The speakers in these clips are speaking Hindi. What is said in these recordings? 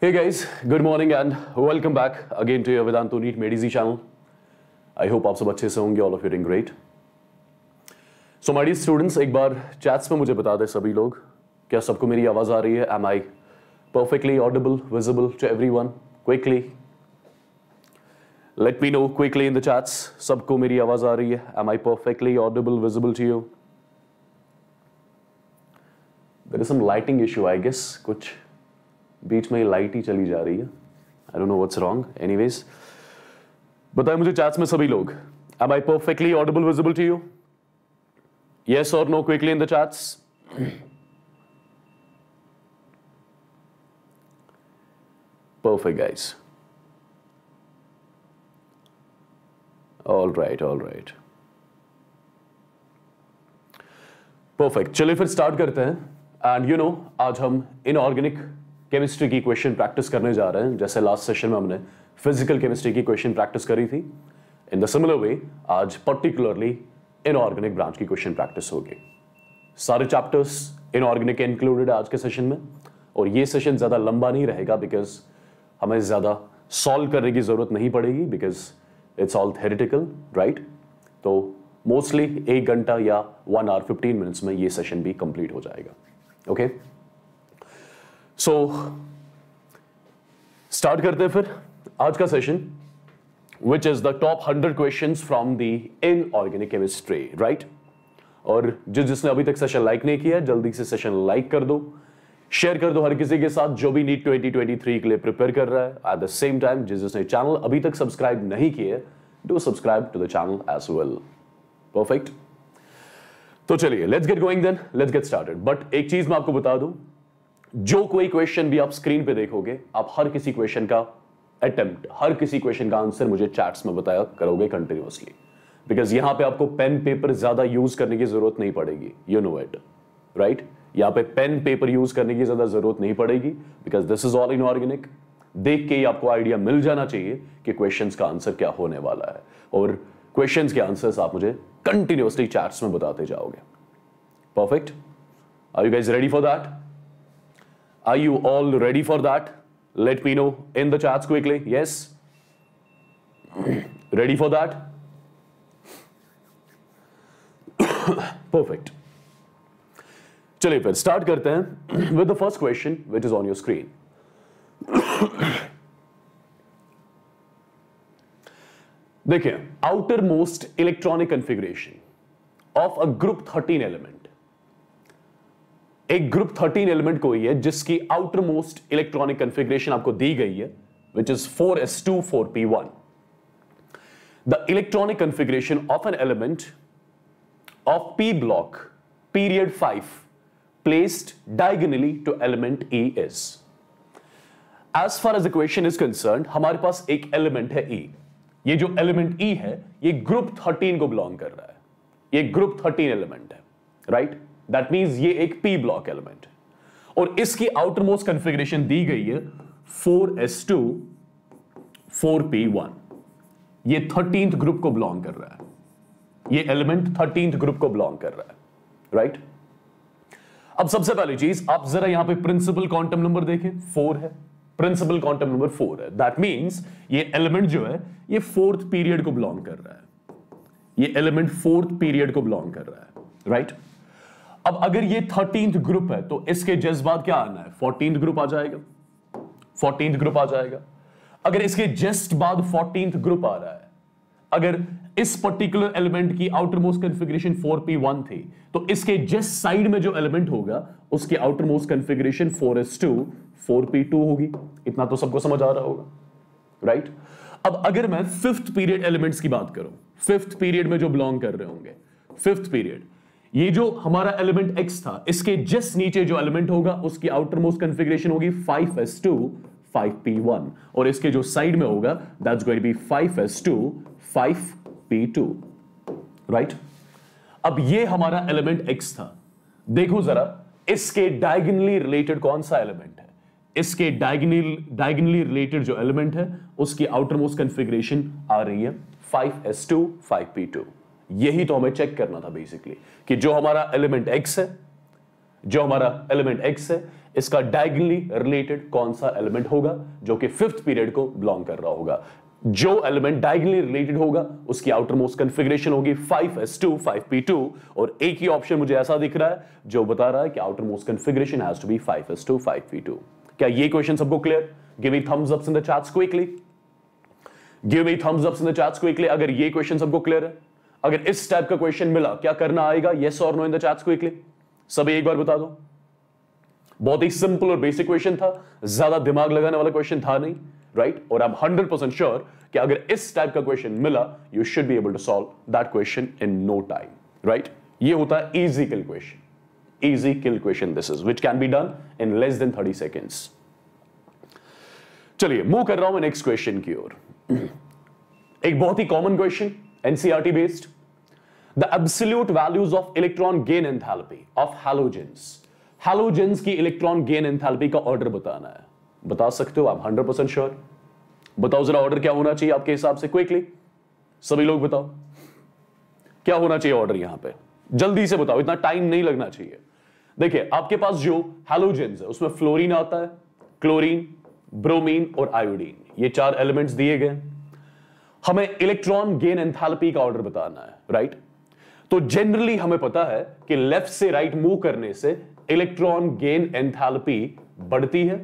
Hey guys, good morning and welcome back again to your Vedantu Neat Made Easy channel. I hope आप सब अच्छे से होंगे, all of you doing great. So my dear students, एक बार chats में मुझे बता दें सभी लोग, क्या सबको मेरी आवाज़ आ रही है? Am I perfectly audible, visible to everyone? Quickly, let me know quickly in the chats. सबको मेरी आवाज़ आ रही है? Am I perfectly audible, visible to you? There is some lighting issue I guess कुछ बीच में ही लाइट ही चली जा रही है I don't know what's wrong anyways बताए मुझे चैट्स में सभी लोग am I perfectly audible visible to you yes और no quickly in the chats perfect guys all right all right perfect चलिए फिर स्टार्ट करते हैं एंड यू नो आज हम इनऑर्गेनिक केमिस्ट्री की क्वेश्चन प्रैक्टिस करने जा रहे हैं जैसे लास्ट सेशन में हमने फिजिकल केमिस्ट्री की क्वेश्चन प्रैक्टिस करी थी इन द सिमिलर वे आज पर्टिकुलरली इनऑर्गेनिक ब्रांच की क्वेश्चन प्रैक्टिस होगी सारे चैप्टर्स इनऑर्गेनिक इंक्लूडेड आज के सेशन में और ये सेशन ज़्यादा लंबा नहीं रहेगा बिकॉज हमें ज़्यादा सॉल्व करने की ज़रूरत नहीं पड़ेगी because it's all theoretical right तो मोस्टली एक घंटा या वन आवर फिफ्टीन मिनट्स में ये सेशन भी कंप्लीट हो जाएगा ओके सो स्टार्ट करते हैं फिर आज का session which is the top hundred question from the inorganic chemistry right और जिस जिसने अभी तक सेशन लाइक नहीं किया जल्दी से सेशन लाइक कर दो शेयर कर दो हर किसी के साथ जो भी नीट 2023 के लिए प्रिपेयर कर रहा है एट द सेम टाइम जिस जिसने चैनल अभी तक सब्सक्राइब नहीं किए do subscribe to the channel as well perfect तो चलिए let's get going then let's get started but एक चीज मैं आपको बता दूं जो कोई क्वेश्चन भी आप स्क्रीन पे देखोगे आप हर किसी क्वेश्चन का अटेम्प्ट हर किसी क्वेश्चन का आंसर मुझे चैट्स में बताया करोगे कंटिन्यूअसली बिकॉज यहां पे आपको पेन पेपर ज्यादा यूज करने की जरूरत नहीं पड़ेगी यू नो इट राइट यहां पे पेन पेपर यूज करने की ज्यादा जरूरत नहीं पड़ेगी because this is all inorganic देख के ही आपको आइडिया मिल जाना चाहिए कि क्वेश्चंस का आंसर क्या होने वाला है और क्वेश्चंस के आंसर्स आप मुझे कंटिन्यूसली चार्ट्स में बताते जाओगे perfect are you guys ready for that are you all ready for that let me know in the charts quickly yes ready for that perfect चलिए फिर स्टार्ट करते हैं with the first question which is on your screen देखिए outer most electronic configuration of a group thirteen element एक ग्रुप थर्टीन एलिमेंट को है जिसकी आउटर मोस्ट इलेक्ट्रॉनिक कंफिग्रेशन आपको दी गई है which is four S two four p one the electronic configuration of an element of p block period five placed diagonally to element E is. As far as the question is concerned, हमारे पास एक element है E. ये जो एलिमेंट ई e है ये ग्रुप थर्टीन को बिलोंग कर रहा है ये ग्रुप थर्टीन एलिमेंट है राइट दैट मीन्स ये एक पी ब्लॉक एलिमेंट है और इसकी आउटर मोस्ट कंफिग्रेशन दी गई है four S two four p one ये थर्टींथ ग्रुप को बिलोंग कर रहा है ये एलिमेंट थर्टींथ ग्रुप को बिलोंग कर रहा है राइट right? अब सबसे पहली चीज आप जरा यहां पे प्रिंसिपल क्वांटम नंबर देखें फोर है प्रिंसिपल क्वांटम नंबर फोर है दैट मीन्स ये एलिमेंट जो है ये फोर्थ पीरियड को बिलोंग कर रहा है ये एलिमेंट फोर्थ पीरियड को बिलोंग कर रहा है राइट right? अब अगर ये थर्टीन ग्रुप है तो इसके जज्बात क्या आना है फोर्टीन ग्रुप आ जाएगा फोर्टीन ग्रुप आ जाएगा अगर इसके जस्ट बाद फोर्टीन ग्रुप आ रहा है अगर इस पर्टिकुलर एलिमेंट की आउटर मोस्ट कन्फिग्रेशन 4p1 थी तो इसके जस्ट साइड में जो एलिमेंट होगा उसकी outer most configuration 4s2 4p2 होगी इतना तो सबको समझ आ रहा होगा राइट अब अगर मैं फिफ्थ पीरियड एलिमेंट्स की बात करूं फिफ्थ पीरियड में जो बिलोंग कर रहे होंगे फिफ्थ पीरियड ये जो हमारा एलिमेंट x था इसके जस्ट नीचे जो एलिमेंट होगा उसकी आउटर मोस्ट कन्फिग्रेशन होगी 5s2 5p1 और इसके जो साइड में होगा that's going to be 5s2 5 P2 right right? अब ये हमारा एलिमेंट X था देखो जरा इसके डायगनली रिलेटेड कौन सा एलिमेंट है इसके डायगनल डायगनली रिलेटेड जो एलिमेंट है उसकी आउटर मोस्ट कंफिग्रेशन आ रही है पी टू यही तो हमें चेक करना था बेसिकली कि जो हमारा एलिमेंट एक्स है जो हमारा एलिमेंट एक्स है इसका डायगनली रिलेटेड कौन सा एलिमेंट होगा जो कि फिफ्थ पीरियड को बिलोंग कर रहा होगा जो एलिमेंट डायगनली रिलेटेड होगा उसकी आउटर मोस्ट कंफिग्रेशन होगी 5s2 5p2 और एक ही ऑप्शन मुझे ऐसा दिख रहा है जो बता रहा है कि outer most configuration has to be 5s2 5p2 क्या ये क्वेश्चन सबको clear give me thumbs up in the chats quickly give me thumbs up in the chats quickly अगर ये क्वेश्चन सबको क्लियर है अगर इस टाइप का क्वेश्चन मिला क्या करना आएगा येस और no in the chats quickly सब एक बार बता दो बहुत ही सिंपल और बेसिक क्वेश्चन था ज्यादा दिमाग लगाने वाला क्वेश्चन था नहीं राइट और I am hundred percent sure कि अगर इस टाइप का क्वेश्चन मिला you should be able to solve that question in no time right ये होता है easy kill question easy kill question this is which can be done in less than thirty seconds चलिए मूव कर रहा हूं नेक्स्ट क्वेश्चन की ओर एक बहुत ही common question NCERT based the absolute values of electron gain enthalpy of halogens halogens की इलेक्ट्रॉन गेन एंथैल्पी का ऑर्डर बताना है बता सकते हो आप 100% परसेंट श्योर बताओ जरा ऑर्डर क्या होना चाहिए आपके हिसाब से क्विकली सभी लोग बताओ क्या होना चाहिए ऑर्डर यहां पे जल्दी से बताओ इतना टाइम नहीं लगना चाहिए देखिए आपके पास जो हेलोजेंस है उसमें फ्लोरीन आता है क्लोरीन ब्रोमीन और आयोडीन ये चार एलिमेंट्स दिए गए हमें इलेक्ट्रॉन गेन एंथैल्पी का ऑर्डर बताना है राइट तो जनरली हमें पता है कि लेफ्ट से राइट मूव करने से इलेक्ट्रॉन गेन एंथैल्पी बढ़ती है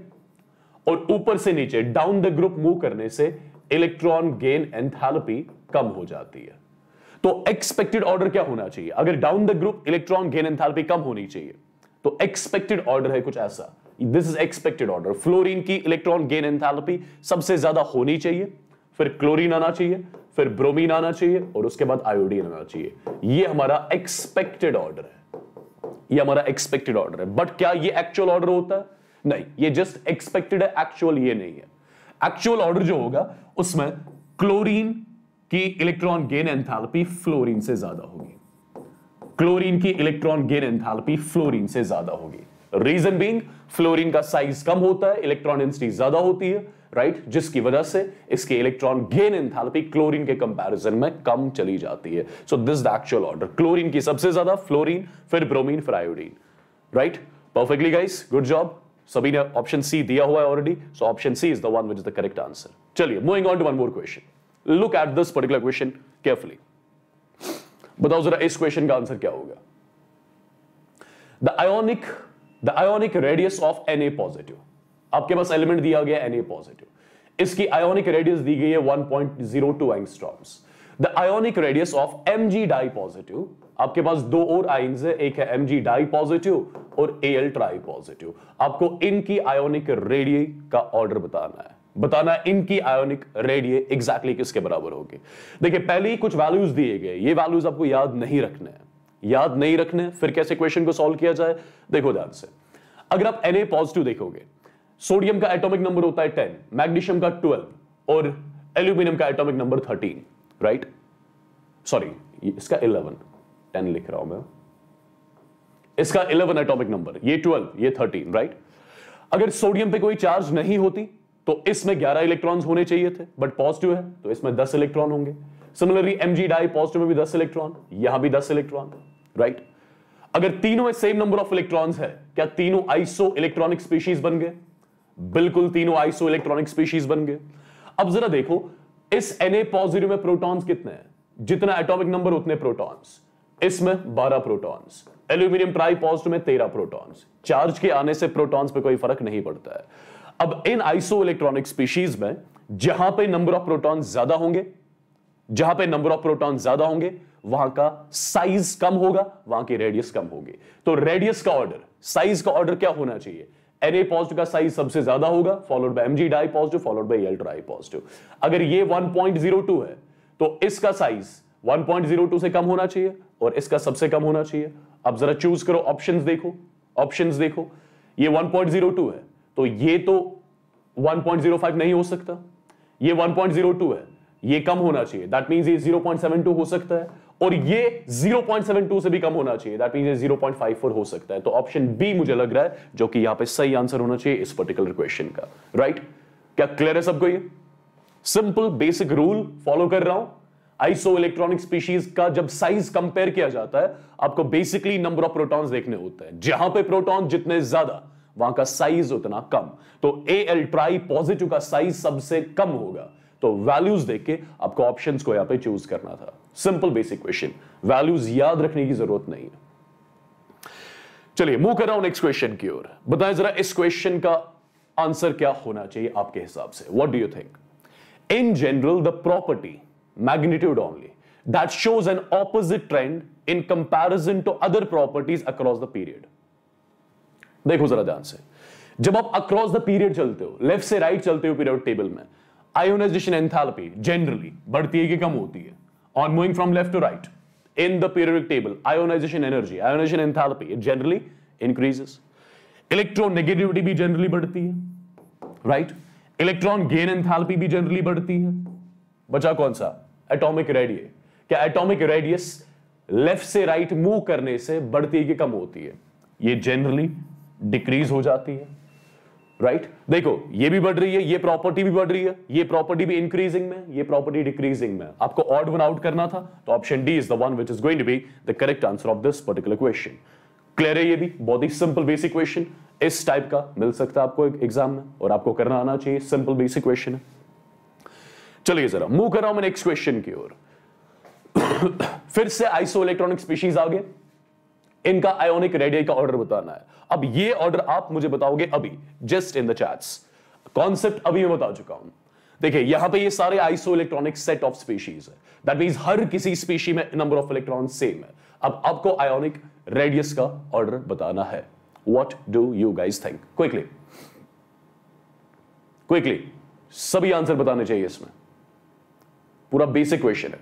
और ऊपर से नीचे डाउन द ग्रुप मूव करने से इलेक्ट्रॉन गेन एंथैल्पी कम हो जाती है तो एक्सपेक्टेड ऑर्डर क्या होना चाहिए अगर down the group electron gain enthalpy कम होनी चाहिए तो एक्सपेक्टेड ऑर्डर है कुछ ऐसा this is expected order fluorine की इलेक्ट्रॉन गेन एंथैल्पी सबसे ज्यादा होनी चाहिए फिर क्लोरीन आना चाहिए फिर ब्रोमीन आना चाहिए और उसके बाद आयोडीन आना चाहिए यह हमारा एक्सपेक्टेड ऑर्डर है यह हमारा एक्सपेक्टेड ऑर्डर है बट क्या यह एक्चुअल ऑर्डर होता है नहीं ये जस्ट एक्सपेक्टेड है एक्चुअल ये नहीं है एक्चुअल ऑर्डर जो होगा उसमें क्लोरीन की इलेक्ट्रॉन गेन एंथैल्पी फ्लोरीन से ज्यादा होगी क्लोरीन की इलेक्ट्रॉन गेन एंथैल्पी फ्लोरीन से ज्यादा होगी रीजन बीइंग फ्लोरीन का साइज कम होता है इलेक्ट्रॉन डेंसिटी ज्यादा होती है राइट right? जिसकी वजह से इसके इलेक्ट्रॉन गेन एंथैल्पी क्लोरीन के कंपैरिजन में कम चली जाती है so this the actual order chlorine की सबसे ज्यादा फ्लोरीन फिर ब्रोमीन फिर iodine right perfectly guys good job सभी ने ऑप्शन सी दिया हुआ है already so option C is the one which is the correct answer चलिए moving on to one more question look at this particular question carefully बताओ जरा इस क्वेश्चन का आंसर क्या होगा the ionic the ionic radius of N A positive आपके पास एलिमेंट दिया गया एन ए पॉजिटिव इसकी आयोनिक रेडियस दी गई है 1.02 point zero two angstroms the ionic radius of M G di positive आपके पास दो और आइन्स है एक है एम जी डाई पॉजिटिव और ए एल ट्राई पॉजिटिव आपको इनकी आयोनिक रेडिय का ऑर्डर बताना है बताना इनकी आयोनिक रेडिय एग्जैक्टली किसके बराबर होगी देखिए पहले ही कुछ वैल्यूज दिए गए ये वैल्यूज आपको याद नहीं रखने हैं याद नहीं रखने फिर कैसे क्वेश्चन को सॉल्व किया जाए देखो ध्यान से अगर आप एन पॉजिटिव देखोगे सोडियम का एटॉमिक नंबर होता है 10, मैग्नीशियम का 12 और एल्यूमिनियम का एटॉमिक नंबर 13, राइट सॉरी इसका टेन लिख रहा हूं मैं इसका इलेवन एटॉमिक नंबर ये ट्वेल्व ये थर्टीन राइट अगर सोडियम पे कोई चार्ज नहीं होती तो इसमें ग्यारह इलेक्ट्रॉन होने चाहिए थे बट पॉजिटिव है तो इसमें दस इलेक्ट्रॉन होंगे सिमिलरली एमजी डाई पॉजिटिव में भी दस इलेक्ट्रॉन यहां भी दस इलेक्ट्रॉन राइट अगर तीनों में सेम नंबर ऑफ इलेक्ट्रॉन्स है क्या तीनों आइसो इलेक्ट्रॉनिक स्पीशीज बन गए बिल्कुल तीनों आइसो इलेक्ट्रॉनिक स्पीशीज बन गए अब जरा देखो इस एनए पॉजिटिव में प्रोटॉन्स कितने हैं जितना एटॉमिक नंबर उतने प्रोटॉन्स इसमें 12 प्रोटॉन्स एल्यूमिनियम ट्राई में 13 प्रोटॉन्स चार्ज के आने से प्रोटॉन्स पे कोई फर्क नहीं पड़ता है अब इन आइसो इलेक्ट्रॉनिक स्पीशीज में जहां पे नंबर ऑफ प्रोटॉन ज्यादा होंगे जहां पे नंबर ऑफ प्रोटॉन ज्यादा होंगे वहां का साइज कम होगा वहां की रेडियस कम होगी तो रेडियस का ऑर्डर साइज का ऑर्डर क्या होना चाहिए एन पॉजिटिव का साइज सबसे ज्यादा होगा followed by MG di positive followed by L tri positive अगर ये 1.02 है तो इसका साइज 1.02 से कम होना चाहिए और इसका सबसे कम होना चाहिए अब जरा चूज करो ऑप्शन देखो ऑप्शन देखो ये 1.02 है तो ये तो 1.05 नहीं हो सकता ये 1.02 है ये कम होना चाहिए दैट मीन ये 0.72 हो सकता है और ये 0.72 से भी कम होना चाहिए दैट मीन ये 0.54 हो सकता है तो ऑप्शन बी मुझे लग रहा है जो कि यहां पे सही आंसर होना चाहिए इस पर्टिकुलर क्वेश्चन का राइट right? क्या क्लियर है सबको ये सिंपल बेसिक रूल फॉलो कर रहा हूं आइसो इलेक्ट्रॉनिक स्पीशीज का जब साइज कंपेयर किया जाता है आपको बेसिकली नंबर ऑफ प्रोटॉन्स देखने होते हैं जहां पे प्रोटॉन जितने ज्यादा वहां का साइज उतना कम तो ए एल ट्राई पॉजिटिव का साइज सबसे कम होगा तो वैल्यूज देख के आपको ऑप्शन को यहां पे चूज करना था सिंपल बेसिक क्वेश्चन वैल्यूज याद रखने की जरूरत नहीं है चलिए मूव कर रहा हूं नेक्स्ट क्वेश्चन की ओर बताएं जरा इस क्वेश्चन का आंसर क्या होना चाहिए आपके हिसाब से what do you think in general the property magnitude only. That shows an opposite trend in comparison to other properties across the period. देखो जरा ध्यान से जब आप अक्रॉस द पीरियड चलते हो लेफ्ट से राइट right चलते हो पीरियड टेबल में आयोनाइजेशन एंथैल्पी जनरली बढ़ती है कि कम होती है on moving from left to right in the periodic table ionization energy ionization enthalpy it generally increases electronegativity भी जनरली बढ़ती है राइट इलेक्ट्रॉन गेन एंथैल्पी भी जनरली बढ़ती है बचा कौन सा एटॉमिक रेडिये क्या एटॉमिक रेडियस लेफ्ट से राइट मूव करने से बढ़ती है कि कम होती है ये जनरली डिक्रीज हो जाती है राइट right? देखो ये भी बढ़ रही है ये प्रॉपर्टी भी बढ़ रही है ये प्रॉपर्टी भी इंक्रीजिंग में ये प्रॉपर्टी डिक्रीजिंग में आपको ऑड वन आउट करना था तो option D is the one which is going to be the correct answer of this particular question clear है ये भी बहुत ही सिंपल बेसिक क्वेश्चन इस टाइप का मिल सकता है आपको एग्जाम में और आपको करना आना चाहिए सिंपल बेसिक क्वेश्चन है चलिए जरा मूव कर रहा हूं मैं नेक्स्ट क्वेश्चन की ओर फिर से आइसो इलेक्ट्रॉनिक स्पीशीज आ गए इनका आयोनिक रेडियो का ऑर्डर बताना है अब ये ऑर्डर आप मुझे बताओगे अभी just in the chats concept अभी मैं बता चुका हूं देखिए यहां पे ये सारे iso electronic set of species है दैट मीन हर किसी स्पीशी में नंबर ऑफ इलेक्ट्रॉन सेम है अब आपको आयोनिक रेडियस का ऑर्डर बताना है what do you guys think quickly quickly सभी आंसर बताने चाहिए इसमें पूरा बेसिक क्वेश्चन है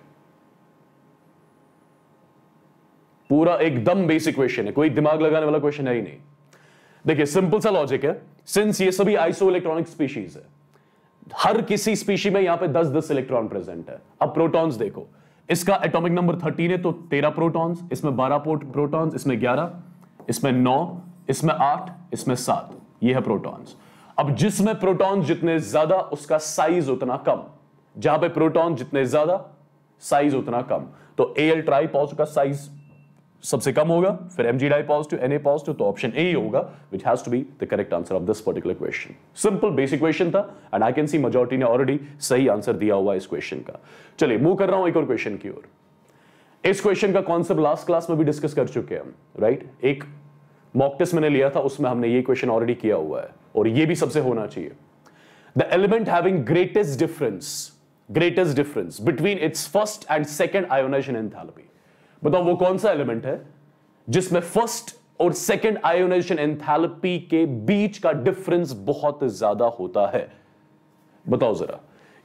पूरा एकदम बेसिक क्वेश्चन है कोई दिमाग लगाने वाला क्वेश्चन है ही नहीं देखिए सिंपल सा लॉजिक है सिंस ये सभी आइसो इलेक्ट्रॉनिक स्पीशीज है हर किसी स्पीशी में यहां पे दस दस इलेक्ट्रॉन प्रेजेंट है अब प्रोटॉन्स देखो इसका एटॉमिक नंबर थर्टीन है तो तेरह प्रोटॉन्स इसमें बारह प्रोटॉन्स इसमें ग्यारह इसमें नौ इसमें आठ इसमें सात ये है प्रोटॉन्स अब जिसमें प्रोटॉन्स जितने ज्यादा उसका साइज उतना कम जहां पे प्रोटॉन जितने ज्यादा साइज उतना कम तो ए एल ट्राई पॉजिटिव का साइज सबसे कम होगा फिर M G di positive N A positive तो ऑप्शन ए होगा which has to be the correct answer of this particular question simple basic question था and I can see majority ने ऑलरेडी सही आंसर दिया हुआ इस क्वेश्चन का चलिए मूव कर रहा हूं एक और क्वेश्चन की ओर इस क्वेश्चन का कॉन्सेप्ट लास्ट क्लास में भी डिस्कस कर चुके हैं राइट right? एक मॉक टेस्ट मैंने लिया था उसमें हमने ये क्वेश्चन ऑलरेडी किया हुआ है और ये भी सबसे होना चाहिए the element having greatest difference greatest difference between its first and second ionization enthalpy बताओ वो कौन सा एलिमेंट है जिसमें फर्स्ट और सेकेंड आयोनाइजेशन एंथैल्पी के बीच का डिफरेंस बहुत ज्यादा होता है बताओ जरा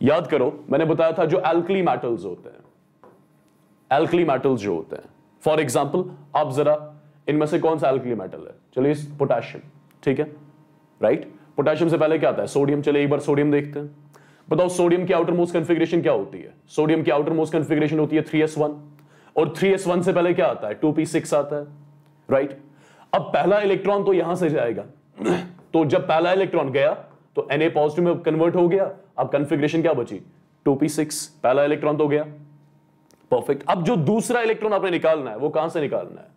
याद करो मैंने बताया था जो एल्कली मेटल्स होते हैं एल्कली मेटल्स जो होते हैं फॉर एग्जाम्पल आप जरा इनमें से कौन सा एल्कली मेटल है चलिए पोटेशियम ठीक है राइट right? पोटेशियम से पहले क्या आता है सोडियम चलिए एक बार सोडियम देखते हैं बताओ सोडियम की आउटर मोस्ट कन्फिग्रेशन क्या होती है सोडियम की आउटर मोस्ट कन्फिग्रेशन होती है थ्री एस वन और थ्री एस वन से पहले क्या आता है टू पी सिक्स आता है राइट right? अब पहला इलेक्ट्रॉन तो यहां से जाएगा तो जब पहला इलेक्ट्रॉन गया तो Na पॉजिटिव में कन्वर्ट हो गया अब कंफिग्रेशन क्या बची 2p6 पहला इलेक्ट्रॉन तो गया परफेक्ट अब जो दूसरा इलेक्ट्रॉन आपने निकालना है वो कहां से निकालना है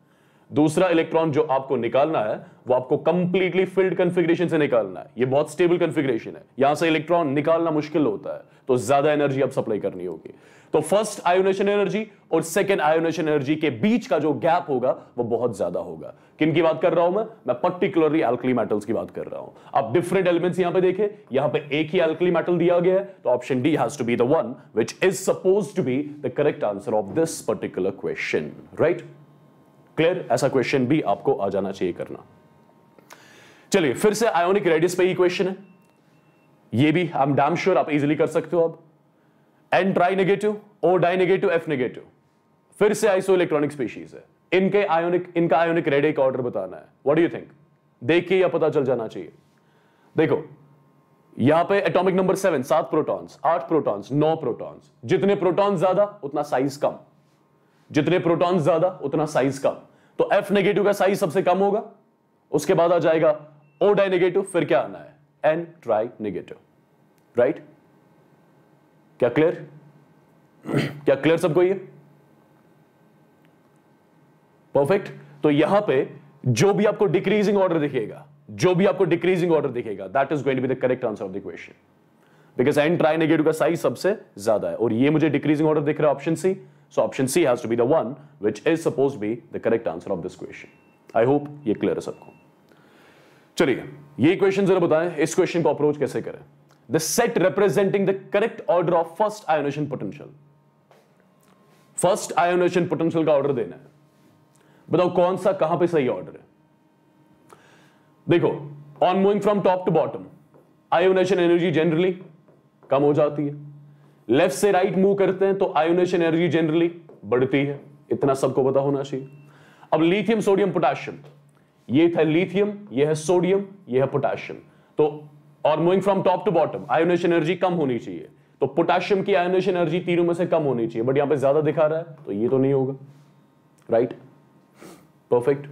दूसरा इलेक्ट्रॉन जो आपको निकालना है वो आपको कंप्लीटली फिल्ड कंफिग्रेशन से निकालना है ये बहुत स्टेबल कंफिग्रेशन है यहां से इलेक्ट्रॉन निकालना मुश्किल होता है तो ज्यादा एनर्जी आप सप्लाई करनी होगी तो फर्स्ट आयोनेशन एनर्जी और सेकेंड आयोनेशन एनर्जी के बीच का जो गैप होगा वो बहुत ज्यादा होगा किन की बात कर रहा हूं मैं मैं पर्टिकुलरली एल्कली मेटल्स की बात कर रहा हूं आप डिफरेंट एलिमेंट्स यहां पे देखें यहां पे एक ही एल्कली मेटल दिया गया है तो option D has to be the one which is suppose to be the correct answer of this particular question right clear ऐसा क्वेश्चन भी आपको आ जाना चाहिए करना चलिए फिर से आयोनिक रेडियस पे ही क्वेश्चन है ये भी आई एम डैम श्योर आप इजिली कर सकते हो अब N tri negative O di negative F negative फिर से आइसो इलेक्ट्रॉनिक स्पीशीज है इनके आयोनिक इनका आयोनिक रेडे का ऑर्डर बताना है व्हाट डू यू थिंक देख के या पता चल जाना चाहिए देखो यहां पे एटॉमिक नंबर सेवन सात प्रोटॉन्स आठ प्रोटॉन्स नौ प्रोटॉन्स जितने प्रोटॉन्स ज्यादा उतना साइज कम जितने प्रोटॉन्स ज्यादा उतना साइज कम तो एफ नेगेटिव का साइज सबसे कम होगा उसके बाद आ जाएगा ओ डाई नेगेटिव फिर क्या आना है एन ट्राई नेगेटिव राइट क्या क्लियर क्या क्लियर सबको ये परफेक्ट तो यहां पे जो भी आपको डिक्रीजिंग ऑर्डर दिखेगा जो भी आपको डिक्रीजिंग ऑर्डर दिखेगा that is going to be the correct answer of the question because N tri negative का साइज सबसे ज्यादा है और ये मुझे डिक्रीजिंग ऑर्डर दिख रहा है option C So option C has to be the one which is supposed to be the correct answer of this question. I hope ये क्लियर है सबको चलिए ये क्वेश्चन जरा बताएं इस क्वेश्चन को अप्रोच कैसे करें The set representing the correct order of first ionization potential first ionization potential का ऑर्डर देना है बताओ कौन सा कहां पे सही ऑर्डर है देखो on moving from top to bottom ionization energy generally कम हो जाती है लेफ्ट से राइट मूव करते हैं तो आयोनेशन एनर्जी जनरली बढ़ती है इतना सबको पता होना चाहिए अब लिथियम सोडियम पोटेशियम ये था लिथियम ये है सोडियम ये है पोटेशियम तो और moving from top to bottom ionization energy कम होनी चाहिए तो पोटेशियम की आयोनेशन एनर्जी तीनों में से कम होनी चाहिए बट यहां पे ज्यादा दिखा रहा है तो ये तो नहीं होगा राइट परफेक्ट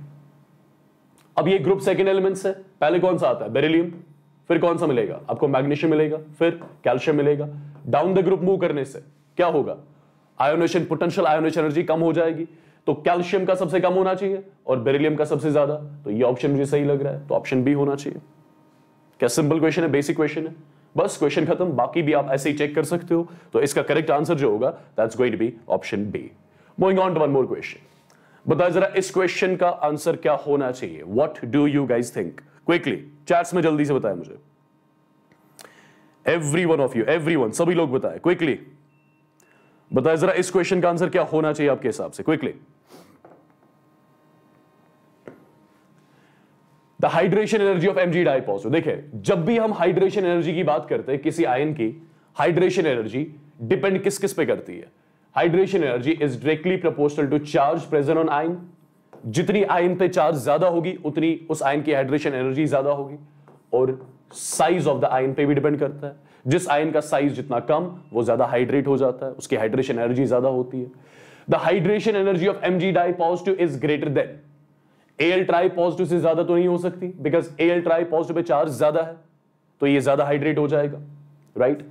अब ये ग्रुप सेकेंड एलिमेंट्स है पहले कौन सा आता है बेरिलियम फिर कौन सा मिलेगा आपको मैग्नीशियम मिलेगा फिर कैल्शियम मिलेगा डाउन द ग्रुप मूव करने से क्या होगा आयोनेशन पोटेंशियल आयोनेशन एनर्जी कम हो जाएगी तो कैल्शियम का सबसे कम होना चाहिए और बेरिलियम का सबसे ज्यादा तो ये ऑप्शन मुझे सही लग रहा है तो ऑप्शन बी होना चाहिए क्या सिंपल क्वेश्चन है बेसिक क्वेश्चन है बस क्वेश्चन खत्म बाकी भी आप ऐसे ही चेक कर सकते हो तो इसका करेक्ट आंसर जो होगा that's going to be option B moving on to one more question बताए जरा इस क्वेश्चन का आंसर क्या होना चाहिए what do you guys think quickly chats में जल्दी से बताया मुझे every one of you every one सभी लोग बताए क्विकली बताए जरा इस क्वेश्चन का आंसर क्या होना चाहिए आपके हिसाब से quickly the hydration energy of M G di pos देखिए जब भी हम हाइड्रेशन एनर्जी की बात करते हैं किसी आयन की हाइड्रेशन एनर्जी डिपेंड किस किस पे करती है hydration energy is directly proportional to charge present on ion जितनी आयन पे चार्ज ज्यादा होगी उतनी उस आयन की हाइड्रेशन एनर्जी ज्यादा होगी और साइज ऑफ द आयन पे भी डिपेंड करता है जिस आयन का साइज जितना कम वो ज्यादा हाइड्रेट हो जाता है उसकी हाइड्रेशन एनर्जी ज्यादा होती है the hydration energy of M G di positive is greater than L tri positive से ज्यादा तो नहीं हो सकती बिकॉज एल ट्राई पॉजिटिव पे चार्ज ज्यादा है तो ये ज्यादा हाइड्रेट हो जाएगा राइट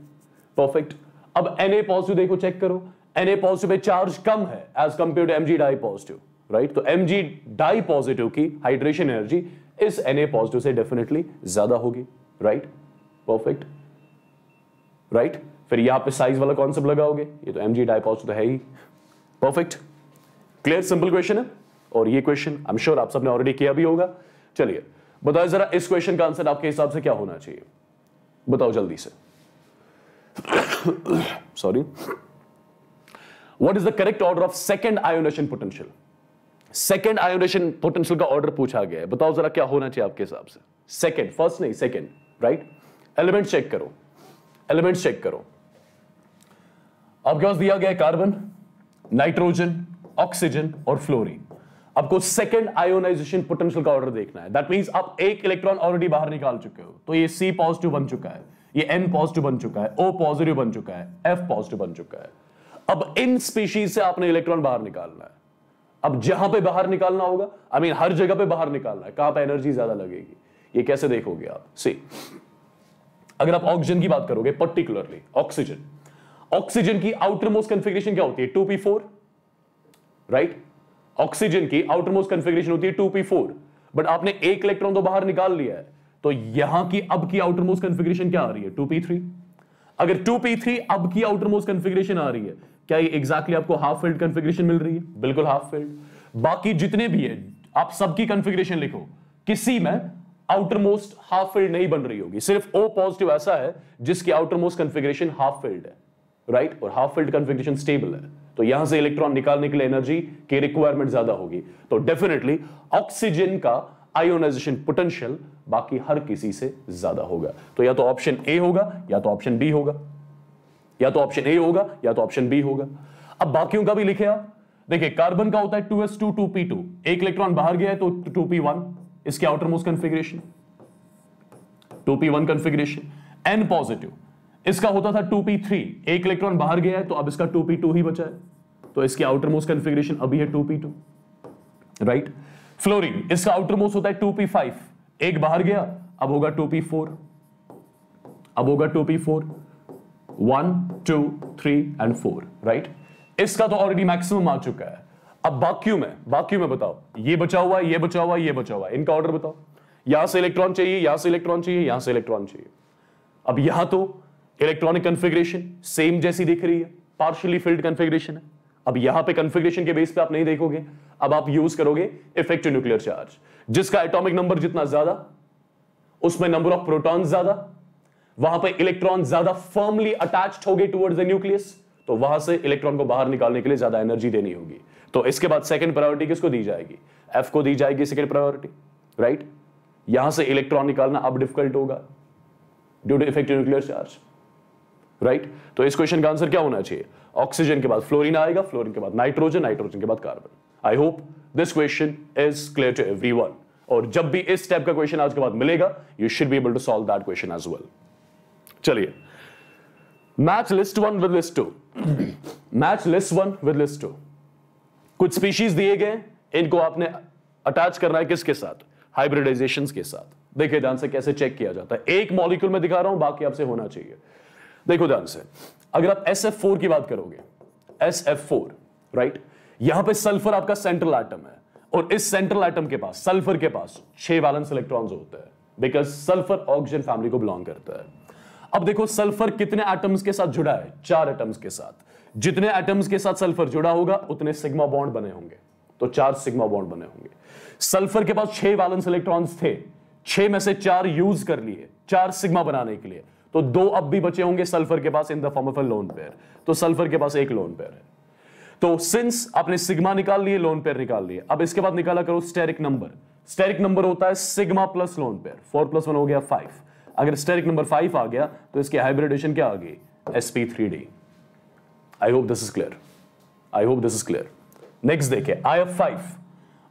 परफेक्ट अब एन ए पॉजिटिव देखो चेक करो एन ए पॉजिटिव पे चार्ज कम है as compare to M G di positive right तो एम जी डाई पॉजिटिव की हाइड्रेशन एनर्जी इस एन ए पॉजिटिव से डेफिनेटली ज्यादा होगी राइट परफेक्ट राइट फिर यहां पे साइज वाला कॉन्सेप्ट लगाओगे ये तो एम जी तो है ही परफेक्ट क्लियर सिंपल क्वेश्चन है और ये क्वेश्चन आई एम श्योर आप सबने ऑलरेडी किया भी होगा चलिए बताओ जरा इस क्वेश्चन का आंसर आपके हिसाब से क्या होना चाहिए बताओ जल्दी से sorry what is the correct order of second ionization potential second ionization potential का ऑर्डर पूछा गया है बताओ जरा क्या होना चाहिए आपके हिसाब से सेकेंड फर्स्ट नहीं सेकेंड राइट एलिमेंट चेक करो एलिमेंट चेक करो आपके पास दिया गया है कार्बन नाइट्रोजन ऑक्सीजन और फ्लोरीन आपको सेकेंड आयोनाइजेशन पोटेंशियल का ऑर्डर देखना है दैट मीन आप एक इलेक्ट्रॉन ऑलरेडी बाहर निकाल चुके हो तो ये सी पॉजिटिव बन चुका है ये एन पॉजिटिव बन चुका है ओ पॉजिटिव बन चुका है एफ पॉजिटिव बन चुका है अब इन स्पीशीज से आपने इलेक्ट्रॉन बाहर निकालना है अब जहां पे बाहर निकालना होगा आई I मीन mean, हर जगह पे बाहर निकालना है कहां पे एनर्जी ज्यादा लगेगी ये कैसे देखोगे आप सी अगर आप ऑक्सीजन की बात करोगे पर्टिकुलरली ऑक्सीजन ऑक्सीजन की आउटर मोस्ट कंफिग्रेशन क्या होती है two P four right oxygen की आउटर मोस्ट कंफिग्रेशन होती है टू पी फोर बट आपने एक इलेक्ट्रॉन तो बाहर निकाल लिया है तो यहां की अब की आउटर मोस्ट कंफिग्रेशन क्या आ रही है टू पी थ्री अगर टू पी थ्री अब की आउटर मोस्ट कंफिग्रेशन आ रही है क्या ये एग्जैक्टली exactly आपको हाफ फील्ड कंफिग्रेशन मिल रही है बिल्कुल हाफ फील्ड बाकी जितने भी है आप सबकी कंफिग्रेशन लिखो किसी में आउटर मोस्ट हाफ फिल्ड नहीं बन रही होगी सिर्फ ओ पॉजिटिव ऐसा है जिसकी outer most configuration half filled है राइट right? और हाफ फिल्ड कंफिग्रेशन स्टेबल है तो यहां से इलेक्ट्रॉन निकालने के लिए एनर्जी की रिक्वायरमेंट ज्यादा होगी तो डेफिनेटली ऑक्सीजन का आयोनाइजेशन पोटेंशियल बाकी हर किसी से ज्यादा होगा तो या तो ऑप्शन ए होगा या तो ऑप्शन बी होगा या तो ऑप्शन ए होगा या तो ऑप्शन बी होगा अब बाकी का भी लिखे आप देखिए कार्बन का होता है two S two two P two एक इलेक्ट्रॉन बाहर गया है तो टू पी वन इसके outer most configuration two P one configuration N positive इसका होता था टू पी थ्री एक इलेक्ट्रॉन बाहर गया है तो अब इसका टू पी टू ही बचा है तो इसकी आउटर मोस्ट कंफिग्रेशन अभी है two P two right fluorine इसका आउटर मोस्ट होता है टू पी फाइव एक बाहर गया अब होगा टू पी फोर अब होगा two P four one two three and four right इसका तो ऑलरेडी मैक्सिमम आ चुका है अब वैक्यूम है वैक्यूम में बताओ ये बचा हुआ ये बचा हुआ ये बचा हुआ इनका ऑर्डर बताओ यहां से इलेक्ट्रॉन चाहिए यहां से इलेक्ट्रॉन चाहिए यहां से इलेक्ट्रॉन चाहिए अब यहां तो इलेक्ट्रॉनिक कन्फिग्रेशन सेम जैसी दिख रही है पार्शियली फिल्ड कन्फिग्रेशन है अब यहां पे कन्फिग्रेशन के बेस पे आप नहीं देखोगे अब आप यूज करोगे इफेक्टिव न्यूक्लियर चार्ज जिसका एटॉमिक नंबर जितना ज्यादा उसमें नंबर ऑफ प्रोटॉन ज्यादा वहां पर इलेक्ट्रॉन ज्यादा फर्मली अटैच हो गए टुवर्ड्स द न्यूक्लियस तो वहां से इलेक्ट्रॉन को बाहर निकालने के लिए ज्यादा एनर्जी देनी होगी तो इसके बाद सेकंड प्रायोरिटी किसको दी जाएगी एफ को दी जाएगी सेकंड प्रायोरिटी राइट यहां से इलेक्ट्रॉन निकालना अब डिफिकल्ट होगा due to effective nuclear charge right तो इस क्वेश्चन का आंसर क्या होना चाहिए ऑक्सीजन के बाद फ्लोरिन आएगा फ्लोरिन के बाद नाइट्रोजन नाइट्रोजन के बाद carbon I hope this question is clear to every और जब भी इस टाइप का क्वेश्चन आज के बाद मिलेगा you should be able to solve that question as well चलिए match list one with list two match list one with list two कुछ स्पीशीज दिए गए इनको आपने अटैच करना है किसके साथ हाइब्रिडाइजेशन के साथ देखिए ध्यान से कैसे चेक किया जाता है एक मॉलिक्यूल में दिखा रहा हूं बाकी आपसे होना चाहिए देखो ध्यान से अगर आप एस एफ फोर की बात करोगे एस एफ फोर राइट यहां पे सल्फर आपका सेंट्रल एटम है और इस सेंट्रल एटम के पास सल्फर के पास छह वैलेंस इलेक्ट्रॉन्स होते हैं बिकॉज सल्फर ऑक्सीजन फैमिली को बिलोंग करता है अब देखो सल्फर कितने एटम्स के साथ जुड़ा है चार एटम्स के साथ जितने एटम्स के साथ सल्फर जुड़ा होगा उतने सिग्मा बॉन्ड बने होंगे तो चार सिग्मा बॉन्ड बने होंगे सल्फर के पास छह वैलेंस इलेक्ट्रॉन्स थे छह में से चार यूज कर लिए चार सिग्मा बनाने के लिए तो दो अब भी बचे होंगे सल्फर के पास in the form of a lone pair तो सल्फर के पास एक लोन पेयर है तो सिंस आपने सिग्मा निकाल लिए लोन पेयर निकाल लिए अब इसके बाद निकाला करो स्टेरिक नंबर स्टेरिक नंबर होता है sigma plus lone pair four plus one हो गया फाइव अगर स्टेरिक नंबर फाइव आ गया तो इसकी हाइब्रिडेशन क्या आ गई SP three D I hope this is clear I hope this is clear next देखे आई एफ फाइव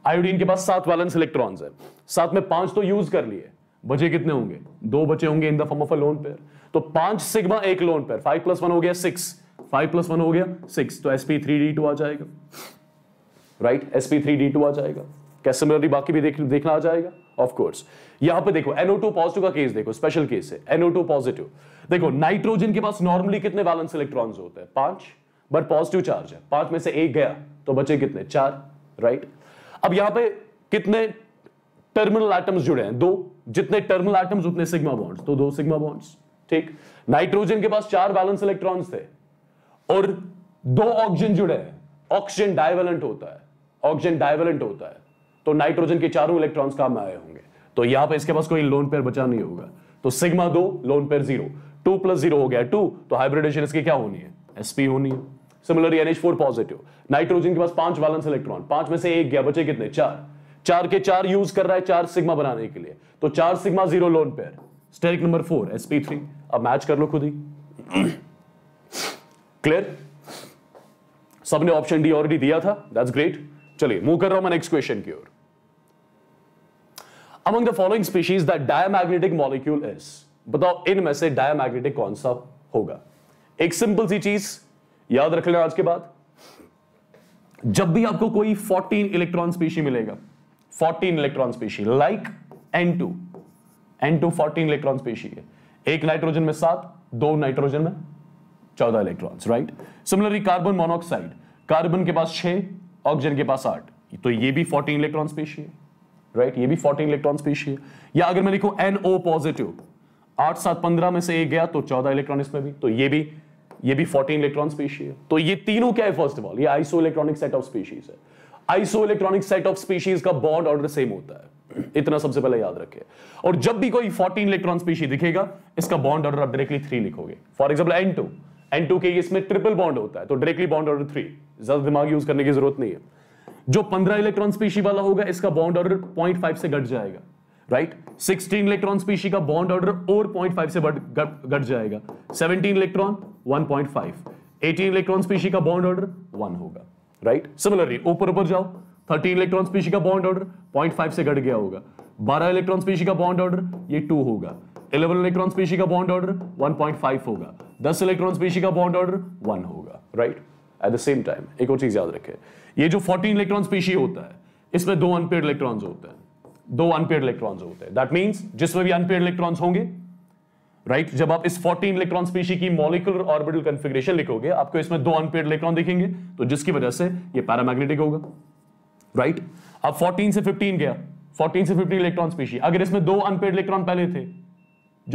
आयोडीन के पास सात वैलेंस इलेक्ट्रॉन्स है साथ में पांच तो यूज कर लिए बचे कितने होंगे दो बचे होंगे in the form of a lone pair तो पांच सिग्मा एक lone pair five plus one हो गया सिक्स फाइव प्लस वन हो गया सिक्स तो एसपी थ्री डी टू आ जाएगा right SP three D two आ जाएगा क्या सिमिलरली बाकी भी देख, देखना आ जाएगा ऑफकोर्स यहां पे देखो NO2 पॉजिटिव का केस देखो स्पेशल केस है NO2 पॉजिटिव देखो नाइट्रोजन के पास नॉर्मली कितने वैलेंस इलेक्ट्रॉन्स होते हैं पांच बट पॉजिटिव चार्ज है पांच में से एक गया तो बचे कितने चार राइट अब यहां पे कितने टर्मिनल एटम्स जुड़े हैं दो जितने टर्मिनल एटम्स उतने सिग्मा बॉन्ड्स तो दो सिग्मा बॉन्ड्स ठीक नाइट्रोजन के पास चार बैलेंस इलेक्ट्रॉन्स थे और दो ऑक्सीजन जुड़े हैं ऑक्सीजन डायवेलेंट होता है ऑक्सीजन डायवेलेंट होता है तो नाइट्रोजन के चारों इलेक्ट्रॉन्स काम आए होंगे तो यहां पर इसके पास कोई लोन पेयर बचा नहीं होगा तो सिग्मा दो lone pair zero two plus zero हो गया टू तो हाइब्रिडेशन इसकी क्या होनी है एसपी होनी है similarly N H four positive nitrogen के पास पांच वैलेंस इलेक्ट्रॉन पांच में से एक गया बचे कितने चार चार के चार यूज कर रहा है चार सिग्मा बनाने के लिए तो चार sigma zero lone pair steric number four SP three अब मैच कर लो खुद ही क्लियर सबने ऑप्शन डी ऑलरेडी दिया था दैट्स ग्रेट चलिए मूव कर रहा हूं मैं नेक्स्ट क्वेश्चन की ओर among the following species the diamagnetic molecule is बताओ इनमें से डायमैग्नेटिक कौन सा होगा एक सिंपल सी चीज याद रख लेना आज के बाद जब भी आपको कोई 14 इलेक्ट्रॉन स्पीशी मिलेगा 14 electron species like N2 N2 14 electron species है एक नाइट्रोजन में सात दो नाइट्रोजन में चौदह electrons right similarly carbon monoxide carbon के पास छह ऑक्सीजन के पास आठ तो ये भी 14 इलेक्ट्रॉन स्पीशी है राइट ये भी 14 इलेक्ट्रॉन स्पेशी है या अगर मैं लिखूं NO पॉजिटिव आठ सात पंद्रह में से एक गया तो चौदह इलेक्ट्रॉन इसमें भी तो ये भी ये भी 14 इलेक्ट्रॉन स्पीशी है तो ये तीनों क्या है फर्स्ट ऑफ ऑल ये iso electronic set of species है iso electronic set of species का बॉन्ड ऑर्डर सेम होता है इतना सबसे पहले याद रखें और जब भी कोई 14 इलेक्ट्रॉन स्पीशी दिखेगा इसका बॉन्ड ऑर्डर आप डायरेक्टली थ्री लिखोगे for example N two N two के इसमें ट्रिपल बॉन्ड होता है तो डायरेक्टली बॉन्ड ऑर्डर थ्री ज्यादा दिमाग यूज करने की जरूरत नहीं है जो 15 इलेक्ट्रॉन स्पीशी वाला होगा इसका बॉन्ड ऑर्डर 0.5 से घट जाएगा राइट right? 16 इलेक्ट्रॉन स्पीशी का बॉन्ड ऑर्डर और 0.5 से घट जाएगा 17 इलेक्ट्रॉन 1.5 18 इलेक्ट्रॉन स्पीशी का बॉन्ड ऑर्डर 1 होगा राइट सिमिलरली ऊपर ऊपर जाओ 13 इलेक्ट्रॉन स्पीशी का बॉन्ड ऑर्डर 0.5 से घट गया होगा 12 इलेक्ट्रॉन स्पीशी का बॉन्ड ऑर्डर ये 2 होगा 11 इलेक्ट्रॉन स्पीशी का बॉन्ड ऑर्डर 1.5 होगा 10 इलेक्ट्रॉन स्पीशी का बॉन्ड ऑर्डर 1 होगा right eight the same time एक और चीज याद रखें ये जो 14 इलेक्ट्रॉन स्पीशी होता है इसमें दो अनपेड इलेक्ट्रॉन्स होते हैं दो अनपेड इलेक्ट्रॉन्स होते हैं दैट मीन्स जिसमें भी अनपेड इलेक्ट्रॉन्स होंगे राइट right? जब आप इस 14 इलेक्ट्रॉन स्पीशी की मॉलिकुलर ऑर्बिटल कॉन्फ़िगरेशन लिखोगे आपको इसमें दो अनपेड इलेक्ट्रॉन दिखेंगे तो जिसकी वजह से ये पैरामैग्नेटिक होगा राइट right? अब 14 से 15 गया 14 से 15 इलेक्ट्रॉन स्पीशी अगर इसमें दो अनपेड इलेक्ट्रॉन पहले थे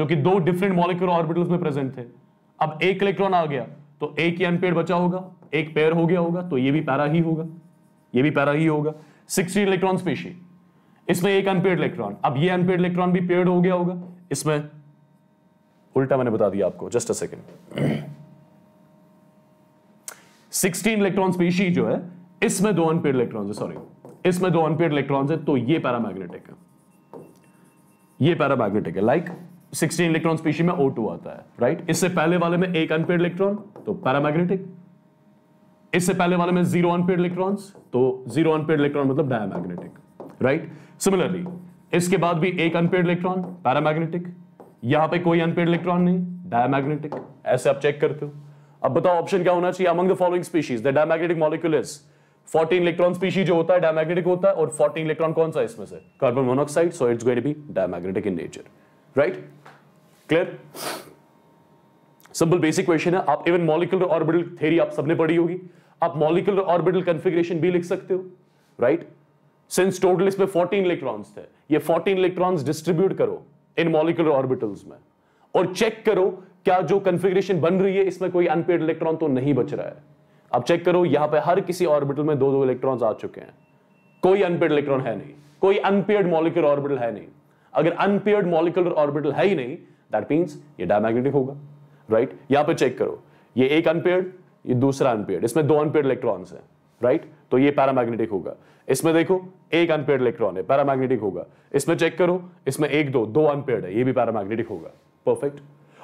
जो कि दो डिफरेंट मॉलिकुलर ऑर्बिटल्स में प्रेजेंट थे अब एक इलेक्ट्रॉन आ गया तो एक ही अनपेड बचा होगा एक पेयर हो गया होगा तो ये भी पैरा ही होगा ये भी पैरा ही होगा सिक्सटीन इलेक्ट्रॉन स्पेशी इसमें एक अनपेड इलेक्ट्रॉन अब ये अनपेड इलेक्ट्रॉन भी पेड हो गया होगा इसमें उल्टा मैंने बता दिया आपको just a second sixteen electron species जो है इसमें दो अनपेड इलेक्ट्रॉन है सॉरी इसमें दो अनपेड इलेक्ट्रॉन है तो ये पैरामैग्नेटिक है ये पैरामैग्नेटिक है लाइक like, 16 इलेक्ट्रॉन स्पीशी में O2 आता है राइट इससे पहले वाले में एक अनपेड इलेक्ट्रॉन तो पैरामैग्नेटिक इससे पहले वाले में जीरो अनपेड इलेक्ट्रॉन्स तो जीरो अनपेड इलेक्ट्रॉन मतलब डायमैग्नेटिक राइट सिमिलरली इसके बाद भी एक अनपेड इलेक्ट्रॉन पैरामैग्नेटिक यहां पे कोई अनपेड इलेक्ट्रॉन नहीं डायमैग्नेटिक ऐसे आप चेक करते हो अब बताओ ऑप्शन क्या होना चाहिए among the following species the diamagnetic molecule is 14 electron species जो होता है डायमैग्नेटिक होता है और 14 इलेक्ट्रॉन कौन सा इसमें से carbon monoxide so it's going to be diamagnetic in nature right clear simple basic question है आप इवन मॉलिकुलर ऑर्बिटल थ्योरी आप सबने पढ़ी होगी आप मॉलिकुलर ऑर्बिटल कॉन्फ़िगरेशन भी लिख सकते हो राइट सिंस टोटल इसमें 14 इलेक्ट्रॉन्स थे ये 14 इलेक्ट्रॉन्स डिस्ट्रीब्यूट करो इन मॉलिकुलर ऑर्बिटल्स में और चेक करो क्या जो कन्फिग्रेशन बन रही है इसमें कोई अनपेड इलेक्ट्रॉन तो नहीं बच रहा है अब चेक करो यहां पे हर किसी ऑर्बिटल में दो दो इलेक्ट्रॉन्स आ चुके हैं कोई अनपेड इलेक्ट्रॉन है नहीं कोई अनपेड मॉलिकुलर ऑर्बिटल है नहीं अगर अनपेड मॉलिकुलर ऑर्बिटल है ही नहीं दैट मीन्स ये डायमैग्नेटिक होगा राइट right? यहां पर चेक करो ये एक अनपेड ये दूसरा अनपेड इसमें दो अनपेड इलेक्ट्रॉन्स हैं राइट right? तो ये पैरामैग्नेटिक होगा इसमें देखो एक अनपेड इलेक्ट्रॉन है पैरामैग्नेटिक होगा इसमें चेक करो इसमें एक दो दो अनपेड है ये भी पैरामैग्नेटिक होगा परफेक्ट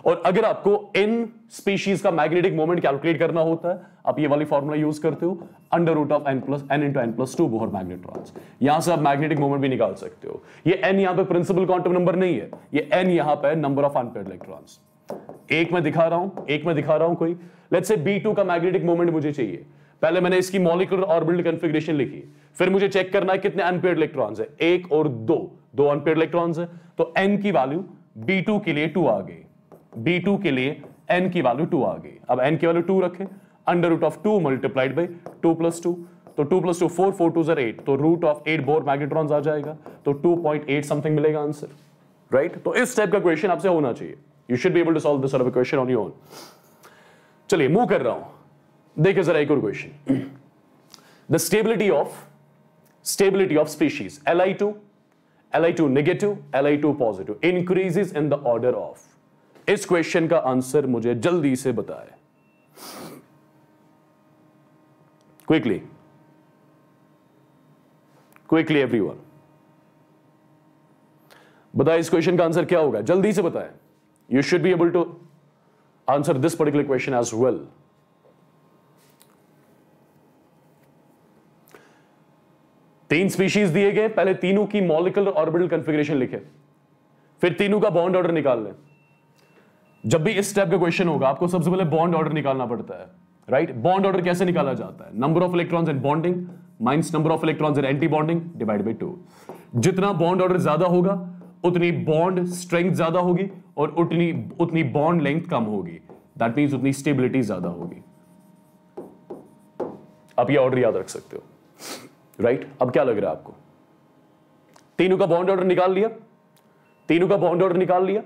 और अगर आपको इन स्पीशीज का मैग्नेटिक मोमेंट कैलकुलेट करना होता है आप ये वाली फॉर्मुला यूज करते हो under root of n plus n into N plus two Bohr magnetons यहां से आप मैग्नेटिक मोमेंट भी निकाल सकते हो ये एन यहां पे प्रिंसिपल क्वांटम नंबर नहीं है ये एन यहां पर नंबर ऑफ अनपेड इलेक्ट्रॉन्स एक में दिखा रहा हूं एक में दिखा रहा हूं कोई लेट्स से बी का मैग्नेटिक मोमेंट मुझे चाहिए पहले मैंने इसकी मॉलिकुलर ऑर्बिटल कॉन्फ़िगरेशन लिखी फिर मुझे चेक करना है कितने अनपेड इलेक्ट्रॉन्स है एक और दो दो अनपेड इलेक्ट्रॉन्स है तो एन की वैल्यू बी के लिए टू आ गई बी टू के लिए एन की वैल्यू टू आ गई अब एन की वैल्यू टू रखें under root of two multiplied by two plus two तो two plus two four four two जर एट तो root of eight Bohr magnetons आ जाएगा तो टू पॉइंट एट समथिंग मिलेगा आंसर राइट तो इस टाइप का क्वेश्चन आपसे होना चाहिए you should be able to solve this question on your own चलिए मूव कर रहा हूं देखिए जरा एक और question the stability of stability of species L I two L I two negative L I two positive increases in the order of इस क्वेश्चन का आंसर मुझे जल्दी से बताए क्विकली क्विकली एवरीवन बताए इस क्वेश्चन का आंसर क्या होगा जल्दी से बताएं you should be able to answer this particular question as well तीन स्पीशीज दिए गए पहले तीनों की मॉलिकुलर ऑर्बिटल कॉन्फ़िगरेशन लिखे फिर तीनों का बॉन्ड ऑर्डर निकाल लें जब भी इस टाइप का क्वेश्चन होगा आपको सबसे पहले बॉन्ड ऑर्डर निकालना पड़ता है राइट बॉन्ड ऑर्डर कैसे निकाला जाता है number of electrons and bonding minus number of electrons and anti bonding divide by two जितना बॉन्ड ऑर्डर ज्यादा होगा उतनी बॉन्ड स्ट्रेंथ ज्यादा होगी और उतनी उतनी बॉन्ड लेंथ कम होगी दैट मीन्स उतनी स्टेबिलिटी ज्यादा होगी आप ये ऑर्डर याद रख सकते हो राइट right? अब क्या लग रहा है आपको तीनों का बॉन्ड ऑर्डर निकाल लिया तीनों का बॉन्ड ऑर्डर निकाल लिया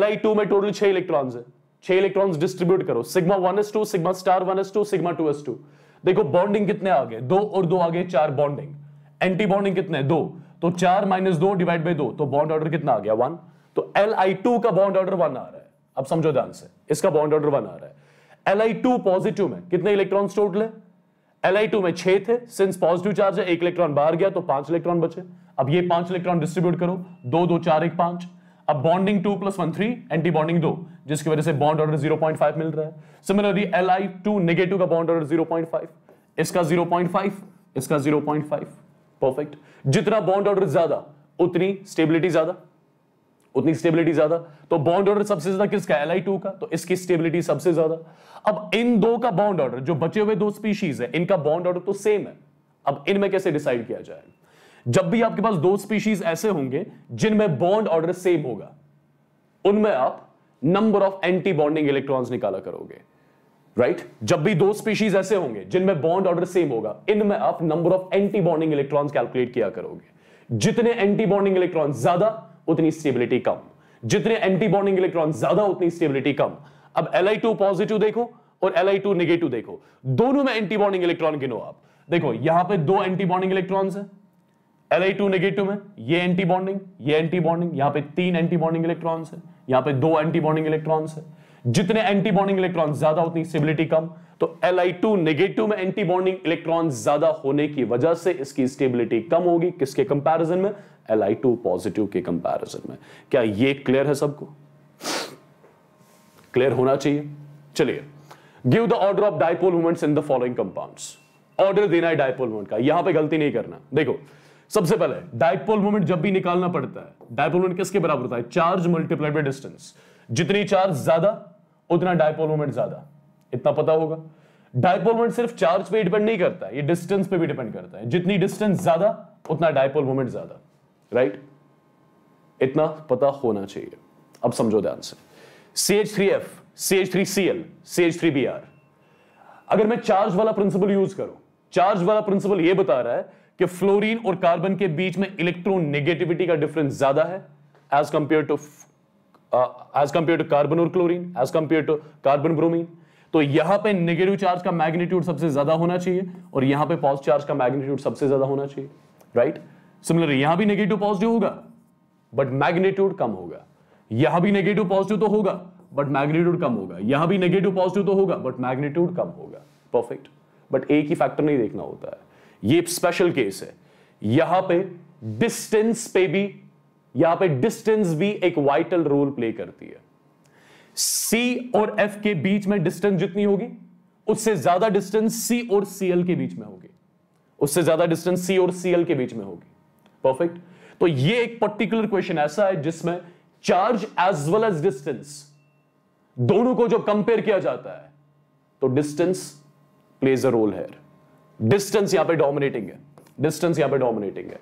Li2 में टोटल छह इलेक्ट्रॉन्स है छह इलेक्ट्रॉन्स डिस्ट्रीब्यूट करो sigma one S two sigma star one S two sigma two S two देखो बॉन्डिंग कितने आ गए दो और दो आगे चार बॉन्डिंग एंटी बॉन्डिंग कितने दो तो चार माइनस दो डिवाइड बाई दो तो बॉन्ड ऑर्डर कितना आ गया वन तो एल आई टू का बॉन्ड ऑर्डर वन आ रहा है अब समझो ध्यान से इसका बॉन्ड ऑर्डर वन आ रहा है एल आई टू पॉजिटिव में कितने इलेक्ट्रॉन टोटल है एल आई टू में छह थे सिंस पॉजिटिव चार्ज है एक इलेक्ट्रॉन बाहर गया तो पांच इलेक्ट्रॉन बचे अब ये पांच इलेक्ट्रॉन डिस्ट्रीब्यूट करो दो दो चार एक पांच अब bonding two plus one three anti bonding दो जिसकी वजह से bond order zero point five मिल रहा है similarly L I two negative का bond order zero point five इसका जीरो पॉइंट फाइव इसका जीरो पॉइंट फाइव परफेक्ट जितना बॉन्ड ऑर्डर ज्यादा उतनी स्टेबिलिटी ज्यादा उतनी स्टेबिलिटी ज्यादा तो बॉन्ड ऑर्डर सबसे ज्यादा किसका एल आई टू का तो इसकी स्टेबिलिटी सबसे ज्यादा अब इन दो का बॉन्ड ऑर्डर जो बचे हुए दो स्पीशीज है इनका बॉन्ड ऑर्डर तो सेम है अब इनमें कैसे डिसाइड किया जाएगा जब भी आपके पास दो स्पीशीज ऐसे होंगे जिनमें बॉन्ड ऑर्डर सेम होगा उनमें आप number of anti bonding electrons निकाला करोगे राइट right? जब भी दो स्पीशीज ऐसे होंगे जिनमें बॉन्ड ऑर्डर सेम होगा इनमें आप number of anti bonding electron calculate किया करोगे जितने एंटी बॉन्डिंग इलेक्ट्रॉन ज्यादा उतनी स्टेबिलिटी कम जितने एंटी बॉन्डिंग इलेक्ट्रॉन ज्यादा उतनी स्टेबिलिटी कम अब एल पॉजिटिव देखो और एल नेगेटिव देखो दोनों में एंटी बॉन्डिंग इलेक्ट्रॉन गिनो आप देखो यहां पे दो एंटी बॉन्डिंग इलेक्ट्रॉन्स है एल टू नेगेटिव है ये एंटी बॉन्डिंग ये एंटी बॉन्डिंग यहाँ पे तीन एंटी बॉन्डिंग इलेक्ट्रॉन्स है यहाँ पे दो एंटी बॉन्डिंग इलेक्ट्रॉन्स है जितने एंटी बॉन्डिंग इलेक्ट्रॉन ज्यादा उतनी स्टेबिलिटी कम तो एल आई टू नेगेटिव में एंटी बॉन्डिंग इलेक्ट्रॉन ज्यादा होने की वजह से इसकी स्टेबिलिटी कम होगी किसके कंपेरिजन में एल आई टू पॉजिटिव के कंपेरिजन में क्या ये क्लियर है सबको क्लियर होना चाहिए चलिए give the order of dipole movements in the following compounds order देना है डायपोल मूवमेंट का यहां पे गलती नहीं करना देखो सबसे पहले डायपोल मोमेंट जब भी निकालना पड़ता है डायपोल मोमेंट किसके बराबर होता है चार्ज मल्टीप्लाइड बाय डिस्टेंस जितनी चार्ज ज्यादा उतना डायपोल मोमेंट ज्यादा इतना पता होगा डायपोल मोमेंट सिर्फ चार्ज पे डिपेंड नहीं करता है ये डिस्टेंस पे भी डिपेंड करता है जितनी डिस्टेंस ज्यादा उतना डायपोल मोमेंट ज्यादा राइट इतना पता होना चाहिए अब समझो ध्यान से CH3F CH3Cl CH3Br अगर मैं चार्ज वाला प्रिंसिपल यूज करूं चार्ज वाला प्रिंसिपल ये बता रहा है कि फ्लोरीन और कार्बन के बीच में इलेक्ट्रॉन नेगेटिविटी का डिफरेंस ज्यादा है as compare to as compare to carbon और chlorine as compare to carbon bromine तो यहां पे नेगेटिव चार्ज का मैग्नीट्यूड सबसे ज्यादा होना चाहिए और यहां पे पॉजिटिव चार्ज का मैग्नीट्यूड सबसे ज्यादा होना चाहिए राइट सिमिलर यहां भी नेगेटिव पॉजिटिव होगा बट मैग्नीट्यूड कम होगा यहां भी नेगेटिव पॉजिटिव तो होगा बट मैग्नीट्यूड कम होगा यहां भी नेगेटिव पॉजिटिव तो होगा बट मैग्नीट्यूड कम होगा परफेक्ट बट एक ही फैक्टर नहीं देखना होता है ये स्पेशल केस है यहां पे डिस्टेंस पे भी यहां पे डिस्टेंस भी एक वाइटल रोल प्ले करती है सी और एफ के बीच में डिस्टेंस जितनी होगी उससे ज्यादा डिस्टेंस सी और सीएल के बीच में होगी उससे ज्यादा डिस्टेंस सी और सीएल के बीच में होगी परफेक्ट तो ये एक पर्टिकुलर क्वेश्चन ऐसा है जिसमें charge as well as distance दोनों को जो कंपेयर किया जाता है तो distance plays a role here distance यहां पे डोमिनेटिंग है डिस्टेंस यहां पे डोमिनेटिंग है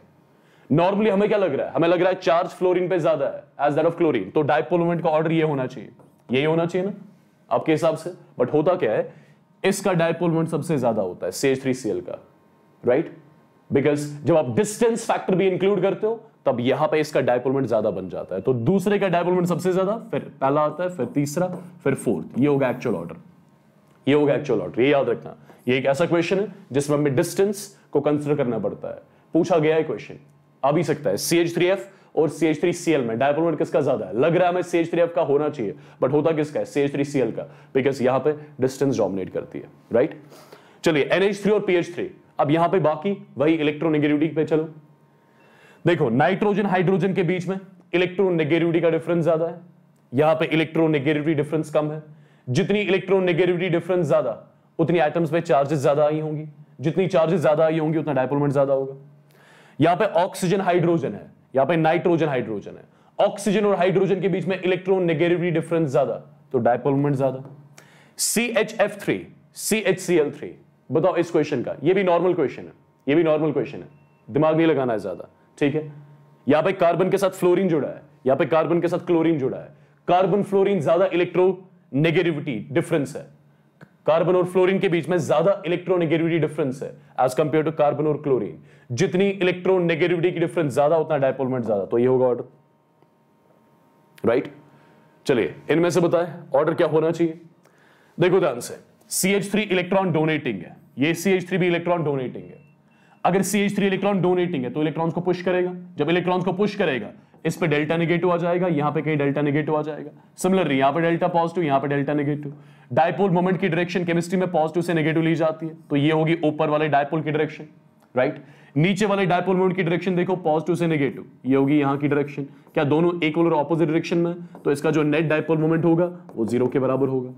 नॉर्मली हमें क्या लग रहा है हमें लग रहा है चार्ज फ्लोरीन पे ज्यादा है एज दैट ऑफ क्लोरीन तो डाइपोलोमेंट का ऑर्डर ये होना चाहिए यही होना चाहिए ना आपके हिसाब से बट होता क्या है इसका डाइपोलोमेंट सबसे ज्यादा होता है सेज थ्री सीएल का राइट right? बिकॉज जब आप डिस्टेंस फैक्टर भी इंक्लूड करते हो तब यहां पे इसका डाइपोलमेंट ज्यादा बन जाता है तो दूसरे का डाइपोलमेंट सबसे ज्यादा फिर पहला आता है फिर तीसरा फिर फोर्थ ये होगा एक्चुअल ऑर्डर ये होगा एक्चुअल ऑर्डर ये याद रखना ये एक ऐसा क्वेश्चन है जिसमें हमें डिस्टेंस को कंसिडर करना पड़ता है पूछा गया है क्वेश्चन आ भी सकता है सी एच थ्री एफ और C H three C L में डायपोलमेंट किसका ज्यादा है लग रहा है हमें सी एच थ्री एफ का होना चाहिए बट होता किसका है C H three C L का बिकॉज यहां पे डिस्टेंस डोमिनेट करती है राइट चलिए एन एच थ्री और पी एच थ्री अब यहां पे बाकी वही इलेक्ट्रोनिगेटिविटी पे चलो देखो नाइट्रोजन हाइड्रोजन के बीच में इलेक्ट्रोनिगेटिविटी का डिफरेंस ज्यादा है यहां पे इलेक्ट्रोनेगेटिविटी डिफरेंस कम है जितनी इलेक्ट्रॉन नेगेटिविटी डिफरेंस ज्यादा उतनी आइटम्स पे चार्जेस ज्यादा आई होंगी जितनी चार्जेस ज्यादा आई होंगी उतना डायपोलमेंट ज्यादा होगा यहां पे ऑक्सीजन हाइड्रोजन है यहां पे नाइट्रोजन हाइड्रोजन है ऑक्सीजन और हाइड्रोजन के बीच में इलेक्ट्रॉन नेगेटिविटी डिफरेंस ज्यादा तो डायपोलमेंट ज्यादा C H F three C H C L three बताओ इस क्वेश्चन का यह भी नॉर्मल क्वेश्चन है यह भी नॉर्मल क्वेश्चन है दिमाग नहीं लगाना है ज्यादा ठीक है यहां पर कार्बन के साथ फ्लोरिन जुड़ा है यहां पर कार्बन के साथ क्लोरिन जुड़ा है कार्बन फ्लोरिन ज्यादा इलेक्ट्रो नेगेटिविटी डिफरेंस है कार्बन और फ्लोरीन के बीच में ज्यादा इलेक्ट्रोनेगेटिविटी डिफरेंस है एज कंपेयर टू कार्बन और क्लोरीन जितनी इलेक्ट्रोनेगेटिविटी की डिफरेंस ज्यादा उतना डायपोलमेंट ज्यादा तो ये होगा ऑर्डर राइट चलिए इनमें से बताए ऑर्डर क्या होना चाहिए देखो ध्यान से CH3 इलेक्ट्रॉन डोनेटिंग है ये CH3 भी इलेक्ट्रॉन डोनेटिंग है अगर CH3 इलेक्ट्रॉन डोनेटिंग है तो इलेक्ट्रॉन को पुश करेगा जब इलेक्ट्रॉन को पुश करेगा इस पे डेल्टा नेगेटिव आ जाएगा यहाँ पे कहीं डेल्टा नेगेटिव आ जाएगा सिमिलरली यहां पे डेल्टा पॉजिटिव यहाँ पे डेल्टा नेगेटिव डायपोल मोमेंट की डायरेक्शन केमिस्ट्री में पॉजिटिव से नेगेटिव ली जाती है तो ये होगी ऊपर वाले डायपोल की डायरेक्शन राइट नीचे वाले डायपोल मोमेंट की डायरेक्शन देखो पॉजिटिव से नेगेटिव ये होगी यहाँ की डायरेक्शन क्या दोनों एक और ऑपोजिट डायरेक्शन में तो इसका जो नेट डायपोल मोमेंट होगा वो जीरो के बराबर होगा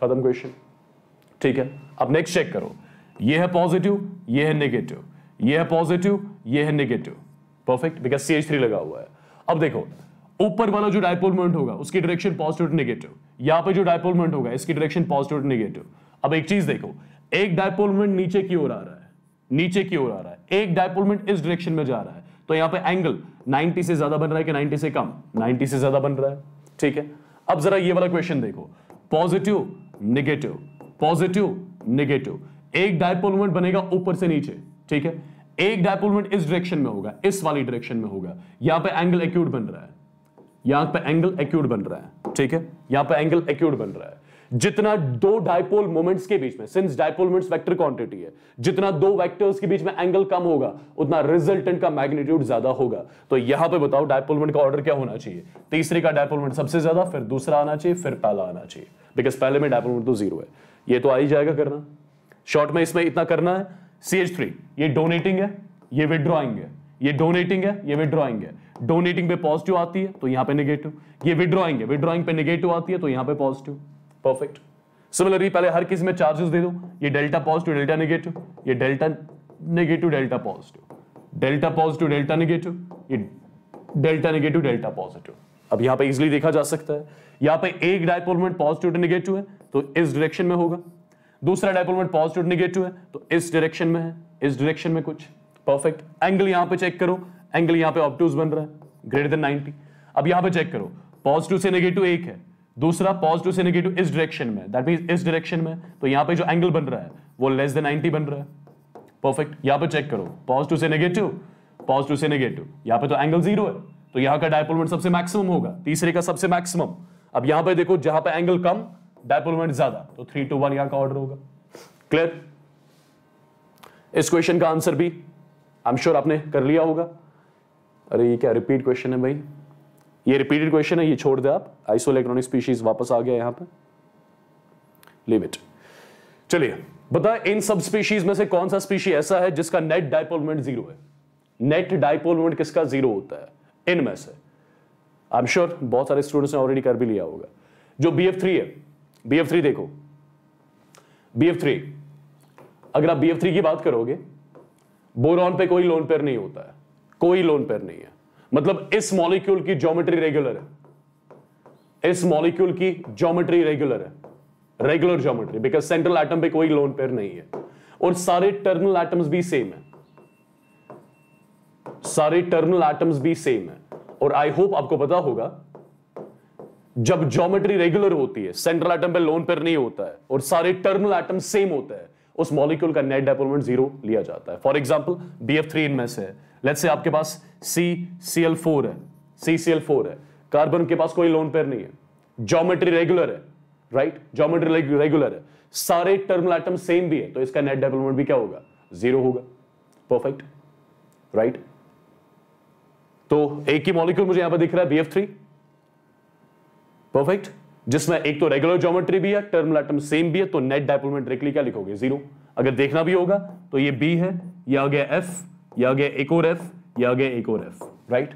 खत्म क्वेश्चन ठीक है अब नेक्स्ट चेक करो ये है पॉजिटिव ये है नेगेटिव ये है पॉजिटिव ये है नेगेटिव परफेक्ट बिकॉज सी लगा हुआ है अब देखो ऊपर वाला जो डायपोल मोमेंट होगा उसकी डायरेक्शन पॉजिटिव नेगेटिव यहां पे जो डायपोल मोमेंट होगा इसकी डायरेक्शन पॉजिटिव नेगेटिव अब एक चीज देखो एक डायपोल मोमेंट नीचे की ओर आ रहा है नीचे की ओर आ रहा है एक डायपोल मोमेंट इस डायरेक्शन में जा रहा है तो यहां पे एंगल 90 से ज्यादा बन रहा है कि 90 से कम 90 से ज्यादा बन रहा है ठीक है अब जरा ये वाला क्वेश्चन देखो पॉजिटिव नेगेटिव पॉजिटिव नेगेटिव एक डायपोल मोमेंट बनेगा ऊपर से नीचे ठीक है एक डायपोल मोमेंट इस डायरेक्शन में होगा इस वाली डायरेक्शन में होगा यहां पर एंगल एक्यूट बन रहा है यहां पर एंगल एक्यूट बन रहा है ठीक है यहां पर एंगल एक्यूट बन रहा है जितना दो डायपोल मोमेंट्स के बीच में since dipole moments vector quantity है जितना दो वेक्टर्स के बीच में एंगल कम होगा उतना रिजल्टेंट का मैग्नीट्यूड ज्यादा होगा तो यहां पे बताओ डायपोल मोमेंट का ऑर्डर क्या होना चाहिए तीसरे का डायपोल मोमेंट सबसे ज्यादा फिर दूसरा आना चाहिए फिर पहला आना चाहिए बिकॉज पहले में डायपोल मोमेंट तो जीरो है ये तो आ ही जाएगा करना शॉर्ट में इसमें इतना करना है CH3 ये डोनेटिंग है ये विड्रॉइंग है ये डोनेटिंग है ये विड्रॉइंग है डोनेटिंग पे पॉजिटिव आती है तो यहां पे नेगेटिव ये विड्रॉइंग है विड्रॉइंग पे नेगेटिव आती है तो यहां पे पॉजिटिव परफेक्ट सिमिलरली पहले हर किसी में चार्जेस दे दो ये डेल्टा पॉजिटिव डेल्टा नेगेटिव ये delta negative delta positive delta positive delta negative ये डेल्टा नेगेटिव डेल्टा पॉजिटिव अब यहां पे इजीली देखा जा सकता है यहां पे एक डायपोल मोमेंट पॉजिटिव नेगेटिव है तो इस डायरेक्शन में होगा दूसरा डायपोल मोमेंट पॉजिटिव निगेटिव है तो इस डायरेक्शन में है इस डायरेक्शन में कुछ परफेक्ट एंगल यहां पे चेक करो एंगल यहां पे ऑप्टूज बन रहा है ग्रेटर देन 90 अब यहां पे चेक करो पॉजिटिव से नेगेटिव एक है दूसरा पॉजिटिव से नेगेटिव इस डायरेक्शन में दैट मीन इस डायरेक्शन में तो यहां पे जो एंगल बन रहा है वो लेस देन 90 बन रहा है परफेक्ट यहां पे चेक करो पॉजिटिव से नेगेटिव पॉजिटिव से नेगेटिव यहां पे तो एंगल जीरो है तो यहां का डायपोल मोमेंट सबसे मैक्सिमम होगा तीसरे का सबसे मैक्सिमम अब यहां पे देखो जहां पे एंगल कम डायपोल मोमेंट ज्यादा तो थ्री टू वन यहां का ऑर्डर होगा क्लियर इस क्वेश्चन का आंसर भी आई एम श्योर आपने कर लिया होगा अरे ये क्या रिपीट क्वेश्चन है भाई ये रिपीटेड क्वेश्चन है ये छोड़ दे आप आइसो इलेक्ट्रॉनिक स्पीशीज वापस आ गया यहां पर लिव इट चलिए बता इन सब स्पीशीज में से कौन सा स्पीशी ऐसा है जिसका नेट डायपोल मोमेंट जीरो है नेट डायपोल मोमेंट किसका जीरो होता है इनमें से आई एम श्योर बहुत सारे स्टूडेंट्स ने ऑलरेडी कर भी लिया होगा जो बी एफ थ्री है बी एफ थ्री देखो बी एफ थ्री अगर आप बी एफ थ्री की बात करोगे बोरॉन पे कोई लोन पेयर नहीं होता है कोई लोन पेयर नहीं है मतलब इस मॉलिक्यूल की ज्योमेट्री रेगुलर है इस मॉलिक्यूल की ज्योमेट्री रेगुलर है regular geometry because central atom पे कोई लोन पेयर नहीं है और सारे टर्मिनल एटम्स भी सेम है सारे टर्मिनल एटम्स भी सेम है और आई होप आपको पता होगा जब ज्योमेट्री रेगुलर होती है सेंट्रल एटम पे लोन पेयर नहीं होता है और सारे टर्मल एटम सेम होता है उस मॉलिक्यूल का नेट डेपोलमेंट जीरो लिया जाता है for example B F three इनमें से लेट से आपके पास सी सी एल फोर है सी सी एल फोर है कार्बन के पास कोई लोन पेयर नहीं है ज्योमेट्री रेगुलर है राइट ज्योमेट्री रेगुलर है सारे टर्मल एटम सेम भी है तो इसका नेट डेवलपमेंट भी क्या होगा जीरो होगा परफेक्ट राइट right? तो एक ही मॉलिक्यूल मुझे यहां पर दिख रहा है बी एफ थ्री परफेक्ट जिसमें एक तो रेगुलर ज्योमेट्री भी है टर्मलाटम सेम भी है तो नेट डायपोल में क्या लिखोगे जीरो अगर देखना भी होगा तो ये बी है या आ गया एफ या आ गया एक और एफ या आ गया एक और एफ राइट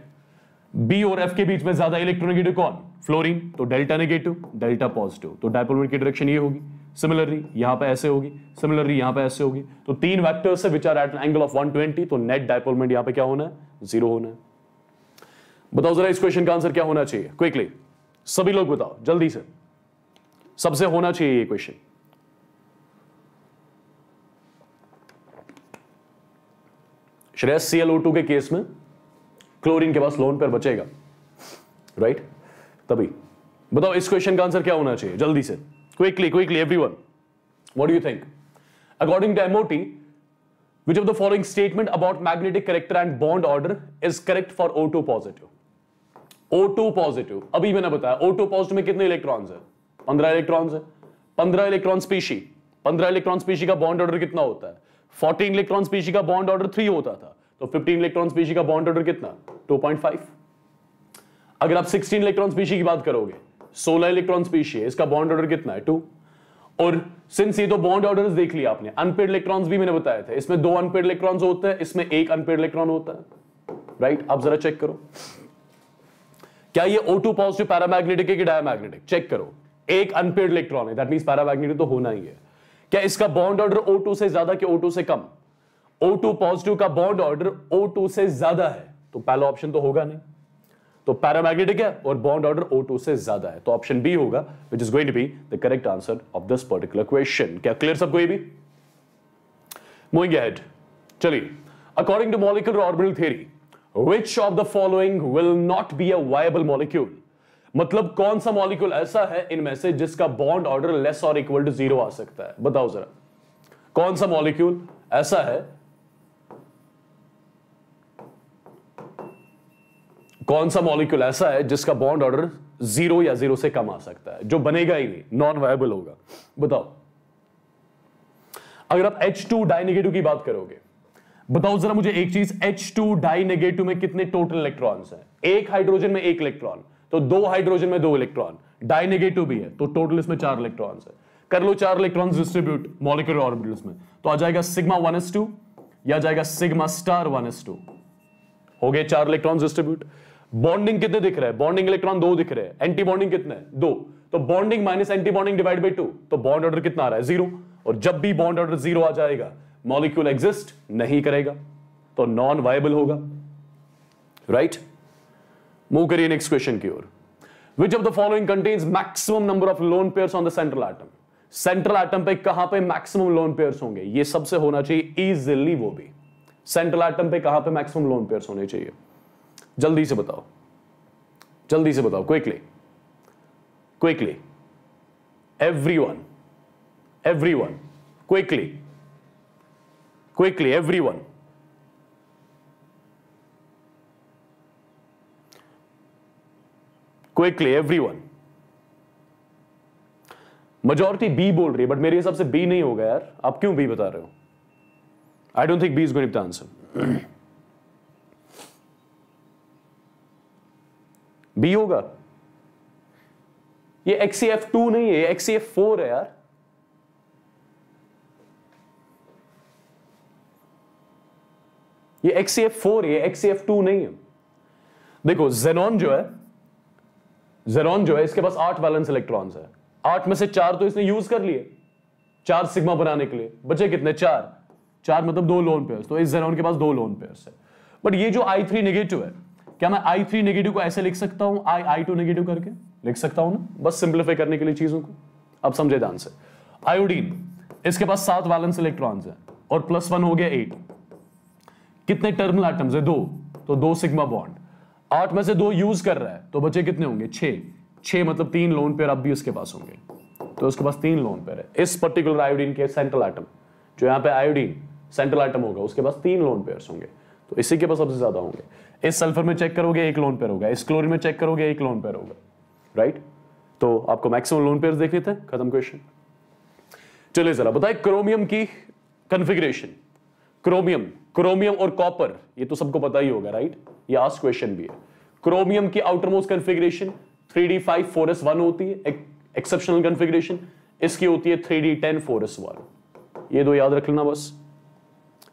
बी और एफ के बीच में ज्यादा इलेक्ट्रोनेगेटिव कौन फ्लोरीन तो डेल्टा नेगेटिव डेल्टा पॉजिटिव तो डायपोलमेंट की डायरेक्शन ये होगी सिमिलरली यहां पर ऐसे होगी सिमिलरली यहां पर ऐसे होगी तो तीन वैक्टर्स से विचार एट एंगल ऑफ 120 तो नेट डायपोलमेंट यहां पर क्या होना है जीरो होना है बताओ जरा इस क्वेश्चन का आंसर क्या होना चाहिए क्विकली सभी लोग बताओ जल्दी से सबसे होना चाहिए ये क्वेश्चन श्रेयस सी टू के केस में क्लोरीन के पास लोन पर बचेगा राइट right? तभी बताओ इस क्वेश्चन का आंसर क्या होना चाहिए जल्दी से quickly quickly everyone what do you think according to MOT which of the following statement about magnetic character and bond order is correct for O two positive O2 positive अभी मैंने बताया O2 पॉजिटिव में कितने इलेक्ट्रॉन्स है पंद्रह इलेक्ट्रॉन्स है पंद्रह इलेक्ट्रॉन स्पीशी पंद्रह इलेक्ट्रॉन स्पीशी का बॉन्ड ऑर्डर कितना होता है फोर्टीन इलेक्ट्रॉन स्पीशी का बॉन्ड ऑर्डर थ्री होता था तो फिफ्टीन इलेक्ट्रॉन स्पीशी का बॉन्ड ऑर्डर कितना टू अगर आप सिक्सटीन इलेक्ट्रॉन स्पीशी की बात करोगे सोलह इलेक्ट्रॉन स्पीशी है इसका बॉन्ड ऑर्डर कितना है टू और सिंस ये तो बॉन्ड ऑर्डर देख लिया आपने अनपेड इलेक्ट्रॉन्स भी मैंने बताया था इसमें दो अनपेड इलेक्ट्रॉन्स होते हैं इसमें एक अनपेड इलेक्ट्रॉन होता है राइट right? आप जरा चेक करो क्या ये O2 पॉजिटिव पैरामैग्नेटिक है कि डायमैग्नेटिक चेक करो एक अनपेड इलेक्ट्रॉन है दैट मींस पैरामैग्नेटिक तो होना ही है क्या इसका बॉन्ड ऑर्डर O2 से ज्यादा कि O2 से कम O2 पॉजिटिव का बॉन्ड ऑर्डर O2 से ज्यादा है तो पहला ऑप्शन तो होगा नहीं तो पैरामैग्नेटिक है और बॉन्ड ऑर्डर O2 से ज्यादा है तो ऑप्शन बी होगा which is going to be the correct answer of this particular question क्या क्लियर सबको ये भी मूविंग अहेड चलिए according to molecular orbital theory which of the following will not be a viable molecule मतलब कौन सा मॉलिक्यूल ऐसा है इनमें से जिसका बॉन्ड ऑर्डर लेस और इक्वल टू जीरो आ सकता है बताओ जरा कौन सा मॉलिक्यूल ऐसा है कौन सा मॉलिक्यूल ऐसा है जिसका बॉन्ड ऑर्डर जीरो या जीरो से कम आ सकता है जो बनेगा ही नहीं नॉन वायबल होगा बताओ अगर आप H2 टू की बात करोगे बताओ जरा मुझे एक चीज एच टू डाई नेगेटिव में कितने टोटल इलेक्ट्रॉन्स हैं एक हाइड्रोजन में एक इलेक्ट्रॉन तो दो हाइड्रोजन में दो इलेक्ट्रॉन डाई नेगेटिव भी है तो टोटल इसमें चार इलेक्ट्रॉन्स है कर लो चार इलेक्ट्रॉन डिस्ट्रीब्यूट मॉलिकुलर ऑर्बिटल्स में तो आ जाएगा सिग्मा वन एस टू या जाएगा sigma star one S two हो गए चार इलेक्ट्रॉन डिस्ट्रीब्यूट बॉन्डिंग कितने दिख रहे हैं बॉन्डिंग इलेक्ट्रॉन दो दिख रहे हैं एंटी बॉन्डिंग कितने दो तो bonding minus anti bonding divide by two तो बॉन्ड ऑर्डर कितना आ रहा है जीरो और जब भी बॉन्ड ऑर्डर जीरो आ जाएगा मॉलिक्यूल एग्जिस्ट नहीं करेगा तो नॉन वायबल होगा राइट मूव करिए नेक्स्ट क्वेश्चन की ओर which of the following contains maximum number of lone pair on the central atom central item पे कहां पे मैक्सिमम लोन पेयर होंगे ये सबसे होना चाहिए इजिली वो भी सेंट्रल एटम पे कहां पे मैक्सिमम लोन पेयर होने चाहिए जल्दी से बताओ जल्दी से बताओ quickly quickly every everyone everyone quickly quickly, everyone. Quickly every everyone majority B बोल रही है बट मेरे हिसाब से बी नहीं होगा यार आप क्यों बी बता रहे हो I don't think B is going the answer B होगा ये एक्सीएफ टू नहीं है एक्सीएफ फोर है यार ये एक्स फोर ये एक्स टू नहीं है देखो जेनॉन जो है जेनॉन जो है इसके पास आठ बैलेंस इलेक्ट्रॉन्स है आठ में से चार तो इसने यूज कर लिए चार सिग्मा बनाने के लिए बचे कितने चार चार मतलब दो लोन पेयर्स तो इस जेनॉन के पास दो लोन पेयर्स है बट ये जो आई थ्री नेगेटिव है क्या मैं आई थ्री नेगेटिव को ऐसे लिख सकता हूं आई आई टू नेगेटिव करके लिख सकता हूं ना बस सिंप्लीफाई करने के लिए चीजों को अब समझे ध्यान से आयोडीन इसके पास सात वैलेंस इलेक्ट्रॉन्स है और प्लस वन हो गया एट कितने टर्मिनल आइटम्स है दो तो दो सिग्मा बॉन्ड आठ में से दो यूज कर रहा है तो बचे कितने होंगे छे छे मतलब तीन लोन पेयर अब भी उसके पास होंगे तो उसके पास तीन लोन पेयर है इस पर्टिकुलर आयोडीन के सेंट्रल आइटम जो यहाँ पे आयोडीन सेंट्रल आइटम होगा उसके पास तीन लोन पेयर होंगे तो इसी के पास सबसे ज्यादा होंगे इस सल्फर में चेक करोगे एक लोन पेयर होगा इस क्लोरिन में चेक करोगे एक लोन पेयर होगा राइट तो आपको मैक्सिमम लोन पेयर देख लेते हैं खत्म क्वेश्चन चलिए जरा बताए क्रोमियम की कन्फिग्रेशन क्रोमियम क्रोमियम और कॉपर ये तो सबको पता ही होगा राइट ये आज क्वेश्चन भी है क्रोमियम की outer most configuration three D five four S one होती है एक्सेप्शनल कन्फिग्रेशन इसकी होती है three D ten four S one ये दो याद रख लेना बस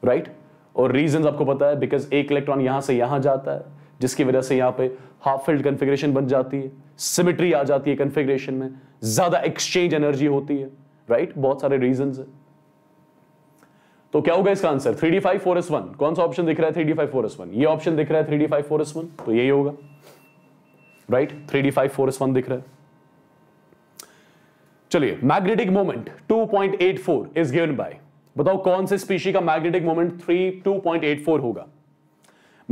राइट और रीजन आपको पता है बिकॉज एक इलेक्ट्रॉन यहां से यहां जाता है जिसकी वजह से यहां पे हाफ फिल्ड कंफिग्रेशन बन जाती है सिमिट्री आ जाती है कन्फिग्रेशन में ज्यादा एक्सचेंज एनर्जी होती है राइट right? बहुत सारे रीजन है तो क्या होगा इसका answer three D five four S one कौन सा ऑप्शन दिख रहा है three D five four S one ये ऑप्शन दिख रहा है three D five four S one तो यही होगा right three D five four S one दिख रहा है चलिए magnetic moment 2.84 is given by बताओ कौन से स्पीशी का मैग्नेटिक मोमेंट 3 2.84 होगा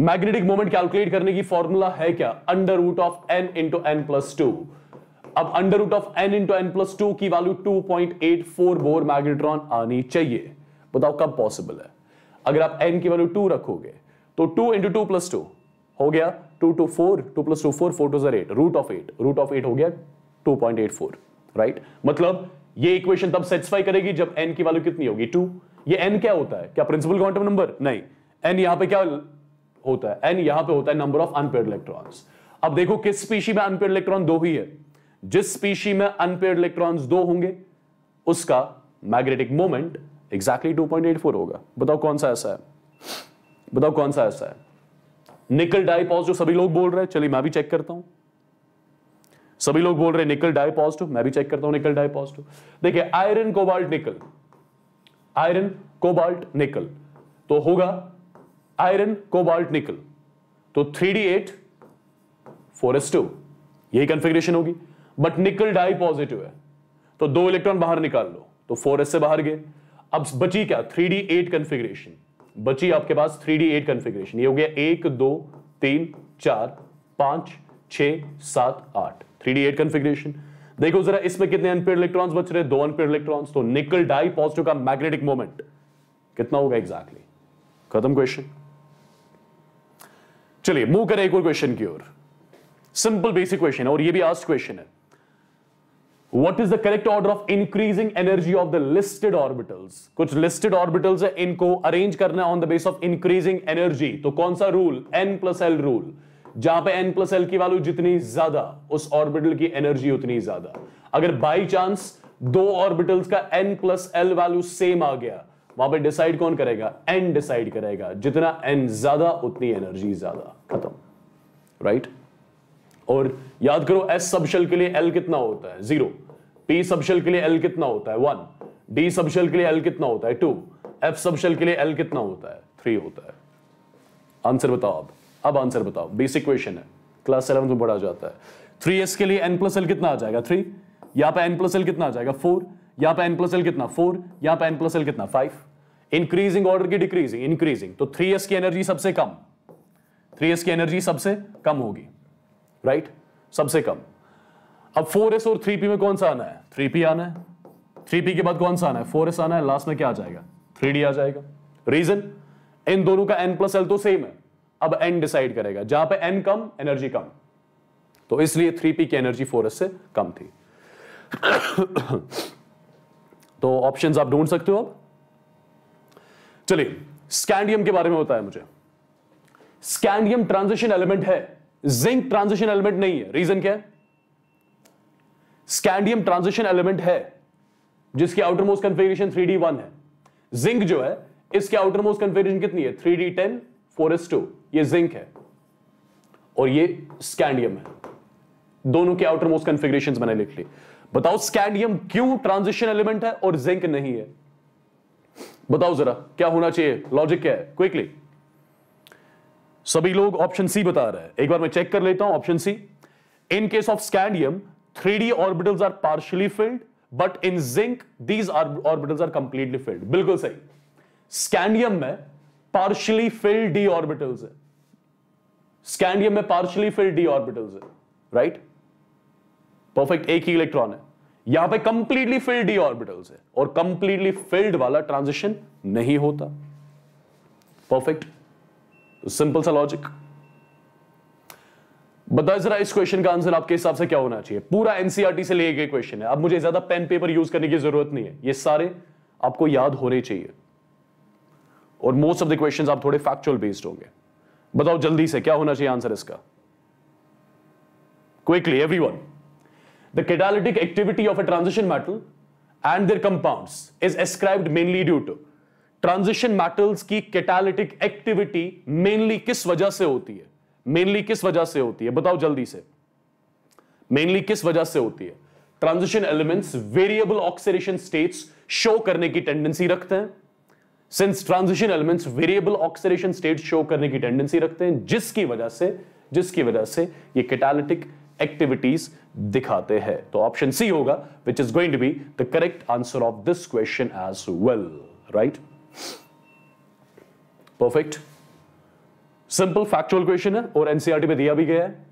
मैग्नेटिक मोमेंट कैलकुलेट करने की फॉर्मूला है क्या under root of N into N plus two अब under root of N into N plus two की वैल्यू 2.84 बोर मैग्नेट्रॉन आनी चाहिए बताओ कब पॉसिबल है अगर आप एन की वैल्यू टू रखोगे तो two into two plus two हो गया two two four two plus two four four two जर eight root of eight root of eight हो गया two point eight four right मतलब ये इक्वेशन तब सेटिस्फाई करेगी जब एन की वैल्यू कितनी होगी टू ये एन क्या होता है क्या प्रिंसिपल क्वांटम नंबर नहीं एन यहां पे क्या होता है एन यहां पे होता है नंबर ऑफ अनपेड इलेक्ट्रॉन अब देखो किस स्पीशी में अनपेड इलेक्ट्रॉन दो ही है जिस स्पीशी में अनपेड इलेक्ट्रॉन दो होंगे उसका मैग्नेटिक मोमेंट एग्जैक्टली exactly 2.84 होगा बताओ कौन सा ऐसा है बताओ कौन सा ऐसा है निकल डाइपॉज जो सभी लोग बोल रहे हैं चलिए मैं भी चेक करता हूं सभी लोग बोल रहे हैं निकल डाई डाइपॉजिटिव मैं भी चेक करता हूं निकल डाई डाइपॉजिटिव देखिए iron cobalt nickel iron cobalt nickel तो होगा आयरन कोबाल्ट निकल तो three D eight four S two यही कंफिग्रेशन होगी बट निकल डाई पॉजिटिव है तो दो इलेक्ट्रॉन बाहर निकाल लो तो फोर एस से बाहर गए अब बची क्या थ्री डी एट कन्फिग्रेशन बची आपके पास थ्री डी एट कन्फिग्रेशन ये हो गया एक दो तीन चार पांच छ सात आठ थ्री डी एट कन्फिग्रेशन देखो जरा इसमें कितने अनपेड इलेक्ट्रॉन्स बच रहे दो अनपेड इलेक्ट्रॉन्स तो निकल डाई पॉजिटिव का मैग्नेटिक मोमेंट कितना होगा एग्जैक्टली खत्म क्वेश्चन चलिए मूव करें एक और क्वेश्चन की ओर सिंपल बेसिक क्वेश्चन है और ये भी आस्ट क्वेश्चन है what is the correct order of increasing energy of the listed orbitals कुछ लिस्टेड ऑर्बिटल्स है इनको अरेंज करना on the base of increasing energy तो कौन सा rule N plus L rule जहां पे एन प्लस एल की वैल्यू जितनी ज्यादा उस ऑर्बिटल की एनर्जी उतनी ज्यादा अगर बाई चांस दो ऑर्बिटल्स का N plus L value same आ गया वहां पे डिसाइड कौन करेगा एन डिसाइड करेगा जितना एन ज्यादा उतनी एनर्जी ज्यादा खत्म राइट right? और याद करो एस सबशल के लिए एल कितना होता है जीरो पी सबशल के लिए एल कितना होता है वन डी सबशल के लिए एल कितना होता है टू एफ सबशल के लिए एल कितना होता है थ्री होता है आंसर बताओ अब अब आंसर बताओ बेसिक क्वेश्चन है क्लास सेवन में पढ़ा जाता है थ्री एस के लिए एन प्लस एल कितना आ जाएगा थ्री यहां पर एन प्लस एल कितना आ जाएगा फोर यहां पर एन प्लस एल कितना फोर यहां पर एन प्लस एल कितना फाइव इंक्रीजिंग ऑर्डर की डिक्रीजिंग इंक्रीजिंग तो थ्री एस की एनर्जी सबसे कम थ्री एस की एनर्जी सबसे कम होगी राइट सबसे कम अब फोर एस और थ्री पी में कौन सा आना है थ्री पी आना है थ्री पी के बाद कौन सा आना है फोर एस आना है लास्ट में क्या आ जाएगा थ्री डी आ जाएगा रीजन इन दोनों का एन प्लस एल तो सेम है अब एन डिसाइड करेगा जहां पे एन कम एनर्जी कम तो इसलिए थ्री पी की एनर्जी फोर एस से कम थी तो ऑप्शंस आप ढूंढ सकते हो अब चलिए स्कैंडियम के बारे में बताया मुझे स्कैंडियम ट्रांजिशन एलिमेंट है जिंक ट्रांजिशन एलिमेंट नहीं है रीजन क्या है स्कैंडियम ट्रांजिशन एलिमेंट है जिसकी आउटर मोस्ट कंफिग्रेशन थ्री है जिंक जो है इसके आउटर मोस्ट कंफिग्रेशन कितनी है three D ten four S two यह जिंक है और ये स्कैंडियम है दोनों के आउटर मोस्ट कंफिग्रेशन मैंने लिख ली बताओ स्कैंडियम क्यों ट्रांजिशन एलिमेंट है और जिंक नहीं है बताओ जरा क्या होना चाहिए लॉजिक क्या है क्विकली सभी लोग ऑप्शन सी बता रहे हैं एक बार मैं चेक कर लेता हूं option C in case of scandium three D orbitals are partially filled but in zinc these orbitals are completely filled बिल्कुल सही स्कैंडियम में पार्शली फिल्ड डी ऑर्बिटल्स है स्कैंडियम में पार्शली फिल्ड डी ऑर्बिटल्स है राइट परफेक्ट एक ही इलेक्ट्रॉन है यहां पे कंप्लीटली फिल्ड डी ऑर्बिटल्स है और कंप्लीटली फिल्ड वाला ट्रांजिशन नहीं होता परफेक्ट सिंपल सा लॉजिक बताओ जरा इस क्वेश्चन का आंसर आपके हिसाब से क्या होना चाहिए पूरा एनसीआरटी से लिए गए क्वेश्चन है अब मुझे ज्यादा पेन पेपर यूज करने की जरूरत नहीं है ये सारे आपको याद होने चाहिए और मोस्ट ऑफ द क्वेश्चन आप थोड़े फैक्चुअल बेस्ड होंगे बताओ जल्दी से क्या होना चाहिए आंसर इसका quickly every one the catalytic activity of a transition metal and their compound is ascribed mainly due to transition metals की कैटालिटिक एक्टिविटी मेनली किस वजह से होती है मेनली किस वजह से होती है बताओ जल्दी से मेनली किस वजह से होती है transition elements variable oxidation states show करने की टेंडेंसी रखते हैं since transition elements variable oxidation state show करने की टेंडेंसी रखते हैं जिसकी वजह से जिसकी वजह से ये कैटालिटिक एक्टिविटीज दिखाते हैं तो ऑप्शन सी होगा which is going to be the correct answer of this question as well right perfect simple factual question है और एनसीआरटी e पे दिया भी गया है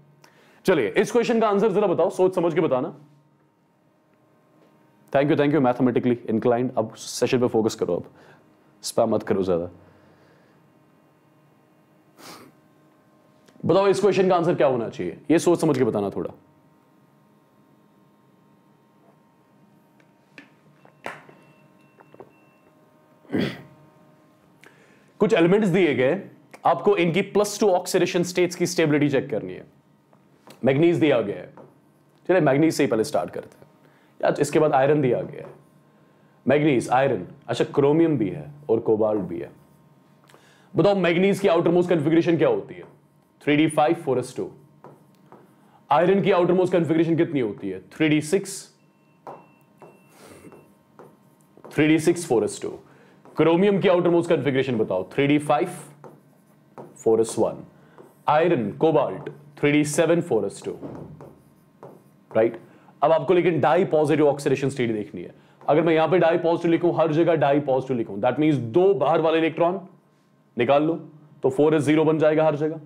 चलिए इस क्वेश्चन का आंसर जरा बताओ सोच समझ के बताना thank you thank you mathematically inclined अब सेशन पे फोकस करो अब स्पैम मत करो ज्यादा बताओ इस क्वेश्चन का आंसर क्या होना चाहिए ये सोच समझ के बताना थोड़ा कुछ एलिमेंट्स दिए गए आपको इनकी प्लस टू ऑक्सीडेशन स्टेट्स की स्टेबिलिटी चेक करनी है मैग्नीज दिया गया है चलिए मैग्नीज से ही पहले स्टार्ट करते हैं या तो इसके बाद आयरन दिया गया है मैग्नीज आयरन अच्छा क्रोमियम भी है और कोबाल्ट भी है बताओ मैग्नीज की आउटर मोस्ट कन्फिग्रेशन क्या होती है three D five four S two iron की आउटर मोस्ट कन्फिग्रेशन कितनी होती है three D six three D six four S two chromium की आउटर मोस्ट कॉन्फ़िगरेशन बताओ 3d5 D five four S one iron cobalt three D seven four S two right अब आपको लेकिन डाई पॉजिटिव ऑक्सीडेशन स्टेट देखनी है अगर मैं यहां पे डाई पॉजिटिव लिखूं हर जगह डाई पॉजिटिव लिखूं दैट मीन्स दो बाहर वाले इलेक्ट्रॉन निकाल लो तो फोर एस जीरो बन जाएगा हर जगह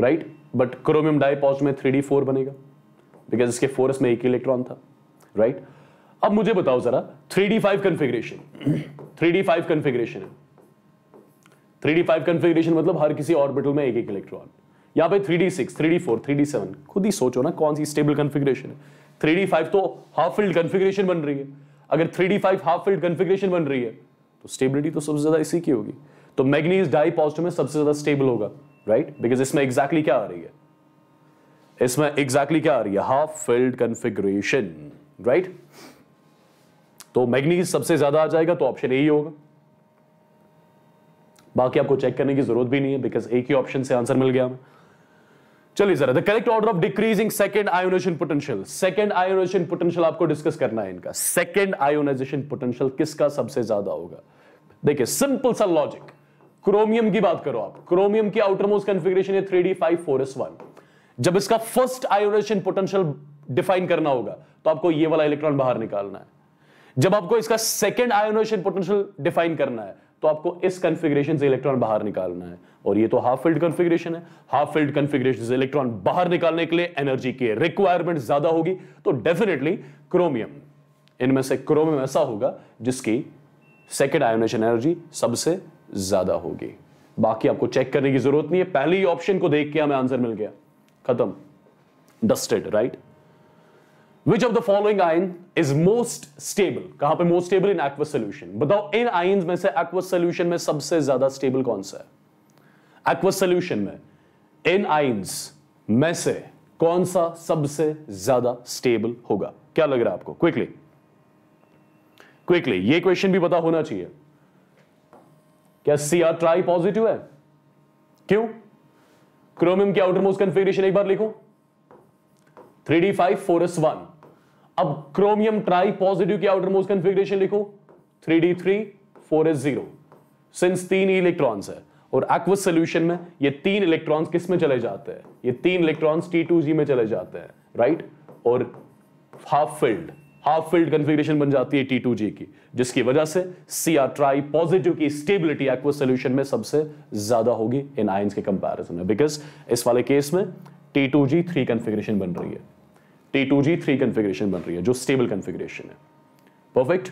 right but chromium di positive में थ्री डी फोर बनेगा बिकॉज इसके फोर में एक इलेक्ट्रॉन था राइट right? अब मुझे बताओ जरा three D five configuration three D five configuration है थ्री डी फाइव कन्फिग्रेशन मतलब हर किसी ऑर्बिटल में एक एक इलेक्ट्रॉन यहां पे three D six three D four three D seven खुद ही सोचो ना कौन सी स्टेबल कन्फिग्रेशन है थ्री डी फाइव तो हाफ फिल्ड कन्फिग्रेशन बन रही है अगर three D five half filled configuration बन रही है तो स्टेबिलिटी तो सबसे ज्यादा इसी की होगी तो मैग्नीज डाई पॉजिटिव में सबसे ज्यादा स्टेबल होगा राइट बिकॉज इसमें एग्जैक्टली exactly क्या आ रही है इसमें एग्जैक्टली exactly क्या आ रही है half filled configuration right right? तो मैग्नीज सबसे ज्यादा आ जाएगा तो ऑप्शन ए ही होगा बाकी आपको चेक करने की जरूरत भी नहीं है बिकॉज एक ही ऑप्शन से आंसर मिल गया हमें चलिए जरा the correct order of decreasing second ionization potential second ionization potential आपको डिस्कस करना है इनका सेकंड आयोनाइजेशन पोटेंशियल किसका सबसे ज्यादा होगा देखिए सिंपल सा लॉजिक क्रोमियम की बात करो आप क्रोमियम की आउटर मोस्ट कॉन्फ़िगरेशन है three D five four S one जब इसका फर्स्ट आयोनाइजेशन पोटेंशियल डिफाइन करना होगा तो आपको ये वाला इलेक्ट्रॉन बाहर निकालना है जब आपको इसका सेकेंड आयोनेशन पोटेंशियल डिफाइन करना है तो आपको इस कंफिग्रेशन से इलेक्ट्रॉन बाहर निकालना है और ये तो हाफ फिल्ड कंफिग्रेशन है हाफ फिल्ड कंफिग्रेशन से इलेक्ट्रॉन बाहर निकालने के लिए एनर्जी की रिक्वायरमेंट ज्यादा होगी तो डेफिनेटली क्रोमियम इनमें से क्रोमियम ऐसा होगा जिसकी सेकेंड आयोनेशन एनर्जी सबसे ज्यादा होगी बाकी आपको चेक करने की जरूरत नहीं है पहले ही ऑप्शन को देख के हमें आंसर मिल गया खत्म डस्टेड right Which of the following ion is most stable? कहां पे most stable in aqueous solution? बताओ इन ions में से aqueous solution में सबसे ज्यादा stable कौन सा है aqueous solution में इन ions में से कौन सा सबसे ज्यादा stable होगा क्या लग रहा है आपको Quickly, quickly ये question भी पता होना चाहिए क्या सी आर ट्राई पॉजिटिव है क्यों क्रोमियम की आउटर मोस्ट कन्फिग्रेशन एक बार लिखो three D five four S one अब क्रोमियम ट्राई पॉजिटिव की आउटर मोस्ट कंफिग्रेशन लिखो three D three four S zero since तीन इलेक्ट्रॉन्स है और एक्वस सोल्यूशन में ये तीन इलेक्ट्रॉन्स किस में चले जाते हैं ये तीन इलेक्ट्रॉन्स टी टू जी में चले जाते हैं राइट और half filled half filled configuration बन जाती है टी टू जी की जिसकी वजह से सी आर ट्राई पॉजिटिव की स्टेबिलिटी एक्वस सोल्यूशन में सबसे ज्यादा होगी इन आयंस के कंपैरिजन में बिकॉज इस वाले केस में T two G three configuration बन रही है T two G three configuration बन रही है जो स्टेबल कन्फिग्रेशन है परफेक्ट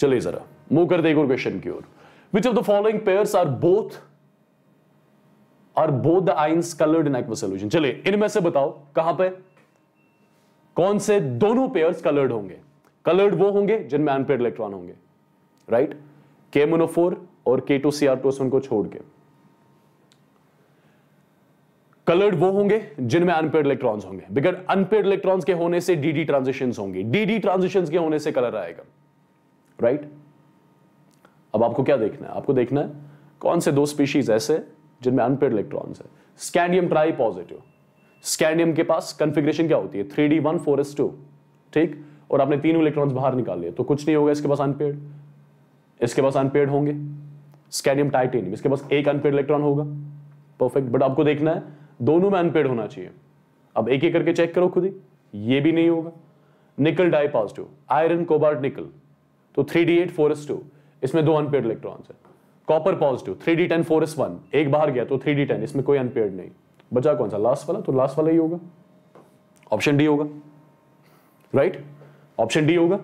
चलिए जरा मूव करते एक और क्वेश्चन की ओर which of the following pairs are both are both the ions coloured in aqua solution चलिए इनमें से बताओ कहां पे कौन से दोनों पेयर्स कलर्ड होंगे कलर्ड वो होंगे जिनमें अनपेड इलेक्ट्रॉन होंगे राइट के मोनोफोर और के टू सी आर को छोड़ के कलर्ड वो होंगे जिनमें अनपेड इलेक्ट्रॉन्स होंगे बिकॉज अनपेड इलेक्ट्रॉन्स के होने से डीडी ट्रांजिशन होंगे डीडी ट्रांजिशन के होने से कलर आएगा राइट अब आपको क्या देखना है आपको देखना है कौन से दो स्पीशीज ऐसे जिनमें अनपेड इलेक्ट्रॉन्स है स्कैंडियम ट्राई पॉजिटिव स्कैंडियम के पास कंफिग्रेशन क्या होती है three D one four S two ठीक और आपने तीनों इलेक्ट्रॉन्स बाहर निकाल लिए तो कुछ नहीं होगा इसके पास अनपेड इसके पास अनपेड होंगे स्कैंडियम टाइटेनियम इसके पास एक अनपेड इलेक्ट्रॉन होगा परफेक्ट बट आपको देखना है दोनों में अनपेड होना चाहिए अब एक एक करके चेक करो खुद ही ये भी नहीं होगा nickel di positive iron cobalt nickel तो three D eight four S two इसमें दो अनपेड इलेक्ट्रॉन्स है copper positive three D ten four S one एक बाहर गया तो थ्री डी टेन इसमें कोई अनपेड नहीं बचा कौन सा लास्ट वाला तो लास्ट वाला ही होगा ऑप्शन डी होगा राइट ऑप्शन डी होगा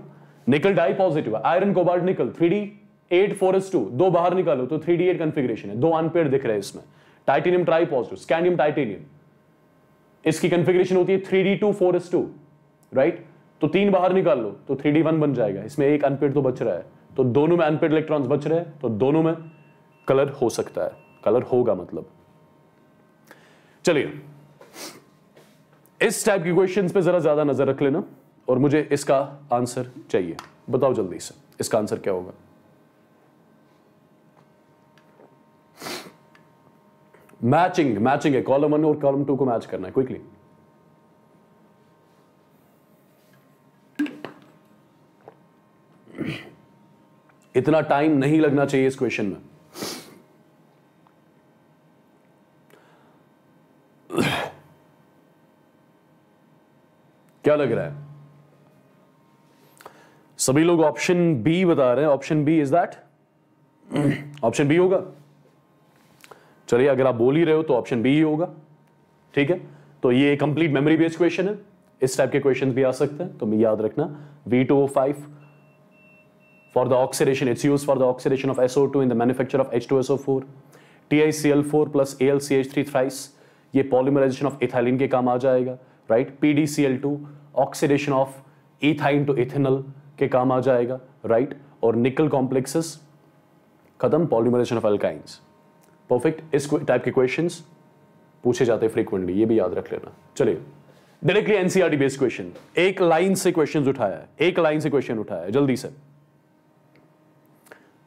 nickel di positive iron cobalt nickel three D eight four S two दो बाहर निकालो तो थ्री डी एट कन्फिग्रेशन है दो अनपेड दिख रहे हैं इसमें titanium tri positive scandium titanium इसकी कंफिग्रेशन होती है three D two four S two right तो तीन बाहर निकाल लो तो थ्री डी वन बन जाएगा इसमें एक अनपेड तो बच रहा है तो दोनों में अनपेड इलेक्ट्रॉन्स बच रहे हैं तो दोनों में कलर हो सकता है कलर होगा मतलब चलिए इस टाइप की क्वेश्चन पे जरा ज्यादा नजर रख लेना और मुझे इसका आंसर चाहिए बताओ जल्दी से इसका आंसर क्या होगा मैचिंग मैचिंग है कॉलम वन और कॉलम टू को मैच करना है क्विकली इतना टाइम नहीं लगना चाहिए इस क्वेश्चन में क्या लग रहा है सभी लोग ऑप्शन बी बता रहे हैं option B is that option B होगा चलिए अगर आप बोल ही रहे हो तो ऑप्शन बी ही होगा ठीक है तो ये कंप्लीट मेमोरी बेस्ड क्वेश्चन है इस टाइप के क्वेश्चन भी आ सकते हैं तो मैं याद रखना V two five for the oxidation it's use for the oxidation of SO two in the manufacture of H two SO four T I C L four plus A L C H three thrice ये पॉलिमराइजेशन ऑफ इथाइलिन के काम आ जाएगा right P D C L two oxidation of ethyne to ethanal के काम आ जाएगा राइट और निकल कॉम्प्लेक्सेस खत्म पॉलिमराइजेशन ऑफ अल्काइंस परफेक्ट इस टाइप के क्वेश्चन पूछे जाते हैं फ्रीक्वेंटली ये भी याद रख लेना चलिए डायरेक्टली एनसीआर बेस्ड क्वेश्चन एक लाइन से क्वेश्चन उठाया है एक लाइन से क्वेश्चन उठाया है जल्दी से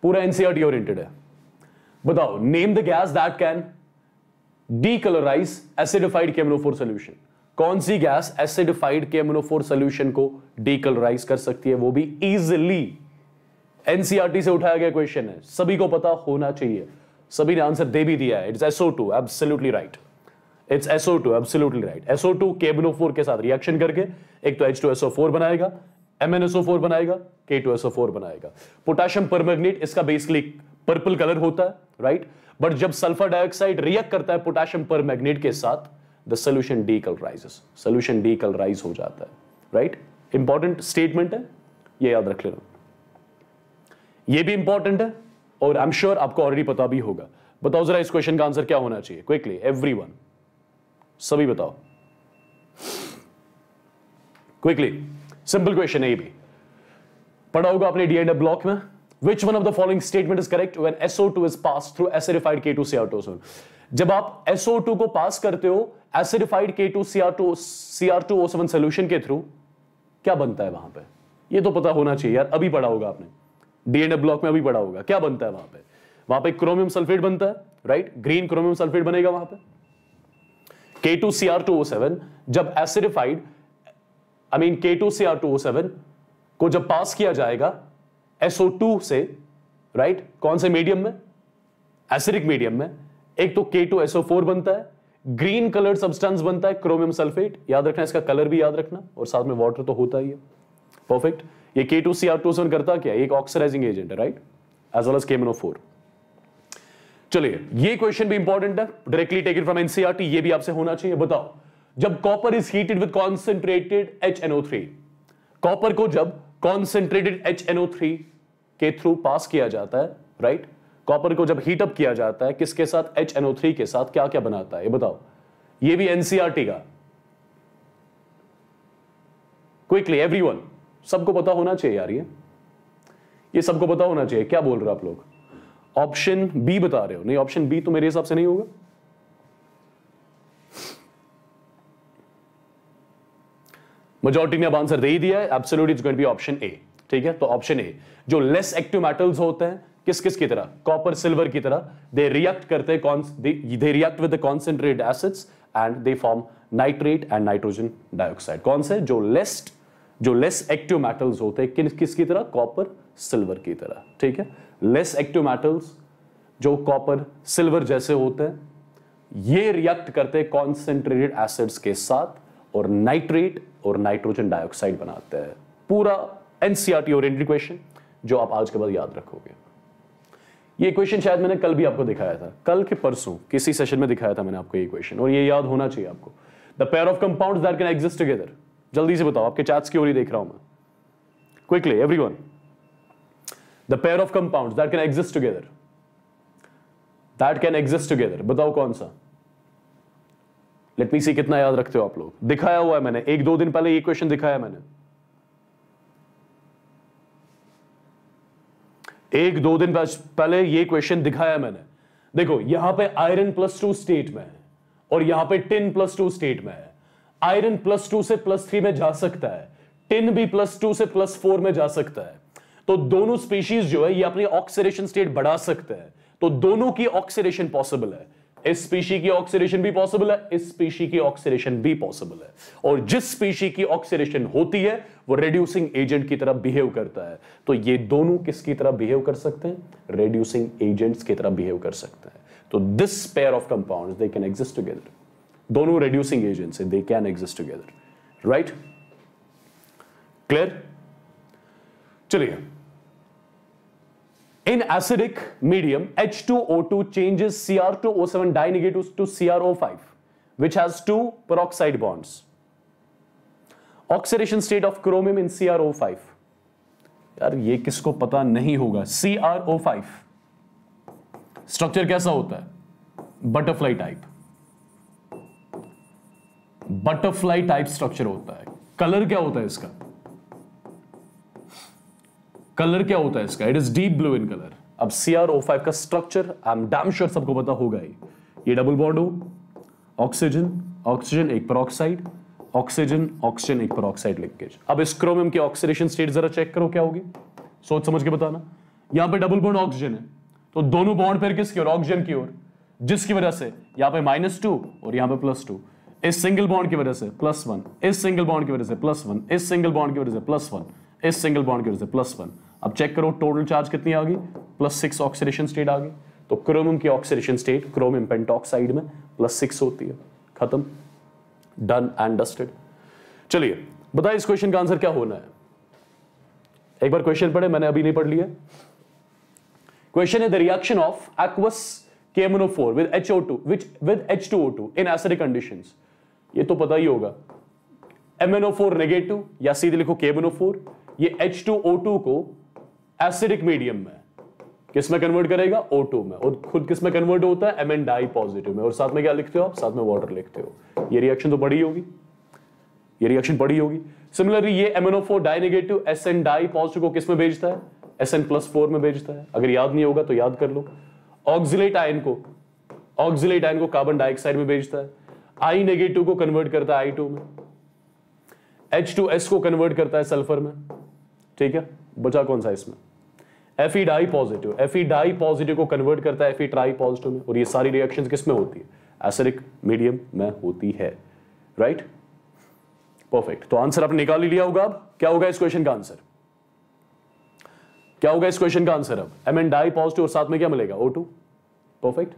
पूरा एनसीआरटी ओरिएंटेड e है बताओ name the gas that can decolourise acidified KMnO four solution कौन सी गैस एसिडिफाइड केमोफोर सोल्यूशन को डी कलराइज कर सकती है वो भी इजिली एनसीआरटी e से उठाया गया क्वेश्चन है सभी को पता होना चाहिए सभी ने आंसर दे भी दिया है it's SO two absolutely right it's SO two absolutely right SO two KMnO four के साथ रिएक्शन करके एक तो एच टू एसओ फोर बनाएगा एम एन एसओ फोर बनाएगा के टू एसओ फोर बनाएगा पोटाशियम परमैग्नेट इसका बेसिकली पर्पल कलर होता है राइट बट जब सल्फर डाइऑक्साइड रिएक्ट करता है पोटाशियम मैग्नेट के साथ the solution decolourises solution decolourise हो जाता है राइट इंपॉर्टेंट स्टेटमेंट है ये याद रख लेना ये भी इंपॉर्टेंट है और आई एम श्योर आपको ऑलरेडी पता भी होगा बताओ जरा इस क्वेश्चन का आंसर क्या होना चाहिए क्विकली एवरी सभी बताओ क्विकली सिंपल क्वेश्चन है ये भी पढ़ा होगा आपने डीएनए ब्लॉक में which one of the following statement is correct when SO two is pass through acidified K two CR जब आप एसओ टू को पास करते हो acidified K two CR two CR two O seven solution के थ्रू क्या बनता है वहां पर यह तो पता होना चाहिए यार अभी पढ़ा होगा आपने डीएनए ब्लॉक में अभी पड़ा होगा क्या बनता है वहां पे वहां पे क्रोमियम सल्फेट बनता है राइट ग्रीन क्रोमियम सल्फेट बनेगा वहां पे K two two C R O seven जब acidified I mean K two two C R O seven को जब पास किया जाएगा एसओ टू से राइट right? कौन से मीडियम में एसिडिक मीडियम में एक तो के टू एसओ फोर बनता है ग्रीन कलर सब्सटेंस बनता है क्रोमियम सल्फेट याद रखना इसका कलर भी याद रखना और साथ में वाटर तो होता ही है परफेक्ट ये K two C R two seven करता क्या एक ऑक्सीडाइजिंग एजेंट है right as well as KMnO four चलिए ये क्वेश्चन भी इंपॉर्टेंट है directly taken it from NCERT ये भी आपसे होना चाहिए बताओ जब copper is heated with concentrated H NO three copper को जब कॉन्सेंट्रेटेड एच एनओ थ्री के थ्रू पास किया जाता है राइट right? कॉपर को जब हीटअप किया जाता है किसके साथ एच एनओ थ्री के साथ क्या क्या बनाता है ये बताओ ये भी एनसीआरटी e का क्विकली एवरी वन सबको पता होना चाहिए यार ये ये सबको पता होना चाहिए क्या बोल रहे हो आप लोग ऑप्शन बी बता रहे हो नहीं ऑप्शन बी तो मेरे हिसाब से नहीं होगा मेजोरिटी ने अब आंसर दे ही दिया है absolute is going B option A ठीक है तो ऑप्शन ए जो लेस एक्टिव मेटल्स होते हैं किस किस की तरह कॉपर सिल्वर की तरह दे रिएक्ट करते हैं they react with the concentrate acids and they form nitrate and nitrogen dioxide कौन से जो लेस्ट जो लेस एक्टिव मेटल्स होते हैं किस किसकी तरह कॉपर सिल्वर की तरह ठीक है लेस एक्टिव मेटल्स जो कॉपर सिल्वर जैसे होते हैं ये रिएक्ट करते हैं कॉन्सेंट्रेटेड एसिड्स के साथ और नाइट्रेट और नाइट्रोजन डाइऑक्साइड बनाते हैं पूरा एनसीआरटी ओरिएंटेड क्वेश्चन जो आप आज के बाद याद रखोगे ये क्वेश्चन शायद मैंने कल भी आपको दिखाया था कल के परसों किसी सेशन में दिखाया था मैंने आपको ये क्वेश्चन और ये याद होना चाहिए आपको the pair of compounds that can exist together जल्दी से बताओ आपके चैट्स की ओर ही देख रहा हूं मैं quickly every one the pair of compound that can exist together that can exist together बताओ कौन सा लेट मी सी कितना याद रखते हो आप लोग दिखाया हुआ है मैंने एक दो दिन पहले ये क्वेश्चन दिखाया मैंने एक दो दिन पहले ये क्वेश्चन दिखाया मैंने देखो यहां पे आयरन प्लस टू स्टेट में है और यहां पे टिन प्लस टू स्टेट में है आयरन प्लस टू से प्लस थ्री में जा सकता है टिन भी प्लस टू से प्लस फोर में जा सकता है तो दोनों स्पीशीज जो है ये अपनी ऑक्सीडेशन स्टेट बढ़ा सकते हैं तो दोनों की ऑक्सीडेशन पॉसिबल है इस स्पीशी की ऑक्सीडेशन भी पॉसिबल है इस स्पीशी की ऑक्सीडेशन भी पॉसिबल है और जिस स्पीशी की ऑक्सीडेशन होती है वो रेड्यूसिंग एजेंट की तरह बिहेव करता है तो ये दोनों किसकी तरह बिहेव कर सकते हैं रेड्यूसिंग एजेंट्स की तरह बिहेव कर सकते हैं तो this pair of compounds they can exist together दोनों रेड्यूसिंग एजेंट हैं they can exist together right clear चलिए in acidic medium H two O two changes C R two O seven di negative to C R O five which has two peroxide bonds oxidation state of chromium in C R O five यार ये किसको पता नहीं होगा C R O five structure कैसा होता है butterfly type butterfly type structure होता है कलर क्या होता है इसका कलर क्या होता है इसका it is deep blue in colour अब सीआरओ फाइव का structure I am damn sure सबको पता होगा ही ये डबल बॉन्ड हो ऑक्सीजन ऑक्सीजन एक पर ऑक्साइड ऑक्सीजन ऑक्सीजन एक पर ऑक्साइड लिंकेज अब इस क्रोमियम की ऑक्सीडेशन स्टेट जरा चेक करो क्या होगी सोच समझ के बताना यहां पे डबल बॉन्ड ऑक्सीजन है तो दोनों बॉन्ड फिर किसकी ओर ऑक्सीजन की ओर जिसकी वजह से यहां पे माइनस टू और यहां पे प्लस टू इस सिंगल बॉन्ड की वजह से प्लस वन इस सिंगल बॉन्ड की वजह से प्लस वन इस सिंगल बॉन्ड की वजह से प्लस वन इस सिंगल बॉन्ड की वजह से प्लस वन अब चेक करो टोटल चार्ज कितनी आ गई प्लस सिक्स ऑक्सीडेशन स्टेट आ गई तो क्रोमियम की ऑक्सीडेशन स्टेट क्रोमियम पेंटॉक्साइड में प्लस सिक्स होती है खत्म डन एंड डस्टेड चलिए बताइए इस क्वेश्चन का आंसर क्या होना है एक बार क्वेश्चन पढ़े मैंने अभी नहीं पढ़ लिया क्वेश्चन है the reaction of aqueous four with H O two which with H two O two in acidic conditions ये तो पता ही होगा MnO4 नेगेटिव या सीधे लिखो KbNO4 ये H2O2 को एसिडिक मीडियम में किस में कन्वर्ट करेगा O2 में और खुद किस में कन्वर्ट होता है एम डाई पॉजिटिव में और साथ में क्या लिखते हो आप साथ में वाटर लिखते हो ये रिएक्शन तो बड़ी होगी ये रिएक्शन बड़ी होगी सिमिलरली ये MnO4 di negative N di positive को किस में भेजता है Sn+4 प्लस फोर में भेजता है अगर याद नहीं होगा तो याद कर लो ऑक्सीलेट आयन को ऑक्सीलेट आयन को कार्बन डाइऑक्साइड में भेजता है आई नेगेटिव को कन्वर्ट करता है आई टू में एच टू एस को कन्वर्ट करता है सल्फर में ठीक है बचा कौन सा इसमें F E di positive F E di positive को कन्वर्ट करता है एफ ई ट्राई पॉजिटिव में और ये सारी रिएक्शन किसमें होती है एसिडिक मीडियम में होती है राइट right? परफेक्ट तो आंसर आपने निकाल ही लिया होगा अब क्या होगा इस क्वेश्चन का आंसर क्या होगा इस क्वेश्चन का आंसर अब एम एन डाई पॉजिटिव और साथ में क्या मिलेगा ओ टू परफेक्ट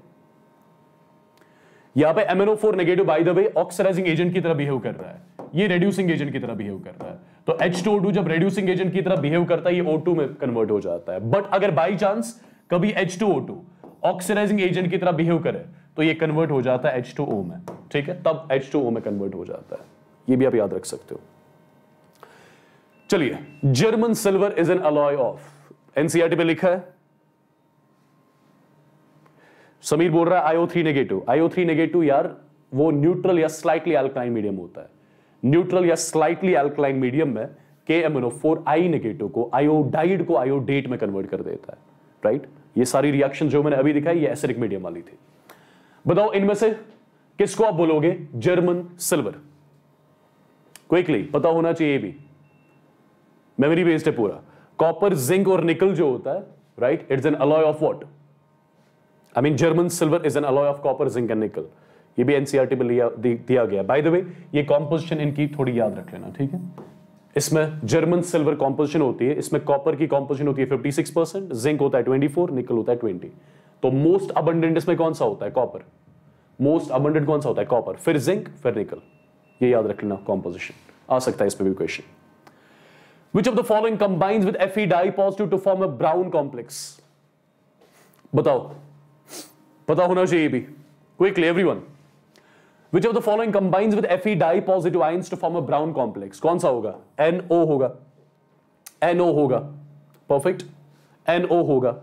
यहां पे MNO four negative by the way oxidising agent की तरह बिहेव कर रहा है ये रेड्यूसिंग एजेंट की तरह बिहेव कर रहा है तो एच टू टू जब रेड्यूसिंग एजेंट की तरह बिहेव करता है ये ओ टू में कन्वर्ट हो जाता है बट अगर बाई चांस कभी H two O two oxidising agent की तरह बिहेव करे तो ये कन्वर्ट हो जाता है एच टू ओ में ठीक है तब एच टू ओ में कन्वर्ट हो जाता है ये भी आप याद रख सकते हो चलिए German silver is an alloy of NCERT पे लिखा है समीर बोल रहा है IO three negative IO three negative यार वो न्यूट्रल या स्लाइटली अल्कलाइन मीडियम होता है न्यूट्रल या स्लाइटली अल्कलाइन मीडियम में K MnO four I negative को आयोडाइड को आयोडेट में कन्वर्ट कर देता है राइट ये सारी रिएक्शन जो मैंने अभी दिखाई ये एसिडिक मीडियम वाली थी बताओ इनमें से किसको आप बोलोगे जर्मन सिल्वर क्विकली पता होना चाहिए भी मेमोरी बेस्ड है पूरा कॉपर जिंक और निकल जो होता है right it's an alloy of what I mean German silver is an alloy of copper zinc and nickel ये भी एनसीईआरटी में e लिया दिया गया बाय द वे ये कॉम्पोजिशन इनकी थोड़ी याद रख लेना ठीक है इसमें जर्मन सिल्वर कॉम्पोजिशन होती है इसमें कॉपर की कॉम्पोजिशन होती है सिक्स परसेंट जिंक होता है फोर निकल होता है ट्वेंटी तो मोस्ट अबंडेंट इसमें कौन सा होता है कॉपर मोस्ट अबंडेंट कौन सा होता है कॉपर फिर जिंक फिर निकल ये याद रख लेना कॉम्पोजिशन आ सकता है इसमें भी question which of the following combine with F di positive to form a brown complex बताओ पता होना चाहिए भी quickly everyone which of the following combines with F di positive ions to form a brown complex कौन सा होगा एनओ होगा एनओ होगा परफेक्ट एनओ होगा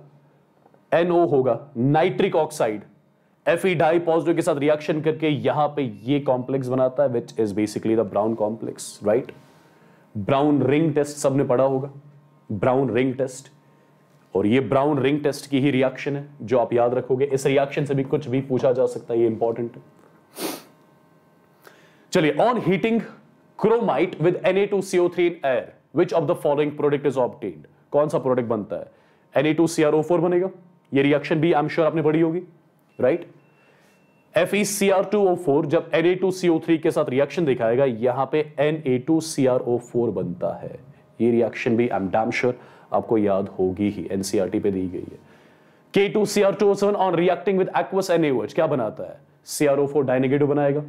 एनओ होगा nitric oxide F E di positive के साथ रिएक्शन करके यहां पे ये कॉम्प्लेक्स बनाता है which is basically the brown complex right brown ring test सबने पढ़ा होगा ब्राउन रिंग टेस्ट और ये ब्राउन रिंग टेस्ट की ही रिएक्शन है जो आप याद रखोगे इस रिएक्शन से भी कुछ भी पूछा जा सकता है ये इंपॉर्टेंट है चलिए on heating chromite with N A two three in air which of the following product is obtained कौन सा प्रोडक्ट बनता है N A two C R O four बनेगा ये रिएक्शन भी आई एम श्योर आपने पढ़ी होगी right F E two O four जब एन ए टू थ्री के साथ रिएक्शन दिखाएगा यहां पे फोर बनता है ये रिएक्शन भी I am damn sure sure आपको याद होगी ही एनसीआरटी e पे दी गई है K two C R two seven on reacting with aqueous N H क्या बनाता है सी आर ओ फोर डायनेगेटिव बनाएगा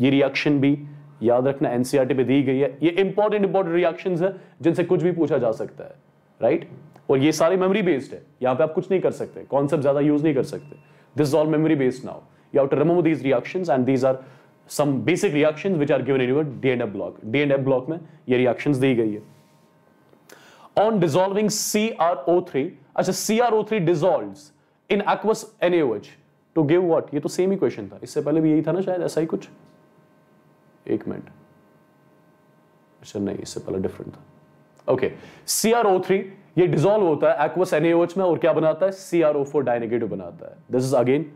ये रिएक्शन भी याद रखना एनसीआरटी e पे दी गई है ये इंपॉर्टेंट इंपॉर्टेंट रिएक्शन है जिनसे कुछ भी पूछा जा सकता है राइट और ये सारे मेमोरी बेस्ड है यहां पे आप कुछ नहीं कर सकते कॉन्सेप्ट ज्यादा यूज नहीं कर सकते this is all memory based now you have to remember these reactions and these are some basic reactions which are given in your DNF block. DNF block में ये reactions दी गई है on dissolving CrO3. अच्छा CrO3 dissolves in aqueous NaOH to give what? ये तो सेम ही क्वेश्चन था इससे पहले भी यही था ना शायद ऐसा ही कुछ एक मिनट अच्छा नहीं इससे पहले डिफरेंट था ओके CrO3 ये डिजोल्व होता है एक्वस NaOH में और क्या बनाता है CrO4 डायनेगेटिव बनाता है this is again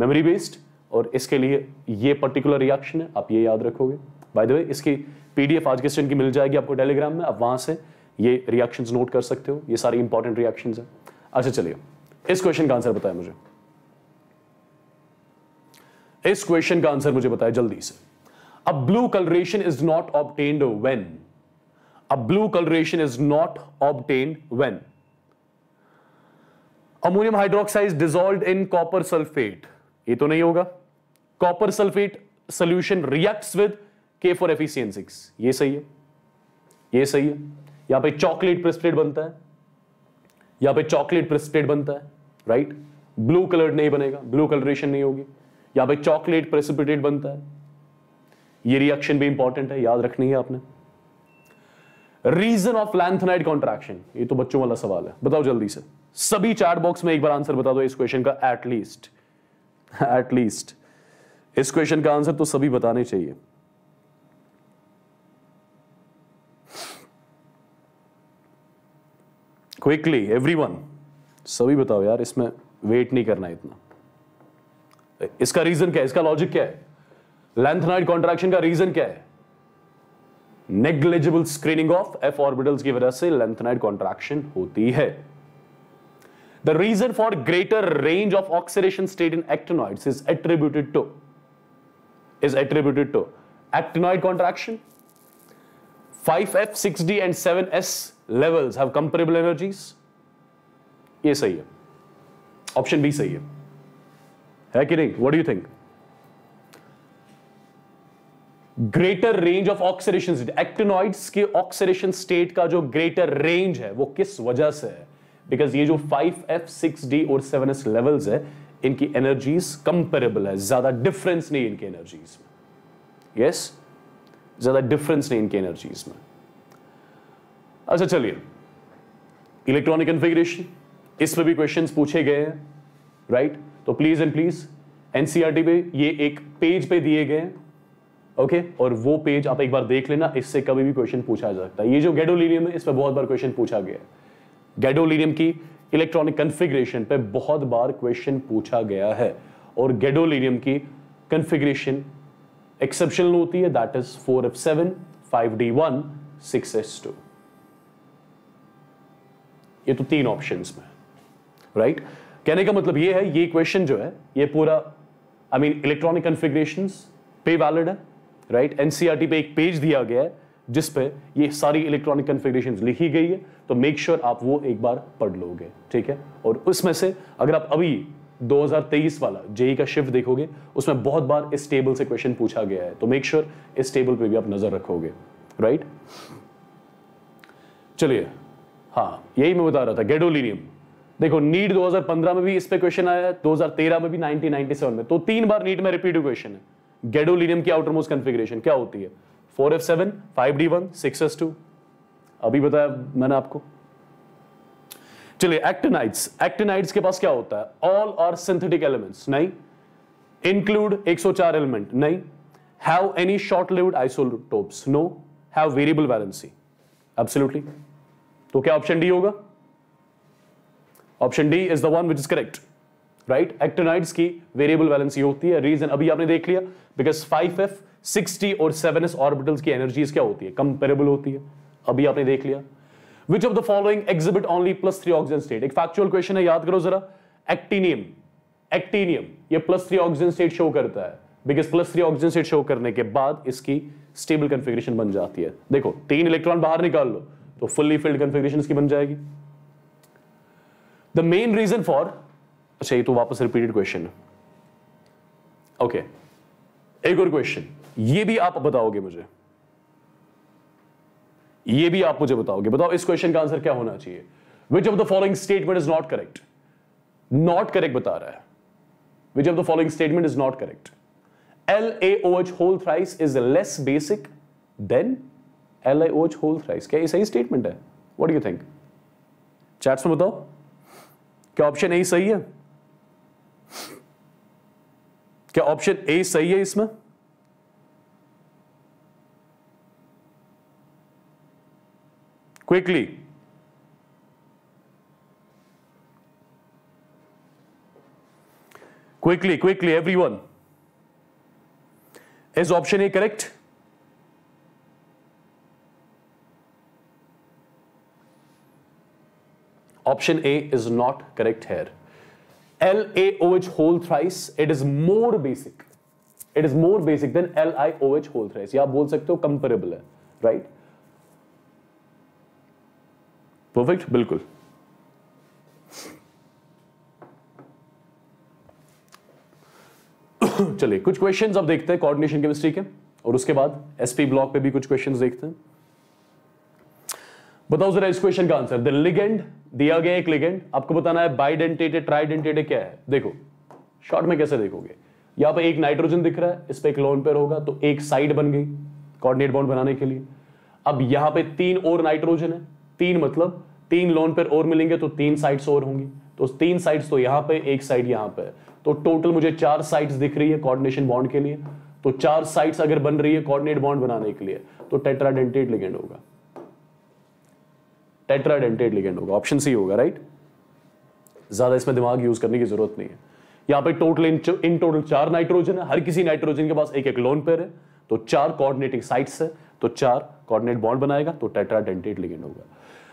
memory based और इसके लिए ये पर्टिकुलर रिएक्शन है आप ये याद रखोगे बाय द वे इसकी पीडीएफ आज के स्टूडेंट की मिल जाएगी आपको टेलीग्राम में आप वहां से ये रिएक्शंस नोट कर सकते हो ये सारे इंपॉर्टेंट रिएक्शंस हैं अच्छा चलिए इस क्वेश्चन का आंसर बताया मुझे इस क्वेश्चन का आंसर मुझे बताया जल्दी से a blue colouration is not obtained when a blue colouration is not obtained when ammonium hydroxide dissolve in copper sulphate ये तो नहीं होगा copper sulphate solution reacts with K four FCN six ये सही है ये सही है यहां पे चॉकलेट प्रेस बनता है यहां पे चॉकलेट प्रेस बनता है राइट ब्लू कलर नहीं बनेगा ब्लू कलरेशन नहीं होगी यहां पे चॉकलेट प्रेसिपिटेट बनता है ये रिएक्शन भी इंपॉर्टेंट है याद रखनी है आपने रीजन ऑफ लैंथनाइड कॉन्ट्रैक्शन ये तो बच्चों वाला सवाल है बताओ जल्दी से सभी चैट बॉक्स में एक बार आंसर बता दो इस क्वेश्चन का एटलीस्ट एटलीस्ट इस क्वेश्चन का आंसर तो सभी बताने चाहिए क्विकली एवरीवन सभी बताओ यार इसमें वेट नहीं करना इतना इसका रीजन क्या है इसका लॉजिक क्या है लेंथनाइड कॉन्ट्रैक्शन का रीजन क्या है negligible screening of F orbitals की वजह से लेंथनाइड कॉन्ट्रैक्शन होती है the reason for greater range of oxidation state in actinoid is attributed to is attributed five F six 5F, 6D, and 7S levels have comparable energies ये सही है ऑप्शन बी सही है है कि नहीं what do you think greater range of oxidation actinoids के ऑक्सीडेशन स्टेट का जो ग्रेटर रेंज है वो किस वजह से है बिकॉज ये जो 5F, 6D और 7S लेवल्स है इनकी एनर्जीज कंपेरेबल है ज्यादा डिफरेंस नहीं इनकी एनर्जीज में यस yes? ज्यादा डिफरेंस नहीं इनकी एनर्जीज में अच्छा चलिए इलेक्ट्रॉनिक कन्फिग्रेशन इस पर भी क्वेश्चन पूछे गए हैं राइट तो प्लीज एंड प्लीज एनसीआरटी पे ये एक पेज पे दिए गए ओके और वो पेज आप एक बार देख लेना इससे कभी भी क्वेश्चन पूछा जा सकता है ये जो गैडोलिनियम है इस पर बहुत बार क्वेश्चन पूछा गया है गैडोलिनियम की इलेक्ट्रॉनिक कन्फिग्रेशन पे बहुत बार क्वेश्चन पूछा गया है और गैडोलिनियम की कन्फिग्रेशन एक्सेप्शनल होती है that is four F seven five D one six S two ये तो तीन ऑप्शन में राइट right? कहने का मतलब ये है ये क्वेश्चन जो है ये पूरा आई मीन इलेक्ट्रॉनिक कन्फिग्रेशन पे वैलिड है राइट right? एनसीआरटी e पे एक पेज दिया गया है जिस पे ये सारी इलेक्ट्रॉनिक कन्फिग्रेशन लिखी गई है तो मेक श्योर sure आप वो एक बार पढ़ लोगे ठीक है और उसमें से अगर आप अभी 2023 वाला जेई का शिफ्ट देखोगे उसमें बहुत बार इस टेबल से क्वेश्चन पूछा गया है तो मेक श्योर sure इस टेबल पे भी आप नजर रखोगे राइट right? चलिए हाँ यही मैं बता रहा था गेडोलिनियम देखो नीट 2015 में भी इस पे क्वेश्चन आया है 2013 में भी 1997 में तो तीन बार नीट में रिपीट क्वेश्चन है गेडोलिनियम की आउटर मोस्ट कन्फिग्रेशन क्या होती है four F seven five D one six S two अभी बताया मैंने आपको चलिए एक्टिनाइट्स एक्टिनाइट्स के पास क्या होता है ऑल आर सिंथेटिक एलिमेंट्स नहीं इंक्लूड 104 एलिमेंट नहीं have any short lived isotopes no have variable valency absolutely तो क्या ऑप्शन डी होगा option D is the one which is correct right actinide की वेरिएबल ये होती है रीजन अभी आपने देख लिया बिकॉज फाइव एफ सिक्सटी और सेवन एस ऑर्बिटल की एनर्जी क्या होती है कंपेरेबल होती है अभी आपने देख लिया which of the following exhibit only plus three oxygen state एक फैक्चुअल क्वेश्चन है याद करो जरा एक्टिनियम एक्टिनियम ये plus three oxygen state show करता है because plus three oxygen state show करने के बाद इसकी स्टेबल कंफिग्रेशन बन जाती है देखो तीन इलेक्ट्रॉन बाहर निकाल लो तो फुल्ली फिल्ड कंफिग्रेशन की बन जाएगी द मेन रीजन फॉर अच्छा ये तो वापस रिपीटेड क्वेश्चन है ओके okay. एक और क्वेश्चन ये भी आप बताओगे मुझे ये भी आप मुझे बताओगे बताओ इस क्वेश्चन का आंसर क्या होना चाहिए which of the following statement is not correct not correct बता रहा है which of the following statement is not correct L A O H whole thrice is less basic than L I O H whole thrice क्या ये सही स्टेटमेंट है वॉट यू थिंक चैट्स में बताओ क्या ऑप्शन ए सही है क्या ऑप्शन ए सही है इसमें quickly quickly quickly everyone is option A correct option A is not correct here L A O H whole thrice it is more basic it is more basic than L I O H whole thrice या बोल सकते हो कंपेरेबल है राइट परफेक्ट बिल्कुल चलिए कुछ क्वेश्चंस अब देखते हैं कोऑर्डिनेशन केमिस्ट्री के और उसके बाद एसपी ब्लॉक पे भी कुछ क्वेश्चंस देखते हैं बताओ जरा इस क्वेश्चन का आंसर द लिगेंड दिया गया एक लिगेंड आपको बताना है बाइडेंटेटेड ट्राइडेंटेटेड क्या है देखो शॉर्ट में कैसे देखोगे यहां पर एक नाइट्रोजन दिख रहा है इस पर एक लोन पेयर होगा तो एक साइड बन गई कॉर्डिनेट बॉन्ड बनाने के लिए अब यहां पे तीन और नाइट्रोजन है तीन मतलब तीन लोन पेयर और मिलेंगे तो तीन साइड्स और होंगी तो तीन साइड्स तो यहां पे एक साइड यहां पर तो टोटल मुझे चार साइड्स दिख रही है कोऑर्डिनेशन बॉन्ड के लिए तो चार साइड्स अगर बन रही है कोऑर्डिनेट बॉन्ड बनाने के लिए तो टेट्राडेंटेट लिगेंड होगा टेट्राडेंटेड लिगेंड होगा ऑप्शन सी होगा राइट ज्यादा इसमें दिमाग यूज करने की जरूरत नहीं है यहां पे टोटल इन, इन टोटल चार नाइट्रोजन है हर किसी नाइट्रोजन के पास एक एक लोन पेयर है तो चार कोऑर्डिनेटिंग साइट्स है तो चार कोऑर्डिनेट बॉन्ड बनाएगा तो टेट्राडेंटेड लिगेंड होगा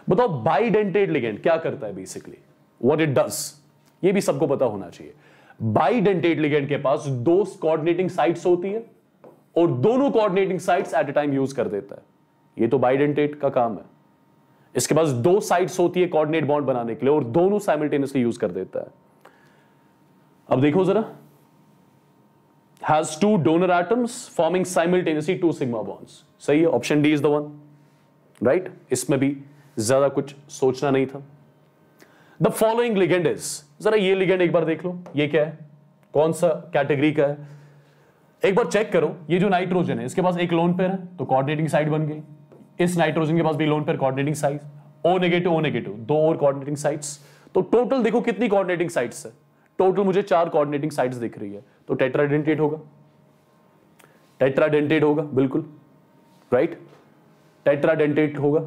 बताओ बाइडेंटेड लिगेंड क्या करता है बेसिकली व्हाट इट डज ये भी सबको पता होना चाहिए बाइडेंटेड लिगेंड के पास दो कोऑर्डिनेटिंग साइट्स होती है और दोनों coordinating sites at a time use कर देता है ये तो बाइडेंटेड का काम है इसके पास दो साइड्स होती है कोऑर्डिनेट बॉन्ड बनाने के लिए और दोनों साइमल्टेनियसली यूज कर देता है अब देखो जरा has two donor atoms forming simultaneously two sigma bonds सही है option D is the one right इसमें भी ज्यादा कुछ सोचना नहीं था द फॉलोइंग लिगेंड इज जरा ये लिगेंड एक बार देख लो ये क्या है कौन सा कैटेगरी का है एक बार चेक करो ये जो नाइट्रोजन है इसके पास एक लोन पेयर है तो कोऑर्डिनेटिंग साइड बन गई इस नाइट्रोजन के पास भी लोन पर coordinating site O negative O negative दो और कोऑर्डिनेटिंग साइट्स तो टोटल देखो कितनी कोऑर्डिनेटिंग साइट्स है टोटल मुझे चार कोऑर्डिनेटिंग साइट्स दिख रही है तो टेट्राडेंटेट होगा टेट्राडेंटेट होगा बिल्कुल राइट टेट्राडेंटेट होगा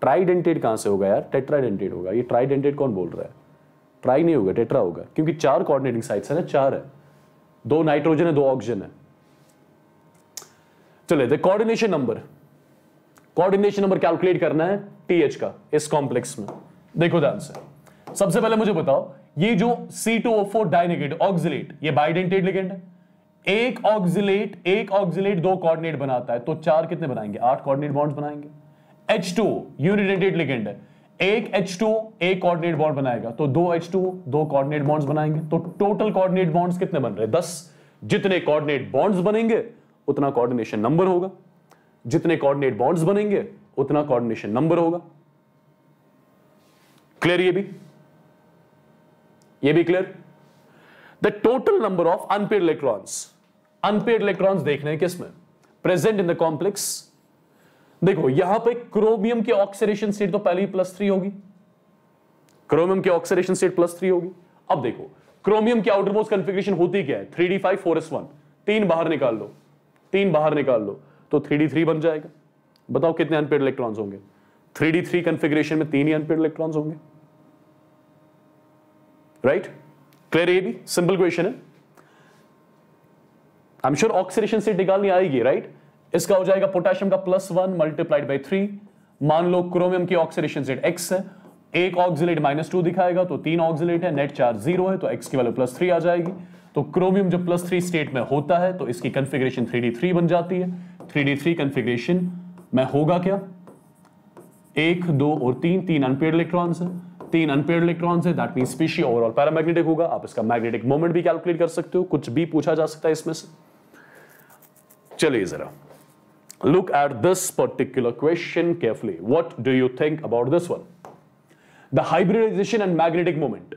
ट्राइडेंटेट कहां से होगा यार टेट्राडेंटेट होगा ये ट्राइडेंटेट कौन बोल रहा है ट्राई नहीं होगा टेट्रा होगा क्योंकि चार कोऑर्डिनेटिंग साइट्स है ना चार है दो नाइट्रोजन है दो ऑक्सीजन है चले the coordination number coordination number calculate करना है टीएच का इस कॉम्प्लेक्स में देखो ध्यान से सबसे पहले मुझे बताओ ये जो C two O four dinegative oxalate ये बाइडेंटेड लिगेंड है एक ऑक्सिलेट एक ऑक्सिलेट दो कोऑर्डिनेट बनाता है तो चार कितने बनाएंगे आठ कोऑर्डिनेट बॉन्ड्स बनाएंगे एच टू यूनिडेंटेड लिगेंड है एक एच टू एक कोऑर्डिनेट बॉन्ड बनाएगा तो दो एच टू दो कोऑर्डिनेट बॉन्ड्स बनाएंगे तो टोटल कोऑर्डिनेट बॉन्ड्स कितने बन रहे दस जितने कोऑर्डिनेट बॉन्ड्स बनेंगे उतना कोऑर्डिनेशन नंबर होगा जितने कोऑर्डिनेट बॉन्ड्स बनेंगे उतना कोऑर्डिनेशन नंबर होगा क्लियर ये भी ये भी clear the total number of unpaired electrons unpaired electrons देखने हैं किसमें प्रेजेंट इन द कॉम्प्लेक्स देखो यहां पे क्रोमियम की ऑक्सीडेशन स्टेट तो पहले ही प्लस थ्री होगी क्रोमियम की ऑक्सीडेशन स्टेट प्लस थ्री होगी अब देखो क्रोमियम की आउटरमोस्ट कॉन्फ़िगरेशन होती क्या है three D five four S one तीन बाहर निकाल लो तीन बाहर निकाल लो तो थ्री थ्री बन जाएगा बताओ कितने अनपेड इलेक्ट्रॉन्स होंगे थ्री डी थ्री कन्फिग्रेशन में तीन ही अनपेड इलेक्ट्रॉन्स होंगे राइट क्लियर ये भी सिंपल क्वेश्चन है आई एम श्योर ऑक्सीडेशन से निकालनी आएगी राइट right? इसका हो जाएगा पोटेशियम का plus one multiplied by three मान लो क्रोमियम की ऑक्सीडेशन सेट एक्स है एक ऑक्सीलेट माइनस टू दिखाएगा तो तीन ऑक्सीलेट है नेट चार्ज जीरो है तो एक्स की वैल्यू प्लस थ्री आ जाएगी तो क्रोमियम जब प्लस थ्री स्टेट में होता है तो इसकी कंफिग्रेशन थ्री डी थ्री बन जाती है थ्री डी थ्री कन्फिग्रेशन में होगा क्या एक दो और तीन तीन अनपेड इलेक्ट्रॉन्स है तीन अनपेड इलेक्ट्रॉन्स है that mean species overall paramagnetic होगा आप इसका मैग्नेटिक मोमेंट भी कैलकुलेट कर सकते हो कुछ भी पूछा जा सकता है इसमें से चलिए जरा look at this particular question carefully What do you think about this one the hybridisation and magnetic moment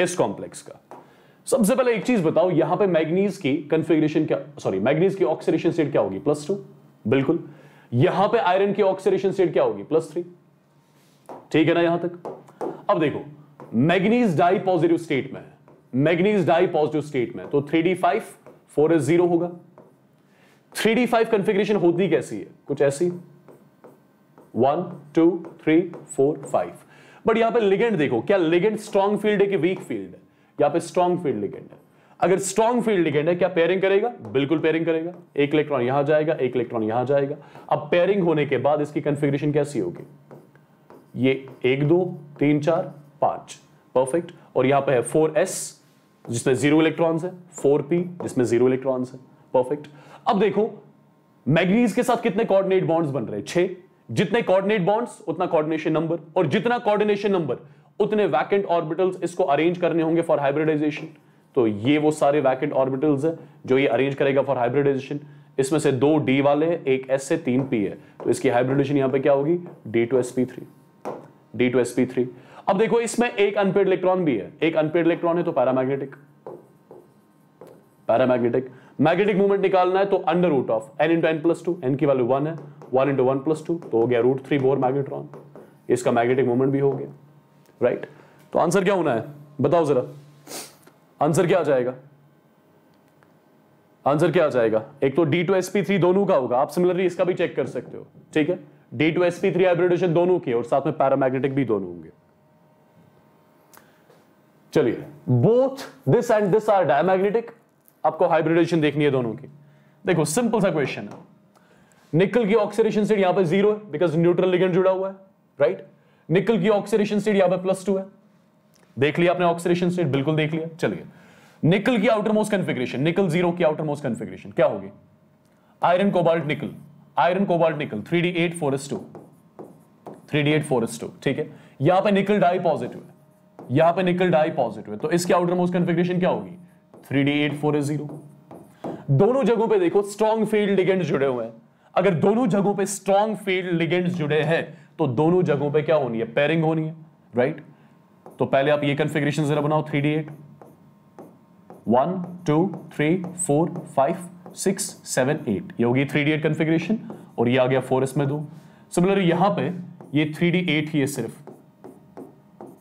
इस कॉम्प्लेक्स का सबसे पहले एक चीज बताओ यहां पे मैग्नीज की कंफिग्रेशन क्या सॉरी मैग्नीज की ऑक्सीडेशन स्टेट क्या होगी प्लस टू बिल्कुल यहां पे आयरन की ऑक्सीडेशन स्टेट क्या होगी प्लस थ्री ठीक है ना यहां तक अब देखो मैग्नीज डाई पॉजिटिव स्टेट में मैग्नीज डाई पॉजिटिव स्टेट में तो three D five four S zero होगा थ्री डी फाइव कंफिग्रेशन होती कैसी है कुछ ऐसी one two three four five but यहां पे लिगेंड देखो क्या लिगेंड स्ट्रॉन्ग फील्ड है कि वीक फील्ड है यहाँ पे स्ट्रॉन्ग फील्ड लिगेंड है अगर स्ट्रॉन्ग फील्ड लिगेंड है क्या पेयरिंग करेगा बिल्कुल पेयरिंग करेगा एक इलेक्ट्रॉन यहां जाएगा एक इलेक्ट्रॉन यहां जाएगा अब पेयरिंग होने के बाद इसकी कंफिग्रेशन कैसी होगी ये एक दो तीन चार पांच परफेक्ट और यहां पर है फोर एस जिसमें जीरो इलेक्ट्रॉन्स है फोर पी जिसमें जीरो इलेक्ट्रॉन्स है परफेक्ट अब देखो मैग्नीज के साथ कितने कोऑर्डिनेट बॉन्ड्स बन रहे हैं छह जितने कोऑर्डिनेट बॉन्ड्स उतना कोऑर्डिनेशन नंबर और जितना कोऑर्डिनेशन नंबर उतने वैकेंट ऑर्बिटल्स इसको अरेंज करने होंगे फॉर हाइब्रिडाइजेशन तो ये वो सारे वैकेंट ऑर्बिटल्स है जो ये अरेंज करेगा फॉर हाइब्रिडाइजेशन इसमें से दो डी वाले एक एस से तीन पी है तो इसकी हाइब्रिडेशन यहां पे क्या होगी D two S P three D two S P three अब देखो इसमें एक अनपेड इलेक्ट्रॉन भी है एक अनपेड इलेक्ट्रॉन है तो पैरामैग्नेटिक पैरामैग्नेटिक मैग्नेटिक मूवमेंट निकालना है तो under root of N into N plus two N की वैल्यू वन है one into one plus two तो हो गया रूट थ्री बोर मैग्नेट्रॉन इसका मैग्नेटिक मूवमेंट भी हो गया राइट तो आंसर क्या होना है बताओ जरा आंसर क्या आ जाएगा आंसर क्या आ जाएगा एक तो D two S P three दोनों का होगा आप सिमिलरली इसका भी चेक कर सकते हो ठीक है D two S P three hybridisation दोनों के और साथ में पैरामैग्नेटिक भी दोनों होंगे चलिए both this and this are diamagnetic आपको हाइब्रिडेशन देखनी है दोनों की देखो सिंपल सा क्वेश्चन है निकल की ऑक्सीडेशन सीट यहां पर जीरो है बिकॉज न्यूट्रल लिगेंड जुड़ा हुआ है राइट right? निकल की ऑक्सीडेशन स्टेट यहां पर प्लस टू है देख लिया आपने ऑक्सीडेशन स्टेट बिल्कुल देख लिया चलिए निकल की outer most configuration nickel zero की आउटर मोस्ट कन्फिग्रेशन क्या होगी iron cobalt nickel iron cobalt nickel three D eight four S two three D eight four S two ठीक है यहां पर निकल डाई पॉजिटिव है यहां पर निकल डाई पॉजिटिव है तो इसकी आउटर मोस्ट कन्फिग्रेशन क्या होगी three D eight four S zero दोनों जगहों पे देखो स्ट्रॉन्ग फील्ड लिगेंड्स जुड़े हुए हैं अगर दोनों जगहों पे स्ट्रॉन्ग फील्ड लिगेंड्स जुड़े हैं तो दोनों जगहों पे क्या होनी है पेरिंग होनी है राइट तो पहले आप ये कंफिग्रेशन जरा बनाओ three D eight one two three four five six seven eight ये होगी थ्री डी एट कन्फिग्रेशन और ये आ गया फोर इसमें दो सिमिलर यहां पे ये थ्री डी एट ही है सिर्फ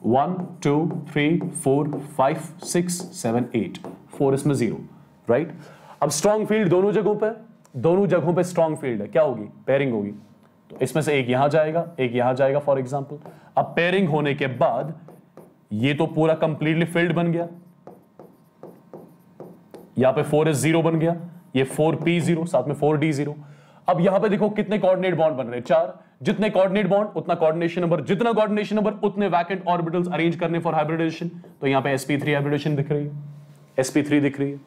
one two three four five six seven eight four इसमें जीरो राइट अब स्ट्रांग फील्ड दोनों जगहों पर दोनों जगहों पर स्ट्रांग फील्ड है क्या होगी पेरिंग होगी तो इसमें से एक यहां जाएगा एक यहां जाएगा फॉर एग्जाम्पल अब पेयरिंग होने के बाद ये तो पूरा कंप्लीटली फिल्ड बन गया यहां पे फोर एस जीरो बन गया ये फोर पी जीरो साथ में फोर डी जीरो अब यहां पे देखो कितने कोऑर्डिनेट बॉन्ड बन रहे हैं चार जितने कोऑर्डिनेट बॉन्ड उतना कोऑर्डिनेशन नंबर जितना कोऑर्डिनेशन नंबर उतने वैकेंट ऑर्बिटल्स अरेंज करने फॉर हाइब्रिडेशन तो यहां पे sp3 हाइब्रिडेशन दिख रही है sp3 दिख रही है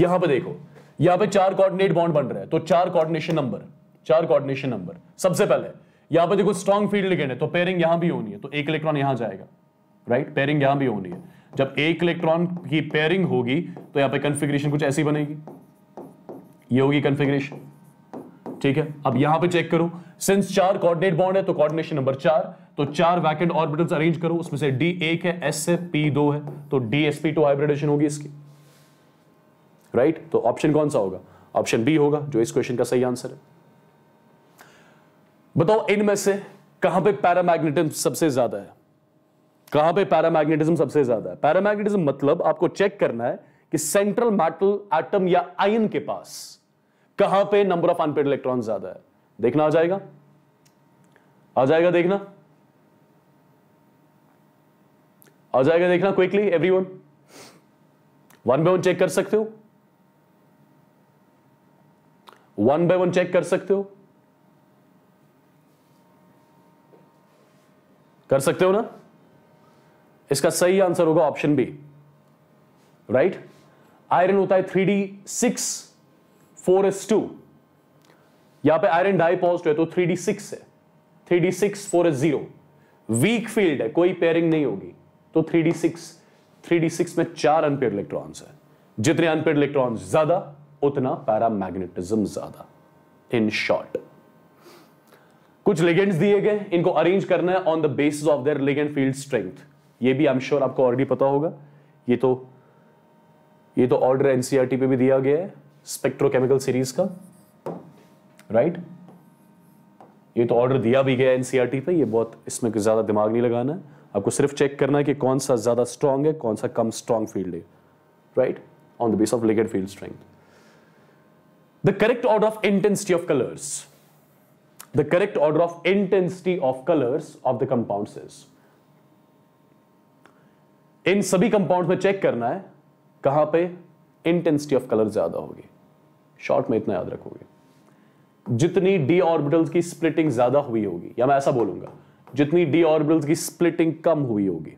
यहां पे देखो यहां पे चार कोऑर्डिनेट बॉन्ड बन रहे हैं तो चार कोऑर्डिनेशन नंबर चार कोऑर्डिनेशन नंबर सबसे पहले यहां पर देखो स्ट्रॉन्ग फील्ड लिगेंड है तो पेयरिंग यहां भी होनी है तो एक इलेक्ट्रॉन यहां जाएगा राइट पेयरिंग यहां भी होनी है जब एक इलेक्ट्रॉन की पेयरिंग होगी तो यहां पर कंफिग्रेशन कुछ ऐसी बनेगी ये होगी कंफिग्रेशन ठीक है अब यहां पे चेक करो सिंस चार कोऑर्डिनेट बॉन्ड है तो कोऑर्डिनेशन नंबर चार तो चार वैकेंट ऑर्बिटल्स अरेंज करो उसमें से डी एक है एस है पी दो है तो D S P two hybridisation होगी इसकी राइट तो ऑप्शन कौन सा होगा ऑप्शन बी होगा जो इस क्वेश्चन का सही आंसर है बताओ इनमें से कहां पे पैरामैग्नेटिज्म सबसे ज्यादा है कहां पे पैरामैग्नेटिज्म सबसे ज्यादा है पैरामैग्नेटिज्म मतलब आपको चेक करना है कि सेंट्रल मेटल एटम या आयन के पास कहां पे नंबर ऑफ अनपेड इलेक्ट्रॉन ज्यादा है देखना आ जाएगा आ जाएगा देखना आ जाएगा देखना quickly everyone one by one check कर सकते हो वन बाय वन चेक कर सकते हो कर सकते हो ना इसका सही आंसर होगा ऑप्शन बी राइट आयरन होता है three D six four S two यहां पे आयरन डाइपॉस्ट है तो थ्री डी सिक्स है three D six four S zero weak field है कोई पेयरिंग नहीं होगी तो three D six three D six में चार अनपेड इलेक्ट्रॉन्स है जितने अनपेड इलेक्ट्रॉन्स ज्यादा उतना पैरामैग्नेटिज्म ज्यादा इन शॉर्ट कुछ लेगेंड्स दिए गए इनको अरेंज करना है on the basis of their ligand field strength ये भी आई एम श्योर आपको ऑलरेडी पता होगा ये तो ये तो ऑर्डर एनसीआरटी e पे भी दिया गया है स्पेक्ट्रोकेमिकल सीरीज का राइट right? ये तो ऑर्डर दिया भी गया एनसीआरटी e पे ये बहुत इसमें ज्यादा दिमाग नहीं लगाना है आपको सिर्फ चेक करना है कि कौन सा ज्यादा स्ट्रांग है कौन सा कम स्ट्रांग फील्ड है right on the base of ligand field strength the correct order of intensity of colours the correct order of intensity of colors of the compounds is इन सभी कंपाउंड में चेक करना है कहां पे इंटेंसिटी ऑफ कलर ज्यादा होगी शॉर्ट में इतना याद रखोगे जितनी डी ऑर्बिटल्स की स्प्लिटिंग ज्यादा हुई होगी या मैं ऐसा बोलूंगा जितनी डी ऑर्बिटल्स की स्प्लिटिंग कम हुई होगी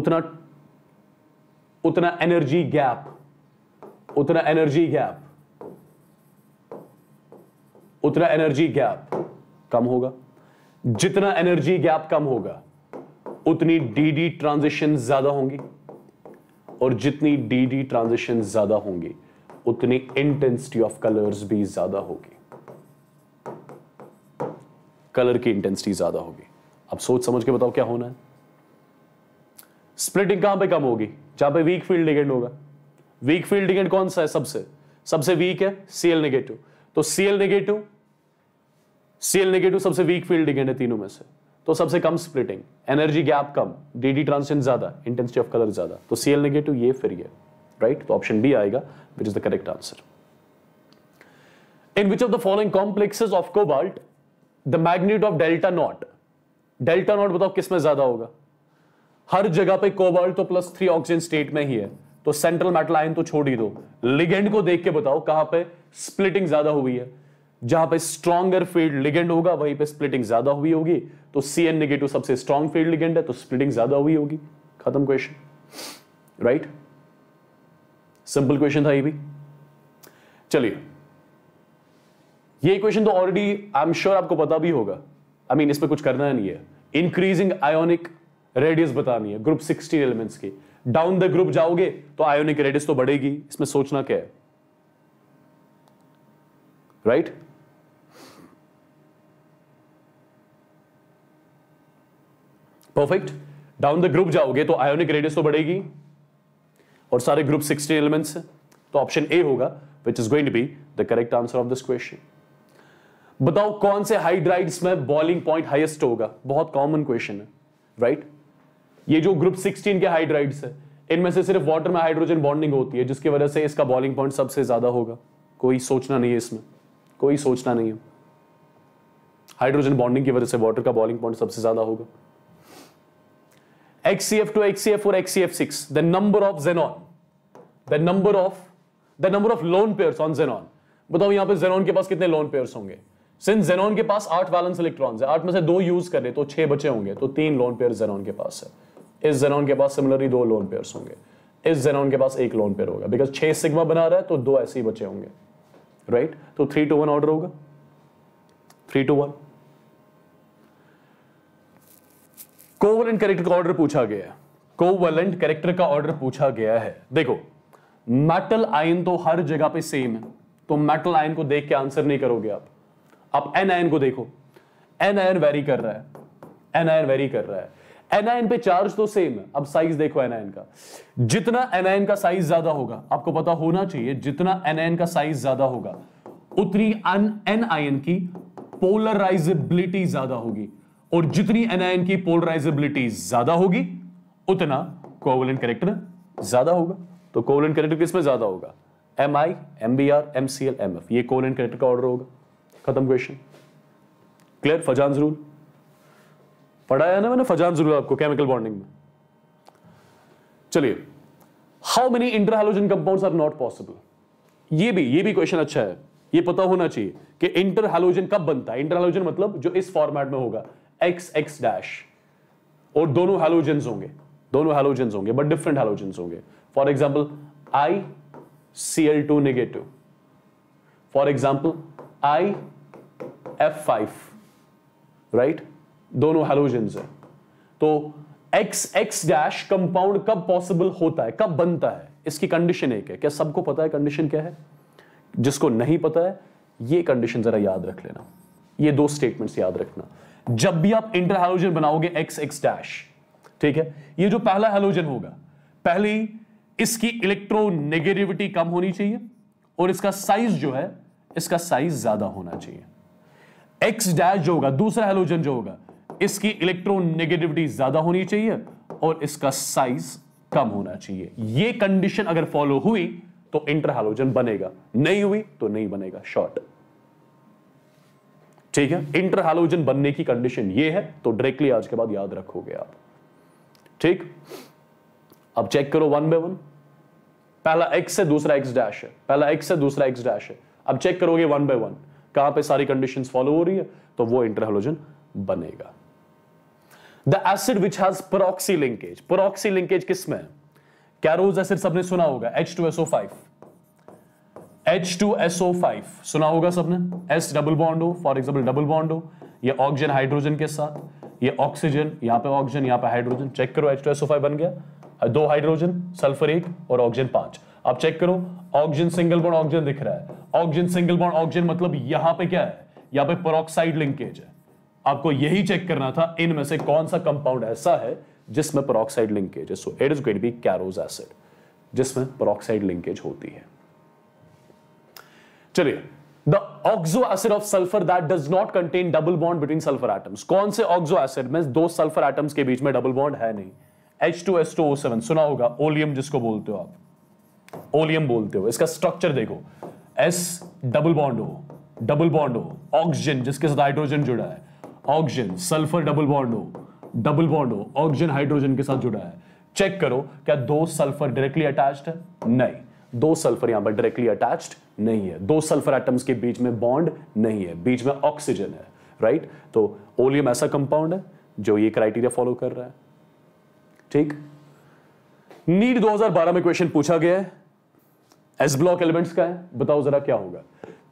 उतना उतना एनर्जी गैप उतना एनर्जी गैप उतना एनर्जी गैप कम होगा जितना एनर्जी गैप कम होगा उतनी डीडी ट्रांजिशन ज्यादा होंगी और जितनी डीडी ट्रांजिशन ज्यादा होंगी उतनी इंटेंसिटी ऑफ कलर्स भी ज्यादा होगी कलर की इंटेंसिटी ज्यादा होगी अब सोच समझ के बताओ क्या होना है स्प्लिटिंग कहां पे कम होगी जहां पे वीक फील्ड लिगेंड होगा वीक फील्ड लिगेंड कौन सा है सबसे सबसे वीक है सीएल निगेटिव तो सीएल नेगेटिव सीएल नेगेटिव सबसे वीक फील्ड लिगेंड है तीनों में से तो सबसे कम स्प्लिटिंग एनर्जी गैप कम डीडी ट्रांसेंट ज्यादा इंटेंसिटी ऑफ कलर ज्यादा तो सीएल नेगेटिव ये फिर ये राइट तो ऑप्शन बी आएगा which is the correct answer in which of the following complexes of cobalt the magnet of delta naught delta naught बताओ किस में ज्यादा होगा हर जगह पे कोबाल्ट तो प्लस थ्री ऑक्सीजन स्टेट में ही है तो सेंट्रल मेटल आयन तो छोड़ ही दो लिगेंड को देख के बताओ कहां पे स्प्लिटिंग ज्यादा हुई है जहां पे स्ट्रॉगर फील्ड लिगेंड होगा वहीं पे स्प्लिटिंग ज्यादा हुई होगी तो सी एन निगेटिव सबसे स्ट्रॉन्ग फील्ड लिगेंड है तो स्प्लिटिंग ज्यादा हुई होगी खत्म क्वेश्चन राइट सिंपल क्वेश्चन था ये भी चलिए ये क्वेश्चन तो ऑलरेडी आई एम श्योर आपको पता भी होगा आई I मीन mean, इस पर कुछ करना नहीं है इंक्रीजिंग आयोनिक रेडियस बतानी है ग्रुप सिक्सटीन एलिमेंट्स की डाउन द ग्रुप जाओगे तो आयोनिक रेडियस तो बढ़ेगी इसमें सोचना क्या है right perfect down the group जाओगे तो आयोनिक रेडियस तो बढ़ेगी और सारे ग्रुप सिक्सटी एलिमेंट्स है तो ऑप्शन ए होगा which is going to be the correct answer of this question बताओ कौन से हाइड्राइड्स में बॉलिंग पॉइंट हाईएस्ट होगा बहुत कॉमन क्वेश्चन है राइट right? ये जो ग्रुप 16 के हाइड्राइड्स है इनमें से सिर्फ वाटर में हाइड्रोजन बॉन्डिंग होती है जिसकी वजह से इसका बॉलिंग पॉइंट सबसे ज्यादा होगा कोई सोचना नहीं है इसमें कोई सोचना नहीं है हाइड्रोजन बॉन्डिंग की वजह से वाटर का बॉलिंग पॉइंट सबसे ज्यादा होगा XCF to XCF or six the number of xenon the number of the number of lone pair on xenon बताओ यहां पर जेनॉन के पास कितने लोन पेयर होंगे? सिंस जेनॉन के पास आठ बैलेंस इलेक्ट्रॉन है, आठ में से दो यूज करें तो छह बचे होंगे, तो तीन लोन पेयर जेनॉन के पास है. इस जेनॉन के पास सिमिलरली दो लोन पेयर्स होंगे इस जेनॉन के पास एक लोन पेयर होगा बिकॉज छः सिग्मा बना रहा है तो दो ऐसे ही बचे होंगे राइट right? तो थ्री टू वन ऑर्डर होगा three two one covalent character का ऑर्डर पूछा गया है कोवलेंट कैरेक्टर का ऑर्डर पूछा गया है देखो मेटल आयन तो हर जगह पे सेम है तो मेटल आयन को देख के आंसर नहीं करोगे आप आप एन आयन को देखो एन आयन वेरी कर रहा है एन आयन वेरी कर रहा है एनायन पे चार्ज तो सेम है अब साइज देखो एनायन का जितना एनायन का साइज ज्यादा होगा आपको पता होना चाहिए जितना एनायन का साइज ज्यादा होगा उतनी एन की पोलराइजेबिलिटी ज्यादा होगी और जितनी एनायन की पोलराइजेबिलिटी ज्यादा होगी उतना कोवलेंट करेक्टर ज्यादा होगा तो कोवलेंट करेक्टर किसमें ज्यादा होगा M I M B R M C L M F ये कोवलेंट करेक्टर का ऑर्डर होगा खत्म क्वेश्चन क्लियर फजान जरूर पढ़ाया ना मैंने फजान जरूर आपको केमिकल बॉन्डिंग में चलिए how many interhalogen compound are not possible ये भी ये भी क्वेश्चन अच्छा है ये पता होना चाहिए कि इंटरहाइलोजन कब बनता है इंटरहाइलोजन मतलब जो इस फॉर्मेट में होगा एक्स एक्स डैश और दोनों हेलोजेंस होंगे दोनों हेलोजेंस होंगे बट डिफरेंट हेलोजेंस होंगे for example I C L two negative for example I F five right दोनों हेलोजन है तो एक्स एक्स डैश कंपाउंड कब पॉसिबल होता है कब बनता है इसकी कंडीशन एक है क्या सबको पता है कंडीशन क्या है जिसको नहीं पता है ये कंडीशन जरा याद रख लेना ये दो स्टेटमेंट्स याद रखना जब भी आप इंटर हेलोजन बनाओगे एक्स एक्स डैश ठीक है ये जो पहला हेलोजन होगा पहले इसकी इलेक्ट्रोनेगेटिविटी कम होनी चाहिए और इसका साइज जो है इसका साइज ज्यादा होना चाहिए एक्स डैश जो होगा दूसरा हेलोजन जो होगा इसकी इलेक्ट्रोनेगेटिविटी ज्यादा होनी चाहिए और इसका साइज कम होना चाहिए ये कंडीशन अगर फॉलो हुई तो इंटरहैलोजन बनेगा नहीं हुई तो नहीं बनेगा शॉर्ट ठीक है इंटरहैलोजन बनने की कंडीशन ये है तो डायरेक्टली आज के बाद याद रखोगे आप ठीक अब चेक करो वन बाय वन पहला एक्स से दूसरा एक्स डैश है पहला एक्स से दूसरा एक्स डैश है अब चेक करोगे वन बाय वन कहां पे सारी कंडीशंस फॉलो हो रही है तो वो इंटरहैलोजन बनेगा the acid which has peroxy linkage peroxy linkage किसमें कैरोज एसिड सबने सुना होगा H two SO five H two SO five सुना होगा सबने S double bond O for example double bond O ये ऑक्सीजन हाइड्रोजन के साथ ये ऑक्सीजन यहां पे ऑक्सीजन यहां पे हाइड्रोजन चेक करो एच टू एसओ फाइव बन गया दो हाइड्रोजन सल्फर एक और ऑक्सीजन पांच अब चेक करो ऑक्सीजन सिंगल बॉन्ड ऑक्सीजन दिख रहा है ऑक्सीजन सिंगल बॉन्ड ऑक्सीजन मतलब यहां पे क्या है यहां पे परोक्साइड लिंकेज है आपको यही चेक करना था इनमें से कौन सा कंपाउंड ऐसा है जिसमें peroxide linkage so it is going be Caro's acid जिसमें परोक्साइड लिंकेज होती है चलिए the oxo acid of sulphur that does not contain double bond between sulphur atoms कौन से ऑक्सो एसिड में दो सल्फर एटम्स के बीच में डबल बॉन्ड है नहीं H two two S seven सुना होगा ओलियम जिसको बोलते हो आप ओलियम बोलते हो इसका स्ट्रक्चर देखो S double bond O double bond हो ऑक्सीजन जिसके साथ हाइड्रोजन जुड़ा है oxygen sulphur double bond O double bond हो ऑक्सीजन हाइड्रोजन के साथ जुड़ा है चेक करो क्या दो सल्फर डायरेक्टली अटैच्ड है नहीं दो सल्फर यहां पर डायरेक्टली अटैच्ड नहीं है दो सल्फर एटम्स के बीच में बॉन्ड नहीं है बीच में ऑक्सीजन है राइट तो ओलियम ऐसा कंपाउंड है जो ये क्राइटेरिया फॉलो कर रहा है ठीक नीट 2012 में क्वेश्चन पूछा गया है एस ब्लॉक एलिमेंट्स का है बताओ जरा क्या होगा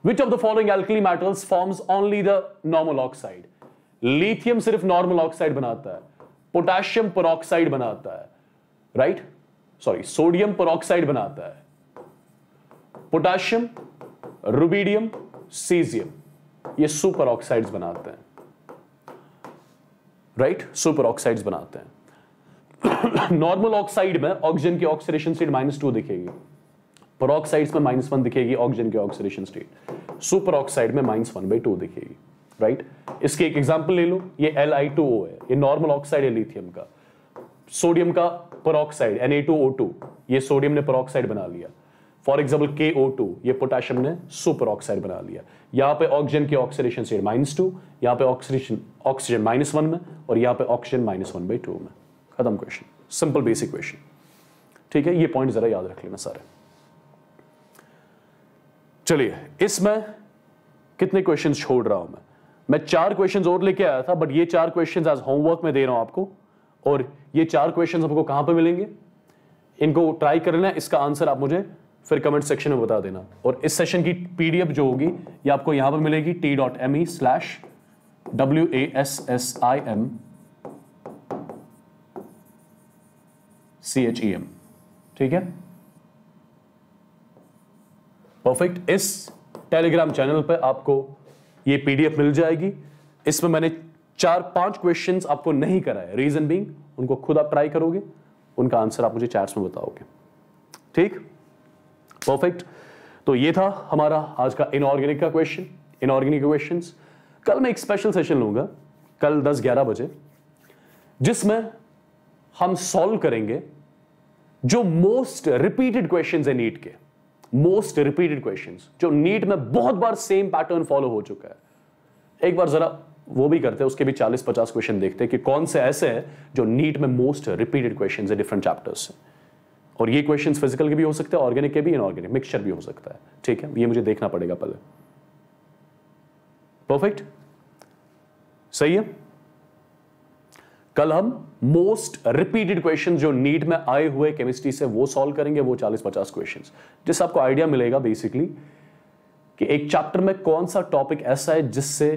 which of the following alkali metals forms only the normal oxide lithium सिर्फ नॉर्मल ऑक्साइड बनाता है पोटेशियम पर बनाता है राइट सॉरी सोडियम पर बनाता है पोटेशियम रुबीडियम सीजियम ये सुपर ऑक्साइड बनाते हैं राइट सुपर ऑक्साइड बनाते हैं नॉर्मल ऑक्साइड में ऑक्सीजन की ऑक्सीडेशन स्टेट माइनस टू दिखेगी पर में माइनस वन दिखेगी ऑक्सीजन की ऑक्सीडेशन स्टेट सुपर ऑक्साइड में माइनस वन बाई टू दिखेगी राइट इसके इसकी एक एग्जाम्पल ले लो ये एल आई टू ओ है ये नॉर्मल ऑक्साइड है लिथियम का सोडियम का peroxide N A two O two ये सोडियम ने परोक्साइड बना लिया for example K O two ये पोटेशियम ने सुपर ऑक्साइड बना लिया यहाँ पे ऑक्सीजन की ऑक्सीडेशन स्टेट माइनस टू यहाँ पे ऑक्सीडेशन ऑक्सीजन माइनस वन में और यहाँ पे oxygen minus one by two में खत्म क्वेश्चन सिंपल बेसिक क्वेश्चन ठीक है ये पॉइंट जरा याद रख लेना सारे चलिए इसमें कितने क्वेश्चन छोड़ रहा हूं मैं मैं चार क्वेश्चन और लेके आया था बट ये चार क्वेश्चन आज होमवर्क में दे रहा हूं आपको और ये चार क्वेश्चन आपको कहां पर मिलेंगे इनको ट्राई कर लेना इसका आंसर आप मुझे फिर कमेंट सेक्शन में बता देना और इस सेशन की पीडीएफ जो होगी ये आपको यहां पर मिलेगी T dot M E slash W A S S I M C H E M ठीक है परफेक्ट इस टेलीग्राम चैनल पर आपको ये पीडीएफ मिल जाएगी इसमें मैंने चार पांच क्वेश्चंस आपको नहीं कराए रीजन बीइंग उनको खुद आप ट्राई करोगे उनका आंसर आप मुझे चैट्स में बताओगे ठीक परफेक्ट तो ये था हमारा आज का इनऑर्गेनिक का क्वेश्चन इनऑर्गेनिक क्वेश्चन कल मैं एक स्पेशल सेशन लूंगा कल 10-11 बजे जिसमें हम सॉल्व करेंगे जो मोस्ट रिपीटेड क्वेश्चंस है नीट के मोस्ट रिपीटेड क्वेश्चन जो नीट में बहुत बार सेम पैटर्न फॉलो हो चुका है एक बार जरा वो भी करते हैं उसके भी 40-50 क्वेश्चन देखते हैं कि कौन से ऐसे हैं जो नीट में मोस्ट रिपीटेड क्वेश्चन है डिफरेंट चैप्टर्स से और ये क्वेश्चन फिजिकल के भी हो सकते हैं ऑर्गेनिक के भी इनऑर्गेनिक मिक्सचर भी हो सकता है ठीक है ये मुझे देखना पड़ेगा पहले परफेक्ट सही है कल हम मोस्ट रिपीटेड क्वेश्चन जो नीट में आए हुए केमिस्ट्री से वो सॉल्व करेंगे वो 40-50 क्वेश्चन जिससे आपको आइडिया मिलेगा बेसिकली कि एक चैप्टर में कौन सा टॉपिक ऐसा है जिससे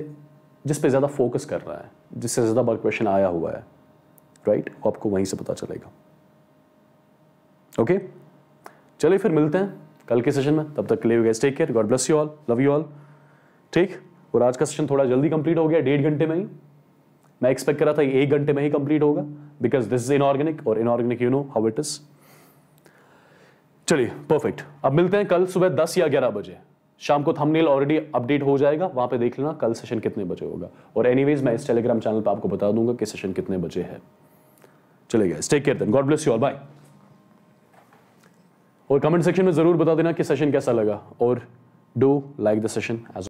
जिस पे ज़्यादा फोकस कर रहा है जिससे ज़्यादा बार क्वेश्चन आया हुआ है राइट right? आपको वहीं से पता चलेगा ओके okay? चलिए फिर मिलते हैं कल के सेशन में तब तक के guys take care God bless you all love you all ठीक और आज का सेशन थोड़ा जल्दी कंप्लीट हो गया डेढ़ घंटे में ही मैं एक्सपेक्ट कर रहा था एक घंटे में ही कंप्लीट होगा बिकॉज दिस इज इनऑर्गेनिक और inorganic you know how it is चलिए परफेक्ट अब मिलते हैं कल सुबह दस या ग्यारह बजे शाम को थंबनेल ऑलरेडी अपडेट हो जाएगा वहां पे देख लेना कल सेशन कितने बजे होगा और एनीवेज मैं इस टेलीग्राम चैनल पर आपको बता दूंगा कि सेशन कितने बजे है चले गए take care then God bless you all bye और कमेंट सेक्शन में जरूर बता देना कि सेशन कैसा लगा और do like the session as